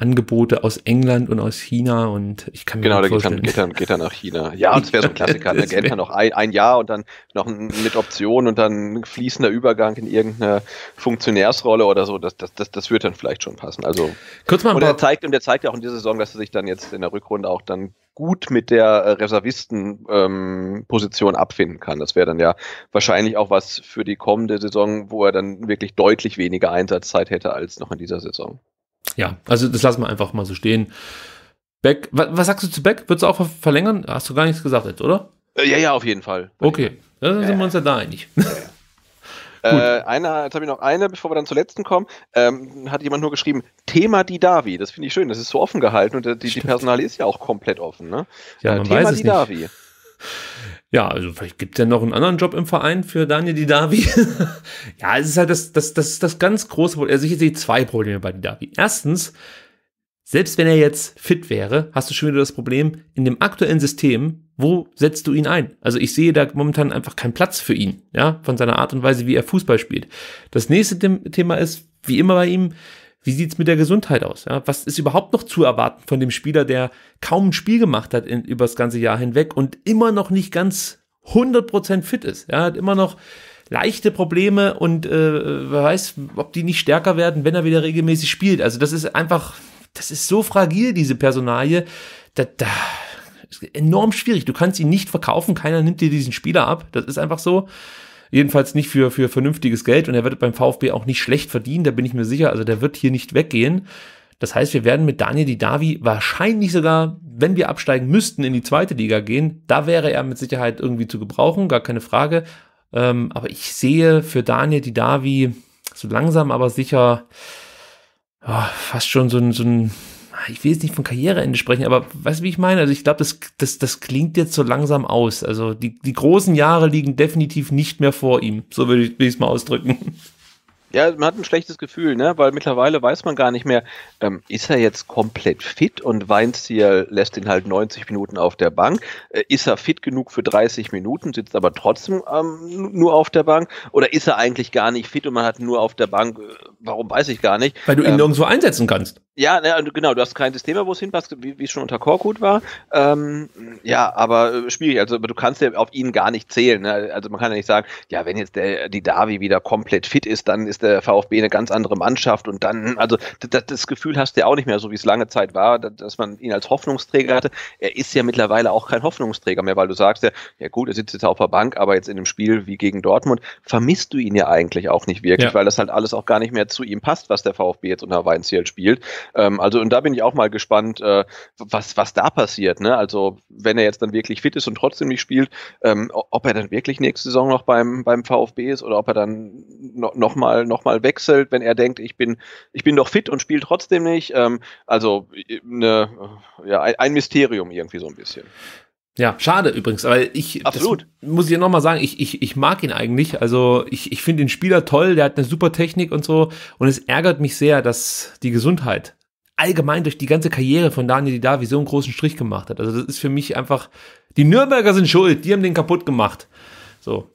Angebote aus England und aus China und ich kann mir genau, da geht dann, dann, geht dann nach China. Ja, [LAUGHS] und es wäre so ein Klassiker. Da gäbe er noch ein, ein Jahr und dann noch mit Option und dann fließender Übergang in irgendeine Funktionärsrolle oder so. Das, das, das, das wird dann vielleicht schon passen. Also kurz mal. Und er zeigt und er zeigt ja auch in dieser Saison, dass er sich dann jetzt in der Rückrunde auch dann gut mit der äh, Reservistenposition ähm, abfinden kann. Das wäre dann ja wahrscheinlich auch was für die kommende Saison, wo er dann wirklich deutlich weniger Einsatzzeit hätte als noch in dieser Saison ja, also das lassen wir einfach mal so stehen. Beck, was, was sagst du zu Beck? Würdest du auch verlängern? Hast du gar nichts gesagt jetzt, oder? Äh, ja, ja, auf jeden Fall. Okay, dann sind wir uns ja da einig. [LAUGHS] Äh, einer, jetzt habe ich noch eine, bevor wir dann zur letzten kommen, ähm, hat jemand nur geschrieben, Thema Didavi, das finde ich schön, das ist so offen gehalten und äh, die, die Personale ist ja auch komplett offen. Ne? Ja, äh, Thema Didavi. Nicht. [LAUGHS] Ja, also vielleicht gibt es ja noch einen anderen Job im Verein für Daniel Didavi. [LAUGHS] ja, es ist halt das, das, das, ist das ganz große Problem. Also ich sehe zwei Probleme bei Didavi. Erstens, selbst wenn er jetzt fit wäre, hast du schon wieder das Problem, in dem aktuellen System, wo setzt du ihn ein? Also ich sehe da momentan einfach keinen Platz für ihn, ja, von seiner Art und Weise, wie er Fußball spielt. Das nächste Thema ist, wie immer bei ihm, wie sieht es mit der Gesundheit aus? Ja? Was ist überhaupt noch zu erwarten von dem Spieler, der kaum ein Spiel gemacht hat in, über das ganze Jahr hinweg und immer noch nicht ganz 100% fit ist? Er ja? hat immer noch leichte Probleme und äh, wer weiß, ob die nicht stärker werden, wenn er wieder regelmäßig spielt. Also das ist einfach, das ist so fragil, diese Personalie. Da, da, enorm schwierig. Du kannst ihn nicht verkaufen, keiner nimmt dir diesen Spieler ab. Das ist einfach so. Jedenfalls nicht für, für vernünftiges Geld und er wird beim VfB auch nicht schlecht verdienen, da bin ich mir sicher. Also der wird hier nicht weggehen. Das heißt, wir werden mit Daniel Didavi wahrscheinlich sogar, wenn wir absteigen müssten, in die zweite Liga gehen. Da wäre er mit Sicherheit irgendwie zu gebrauchen, gar keine Frage. Ähm, aber ich sehe für Daniel Didavi so langsam, aber sicher oh, fast schon so ein, so ein ich will jetzt nicht von Karriereende sprechen, aber weißt du, wie ich meine? Also ich glaube, das, das, das klingt jetzt so langsam aus. Also die, die großen Jahre liegen definitiv nicht mehr vor ihm. So würde ich es mal ausdrücken. Ja, man hat ein schlechtes Gefühl, ne? weil mittlerweile weiß man gar nicht mehr, ähm, ist er jetzt komplett fit und Weinziel lässt ihn halt 90 Minuten auf der Bank? Äh, ist er fit genug für 30 Minuten, sitzt aber trotzdem ähm, nur auf der Bank? Oder ist er eigentlich gar nicht fit und man hat nur auf der Bank, äh, warum weiß ich gar nicht? Weil du ihn ähm, nirgendwo einsetzen kannst. Ja, ne, genau, du hast kein System wo es hinpasst, wie, wie es schon unter Korkut war. Ähm, ja, aber äh, schwierig, also aber du kannst ja auf ihn gar nicht zählen. Ne? Also man kann ja nicht sagen, ja, wenn jetzt der, die Davi wieder komplett fit ist, dann ist ist der VfB eine ganz andere Mannschaft und dann, also das, das Gefühl hast du ja auch nicht mehr, so wie es lange Zeit war, dass man ihn als Hoffnungsträger hatte. Er ist ja mittlerweile auch kein Hoffnungsträger mehr, weil du sagst ja, ja gut, er sitzt jetzt auf der Bank, aber jetzt in einem Spiel wie gegen Dortmund vermisst du ihn ja eigentlich auch nicht wirklich, ja. weil das halt alles auch gar nicht mehr zu ihm passt, was der VfB jetzt unter Weinziel spielt. Ähm, also und da bin ich auch mal gespannt, äh, was, was da passiert. Ne? Also wenn er jetzt dann wirklich fit ist und trotzdem nicht spielt, ähm, ob er dann wirklich nächste Saison noch beim, beim VfB ist oder ob er dann no, nochmal nochmal wechselt, wenn er denkt, ich bin, ich bin doch fit und spiele trotzdem nicht. Ähm, also eine, äh, äh, ja, ein Mysterium irgendwie so ein bisschen. Ja, schade übrigens, aber ich Absolut. muss ich nochmal sagen, ich, ich, ich mag ihn eigentlich. Also ich, ich finde den Spieler toll, der hat eine super Technik und so. Und es ärgert mich sehr, dass die Gesundheit allgemein durch die ganze Karriere von Daniel Davi so einen großen Strich gemacht hat. Also das ist für mich einfach, die Nürnberger sind schuld, die haben den kaputt gemacht. So.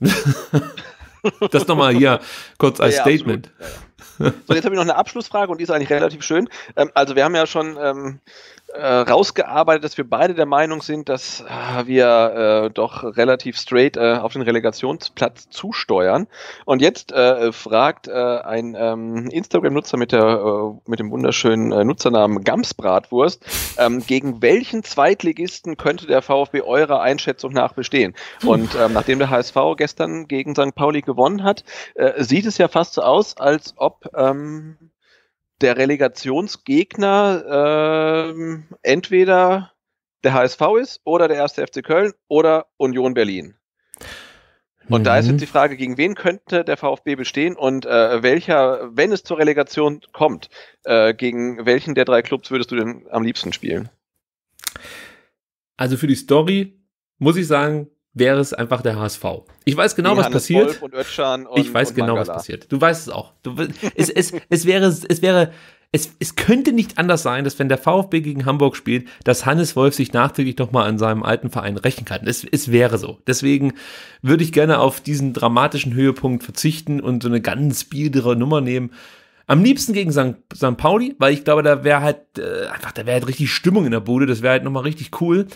[LAUGHS] Das nochmal hier kurz als ja, Statement. Ja, ja. So, jetzt habe ich noch eine Abschlussfrage und die ist eigentlich relativ schön. Ähm, also wir haben ja schon ähm, äh, rausgearbeitet, dass wir beide der Meinung sind, dass äh, wir äh, doch relativ straight äh, auf den Relegationsplatz zusteuern. Und jetzt äh, fragt äh, ein ähm, Instagram-Nutzer mit, der, äh, mit dem wunderschönen äh, Nutzernamen Gamsbratwurst, ähm, gegen welchen Zweitligisten könnte der VfB eurer Einschätzung nach bestehen? Und ähm, nachdem der HSV gestern gegen St. Pauli gewonnen hat, äh, sieht es ja fast so aus, als ob... Ähm, der Relegationsgegner ähm, entweder der HSV ist oder der 1. FC Köln oder Union Berlin. Und mhm. da ist jetzt die mhm. Frage, gegen wen könnte der VfB bestehen und äh, welcher, wenn es zur Relegation kommt, äh, gegen welchen der drei Clubs würdest du denn am liebsten spielen? Also für die Story muss ich sagen, wäre es einfach der HSV. Ich weiß genau, was passiert. Und und, ich weiß genau, Mangala. was passiert. Du weißt es auch. Du, es, es, es wäre, es wäre, es, es könnte nicht anders sein, dass wenn der VfB gegen Hamburg spielt, dass Hannes Wolf sich nachträglich nochmal an seinem alten Verein rächen kann. Es, es wäre so. Deswegen würde ich gerne auf diesen dramatischen Höhepunkt verzichten und so eine ganz biedere Nummer nehmen. Am liebsten gegen St. St. Pauli, weil ich glaube, da wäre halt äh, einfach, da wäre halt richtig Stimmung in der Bude. Das wäre halt nochmal richtig cool.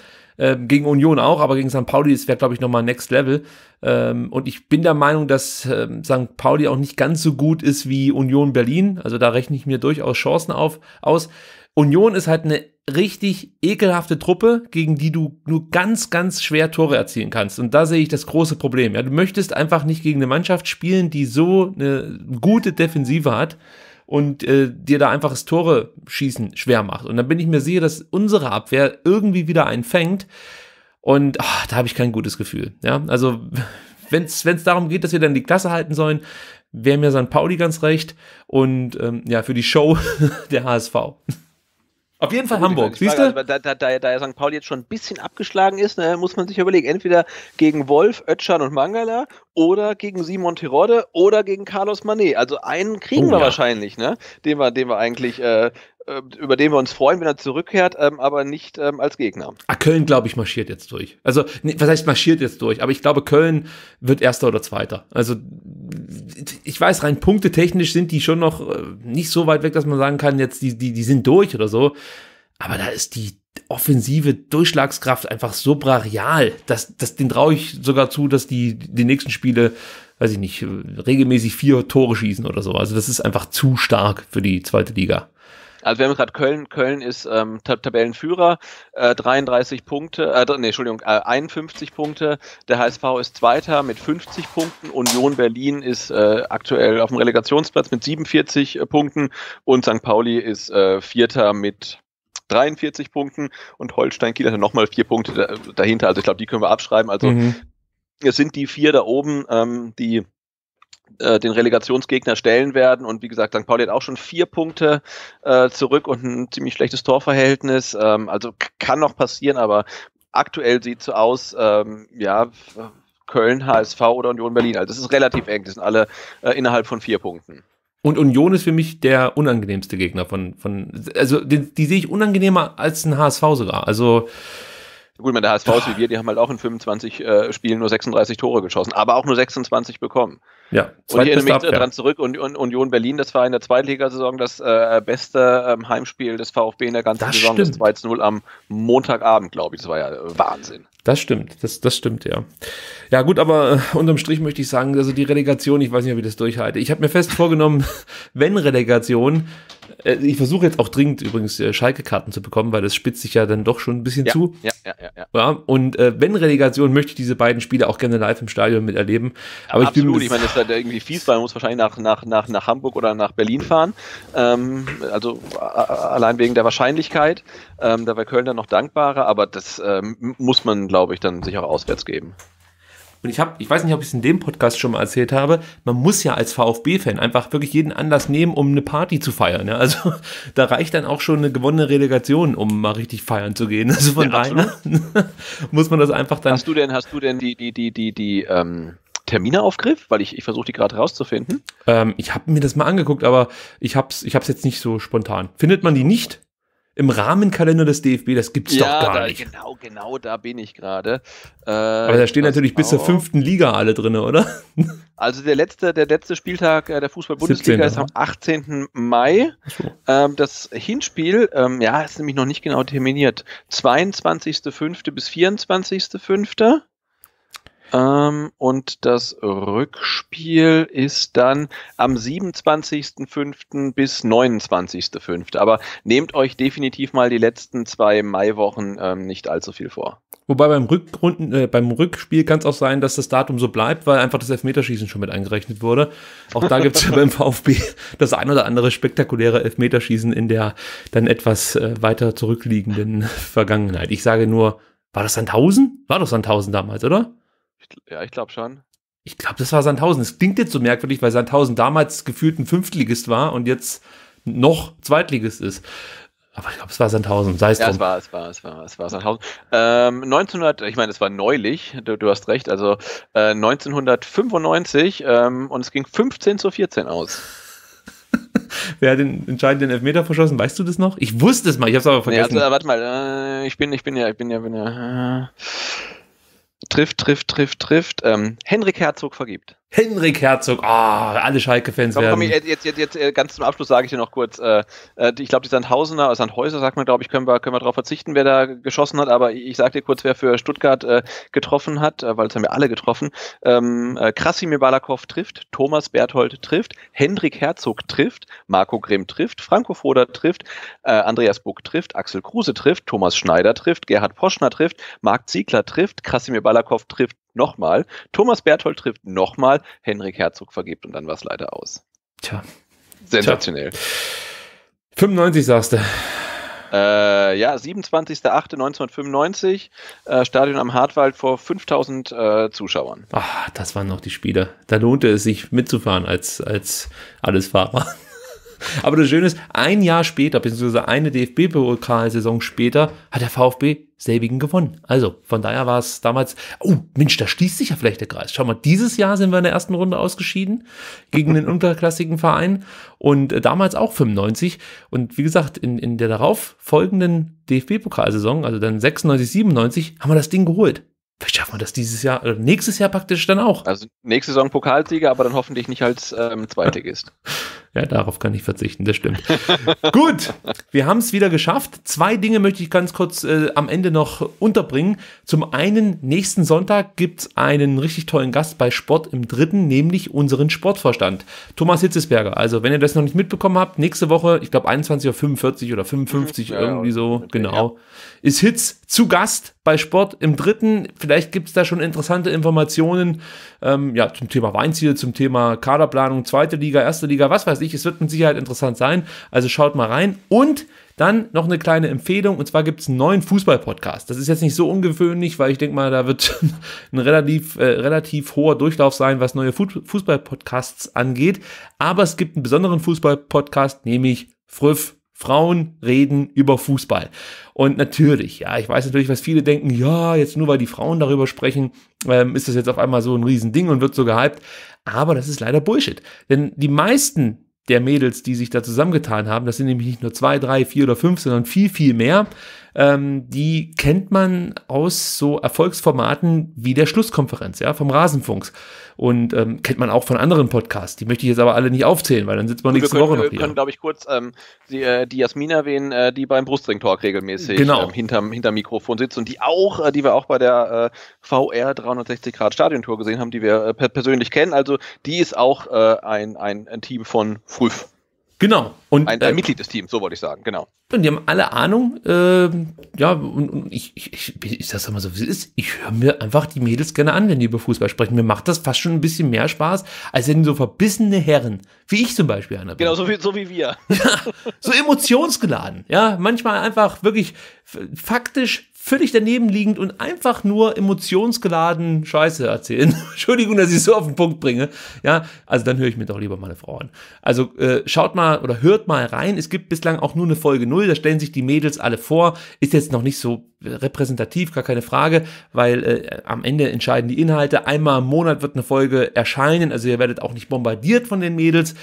Ähm, gegen Union auch, aber gegen St. Pauli, das wäre, glaube ich, nochmal Next Level. Ähm, und ich bin der Meinung, dass ähm, St. Pauli auch nicht ganz so gut ist wie Union Berlin. Also da rechne ich mir durchaus Chancen auf, aus. Union ist halt eine richtig ekelhafte Truppe, gegen die du nur ganz, ganz schwer Tore erzielen kannst. Und da sehe ich das große Problem. Ja, du möchtest einfach nicht gegen eine Mannschaft spielen, die so eine gute Defensive hat und äh, dir da einfach das Tore schießen schwer macht. Und dann bin ich mir sicher, dass unsere Abwehr irgendwie wieder einen fängt. Und ach, da habe ich kein gutes Gefühl. Ja, also [LAUGHS] wenn es darum geht, dass wir dann die Klasse halten sollen, wäre mir St. Pauli ganz recht. Und ähm, ja, für die Show [LAUGHS] der HSV. Auf jeden Fall Hamburg, siehst du? Also, da, da, da, da St. Pauli jetzt schon ein bisschen abgeschlagen ist, ne, muss man sich überlegen, entweder gegen Wolf, Ötschan und Mangala oder gegen Simon Tirode oder gegen Carlos Manet. Also einen kriegen oh, wir ja. wahrscheinlich, ne? den wir, den wir eigentlich äh, ähm, über den wir uns freuen, wenn er zurückkehrt, ähm, aber nicht ähm, als Gegner. Ah, Köln, glaube ich, marschiert jetzt durch. Also, nee, was heißt marschiert jetzt durch? Aber ich glaube, Köln wird Erster oder Zweiter. Also, ich weiß, rein punktetechnisch sind die schon noch äh, nicht so weit weg, dass man sagen kann, jetzt die, die, die sind durch oder so. Aber da ist die offensive Durchschlagskraft einfach so brachial, dass, dass den traue ich sogar zu, dass die, die nächsten Spiele weiß ich nicht, regelmäßig vier Tore schießen oder so. Also das ist einfach zu stark für die zweite Liga. Also wir haben gerade Köln. Köln ist ähm, Tabellenführer, äh, 33 Punkte, äh, nee, Entschuldigung, äh, 51 Punkte. Der HSV ist Zweiter mit 50 Punkten. Union Berlin ist äh, aktuell auf dem Relegationsplatz mit 47 äh, Punkten und St. Pauli ist äh, Vierter mit 43 Punkten und Holstein Kiel hat nochmal vier Punkte dahinter. Also ich glaube, die können wir abschreiben. Also mhm. es sind die vier da oben, ähm, die äh, den Relegationsgegner stellen werden. Und wie gesagt, St. Pauli hat auch schon vier Punkte äh, zurück und ein ziemlich schlechtes Torverhältnis. Ähm, also kann noch passieren, aber aktuell sieht es so aus, ähm, ja, Köln, HSV oder Union Berlin. Also es ist relativ eng, das sind alle äh, innerhalb von vier Punkten. Und Union ist für mich der unangenehmste Gegner von, von also die, die sehe ich unangenehmer als ein HSV sogar. Also Gut, man der HSV ist wie wir, die haben halt auch in 25 äh, Spielen nur 36 Tore geschossen, aber auch nur 26 bekommen. Ja, und ich erinnere mich Abwehr. dran zurück und, und, Union Berlin, das war in der Zweitligasaison das äh, beste ähm, Heimspiel des VfB in der ganzen das Saison, stimmt. das 2-0 am Montagabend, glaube ich. Das war ja äh, Wahnsinn. Das stimmt, das, das stimmt, ja. Ja, gut, aber äh, unterm Strich möchte ich sagen, also die Relegation, ich weiß nicht, ob ich das durchhalte. Ich habe mir fest vorgenommen, [LAUGHS] wenn Relegation, äh, ich versuche jetzt auch dringend übrigens äh, Schalke-Karten zu bekommen, weil das spitzt sich ja dann doch schon ein bisschen ja, zu. Ja, ja, ja, ja. ja und äh, wenn Relegation, möchte ich diese beiden Spiele auch gerne live im Stadion miterleben. Aber ja, ich Absolut, bin, ich meine, das ist halt irgendwie fies, weil man muss wahrscheinlich nach, nach, nach, nach Hamburg oder nach Berlin fahren. Ähm, also allein wegen der Wahrscheinlichkeit. Ähm, da wäre Köln dann noch dankbarer, aber das ähm, muss man, glaube ich, dann sich auch auswärts geben. Und ich habe, ich weiß nicht, ob ich es in dem Podcast schon mal erzählt habe, man muss ja als VfB-Fan einfach wirklich jeden Anlass nehmen, um eine Party zu feiern. Ja? Also [LAUGHS] da reicht dann auch schon eine gewonnene Relegation, um mal richtig feiern zu gehen. Also von ja, daher [LAUGHS] muss man das einfach dann. Hast du denn, hast du denn die, die, die, die, die, ähm, Termine aufgriff? Weil ich, ich versuche die gerade rauszufinden. Ähm, ich habe mir das mal angeguckt, aber ich habe es ich hab's jetzt nicht so spontan. Findet man die nicht? im Rahmenkalender des DFB, das gibt's ja, doch gar da, nicht. Genau, genau, da bin ich gerade. Äh, Aber da stehen natürlich bis zur fünften Liga alle drin, oder? [LAUGHS] Also der letzte, der letzte Spieltag äh, der Fußball-Bundesliga ist am 18. Ne? Mai. Ähm, das Hinspiel, ähm, ja, ist nämlich noch nicht genau terminiert. 22.05. bis 24.05. Ähm, und das Rückspiel ist dann am 27.05. bis 29.05. Aber nehmt euch definitiv mal die letzten zwei Maiwochen ähm, nicht allzu viel vor. Wobei beim, Rückrunden, äh, beim Rückspiel kann es auch sein, dass das Datum so bleibt, weil einfach das Elfmeterschießen schon mit eingerechnet wurde. Auch da gibt es ja [LAUGHS] beim VfB das ein oder andere spektakuläre Elfmeterschießen in der dann etwas äh, weiter zurückliegenden Vergangenheit. Ich sage nur, war das Sandhausen? War doch Sandhausen damals, oder? Ich, ja, ich glaube schon. Ich glaube, das war Sandhausen. Es klingt jetzt so merkwürdig, weil Sandhausen damals gefühlt ein Fünftligist war und jetzt noch Zweitligist ist. Aber ich glaube, es war Sandhausen, sei es ja, drum. es war, es war, es war, es war Sandhausen. Ähm, 1900, ich meine, es war neulich, du, du hast recht, also äh, 1995 ähm, und es ging 15 zu 14 aus. [LAUGHS] Wer hat den entscheidenden Elfmeter verschossen? Weißt du das noch? Ich wusste es mal, ich habe es aber vergessen. Nee, also, warte mal, äh, ich bin, ich bin ja, ich bin ja, bin ja. Äh, trifft, trifft, trifft, trifft. Ähm, Henrik Herzog vergibt. Henrik Herzog, ah, oh, alle Schalke-Fans werden. Komm, jetzt, jetzt, jetzt, äh, ganz zum Abschluss sage ich dir noch kurz, äh, äh ich glaube, die Sandhausener, also Sandhäuser sagt man, glaube ich, können wir, können wir darauf verzichten, wer da geschossen hat, aber ich, sage dir kurz, wer für Stuttgart äh, getroffen hat, äh, weil das haben wir alle getroffen. Ähm, äh, Krasimir Balakow trifft, Thomas Berthold trifft, Henrik Herzog trifft, Marco Grimm trifft, Franco Foda trifft, Andreas Buck trifft, Axel Kruse trifft, Thomas Schneider trifft, Gerhard Poschner trifft, Marc Ziegler trifft, Krasimir Balakow trifft nochmal. Thomas Berthold trifft nochmal. Henrik Herzog vergibt und dann war es leider aus. Tja. Sensationell. Tja. 95 sagst du. Äh, ja, 27.08.1995, äh, Stadion am Hartwald vor 5000 äh, Zuschauern. Ach, das waren noch die Spiele. Da lohnte es sich mitzufahren als, als Allesfahrer. [LAUGHS] Aber das Schöne ist, ein Jahr später, beziehungsweise eine DFB-Pokalsaison später, hat der VfB selbigen gewonnen. Also von daher war es damals, oh Mensch, da schließt sich ja vielleicht der Kreis. Schau mal, dieses Jahr sind wir in der ersten Runde ausgeschieden gegen den [LAUGHS] unterklassigen Verein und äh, damals auch 95. Und wie gesagt, in, in der darauf folgenden DFB-Pokalsaison, also dann 96, 97, haben wir das Ding geholt. Vielleicht schaffen wir das dieses Jahr, oder nächstes Jahr praktisch dann auch. Also nächste Saison Pokalsieger, aber dann hoffentlich nicht als ähm, Zweitligist. [LAUGHS] Ja, darauf kann ich verzichten, das stimmt. [LAUGHS] Gut, wir haben es wieder geschafft. Zwei Dinge möchte ich ganz kurz äh, am Ende noch unterbringen. Zum einen, nächsten Sonntag gibt es einen richtig tollen Gast bei Sport im Dritten, nämlich unseren Sportvorstand, Thomas Hitzesberger. Also, wenn ihr das noch nicht mitbekommen habt, nächste Woche, ich glaube 21.45 Uhr oder 55, ja, irgendwie so, genau, ist Hitz zu Gast bei Sport im Dritten. Vielleicht gibt es da schon interessante Informationen ähm, ja, zum Thema Weinziel, zum Thema Kaderplanung, zweite Liga, erste Liga, was weiß ich wirklich, es wird mit Sicherheit interessant sein. Also schaut mal rein. Und dann noch eine kleine Empfehlung, und zwar gibt es einen neuen Fußball-Podcast. Das ist jetzt nicht so ungewöhnlich, weil ich denke mal, da wird [LAUGHS] ein relativ, äh, relativ hoher Durchlauf sein, was neue Fußball-Podcasts angeht. Aber es gibt einen besonderen Fußball-Podcast, nämlich Früff. Frauen reden über Fußball. Und natürlich, ja, ich weiß natürlich, was viele denken, ja, jetzt nur weil die Frauen darüber sprechen, ähm, ist das jetzt auf einmal so ein Riesending und wird so gehypt. Aber das ist leider Bullshit. Denn die meisten der Mädels, die sich da zusammengetan haben. Das sind nämlich nicht nur zwei, drei, vier oder fünf, sondern viel, viel mehr ähm, die kennt man aus so Erfolgsformaten wie der Schlusskonferenz, ja, vom Rasenfunks. Und ähm, kennt man auch von anderen Podcasts. Die möchte ich jetzt aber alle nicht aufzählen, weil dann sitzt man nächste können, Woche noch hier. Wir können, glaube ich, kurz ähm, die, äh, die Jasmin erwähnen, äh, die beim Brustring-Talk regelmäßig genau. ähm, hinterm, hinterm Mikrofon sitzt und die auch, äh, die wir auch bei der äh, VR 360 Grad Stadiontour gesehen haben, die wir äh, persönlich kennen. Also die ist auch äh, ein, ein, ein Team von Früh. Genau. Und, ein, ein äh, Mitglied des Teams, so wollte ich sagen, genau. Und die haben alle Ahnung. Äh, ja, und, und ich, ich, ich, ich sag's immer so, wie es ist. Ich höre mir einfach die Mädels gerne an, wenn die über Fußball sprechen. Mir macht das fast schon ein bisschen mehr Spaß, als wenn so verbissene Herren, wie ich zum Beispiel einer bin. Genau, so wie, so wie wir. [LAUGHS] Ja, so emotionsgeladen. Ja, manchmal einfach wirklich faktisch völlig daneben liegend und einfach nur emotionsgeladen Scheiße erzählen. [LAUGHS] Entschuldigung, dass ich es so auf den Punkt bringe. Ja, also dann höre ich mir doch lieber meine Frau an. Also äh, schaut mal oder hört mal rein. Es gibt bislang auch nur eine Folge null. da stellen sich die Mädels alle vor. Ist jetzt noch nicht so repräsentativ, gar keine Frage, weil äh, am Ende entscheiden die Inhalte. Einmal im Monat wird eine Folge erscheinen, also ihr werdet auch nicht bombardiert von den Mädels.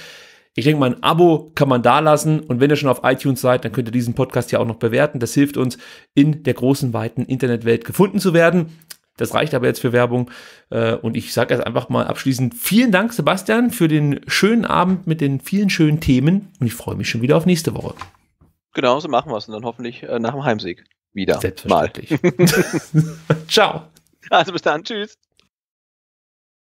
Ich denke mal, ein Abo kann man da lassen und wenn ihr schon auf iTunes seid, dann könnt ihr diesen Podcast ja auch noch bewerten. Das hilft uns, in der großen, weiten Internetwelt gefunden zu werden. Das reicht aber jetzt für Werbung. Äh, und ich sage jetzt einfach mal abschließend vielen Dank, Sebastian, für den schönen Abend mit den vielen schönen Themen. Und ich freue mich schon wieder auf nächste Woche. Genau, so machen wir es. Und dann hoffentlich äh, nach dem Heimsieg wieder. Selbstverständlich. [LAUGHS] [LAUGHS] Ciao. Also bis dann. Tschüss.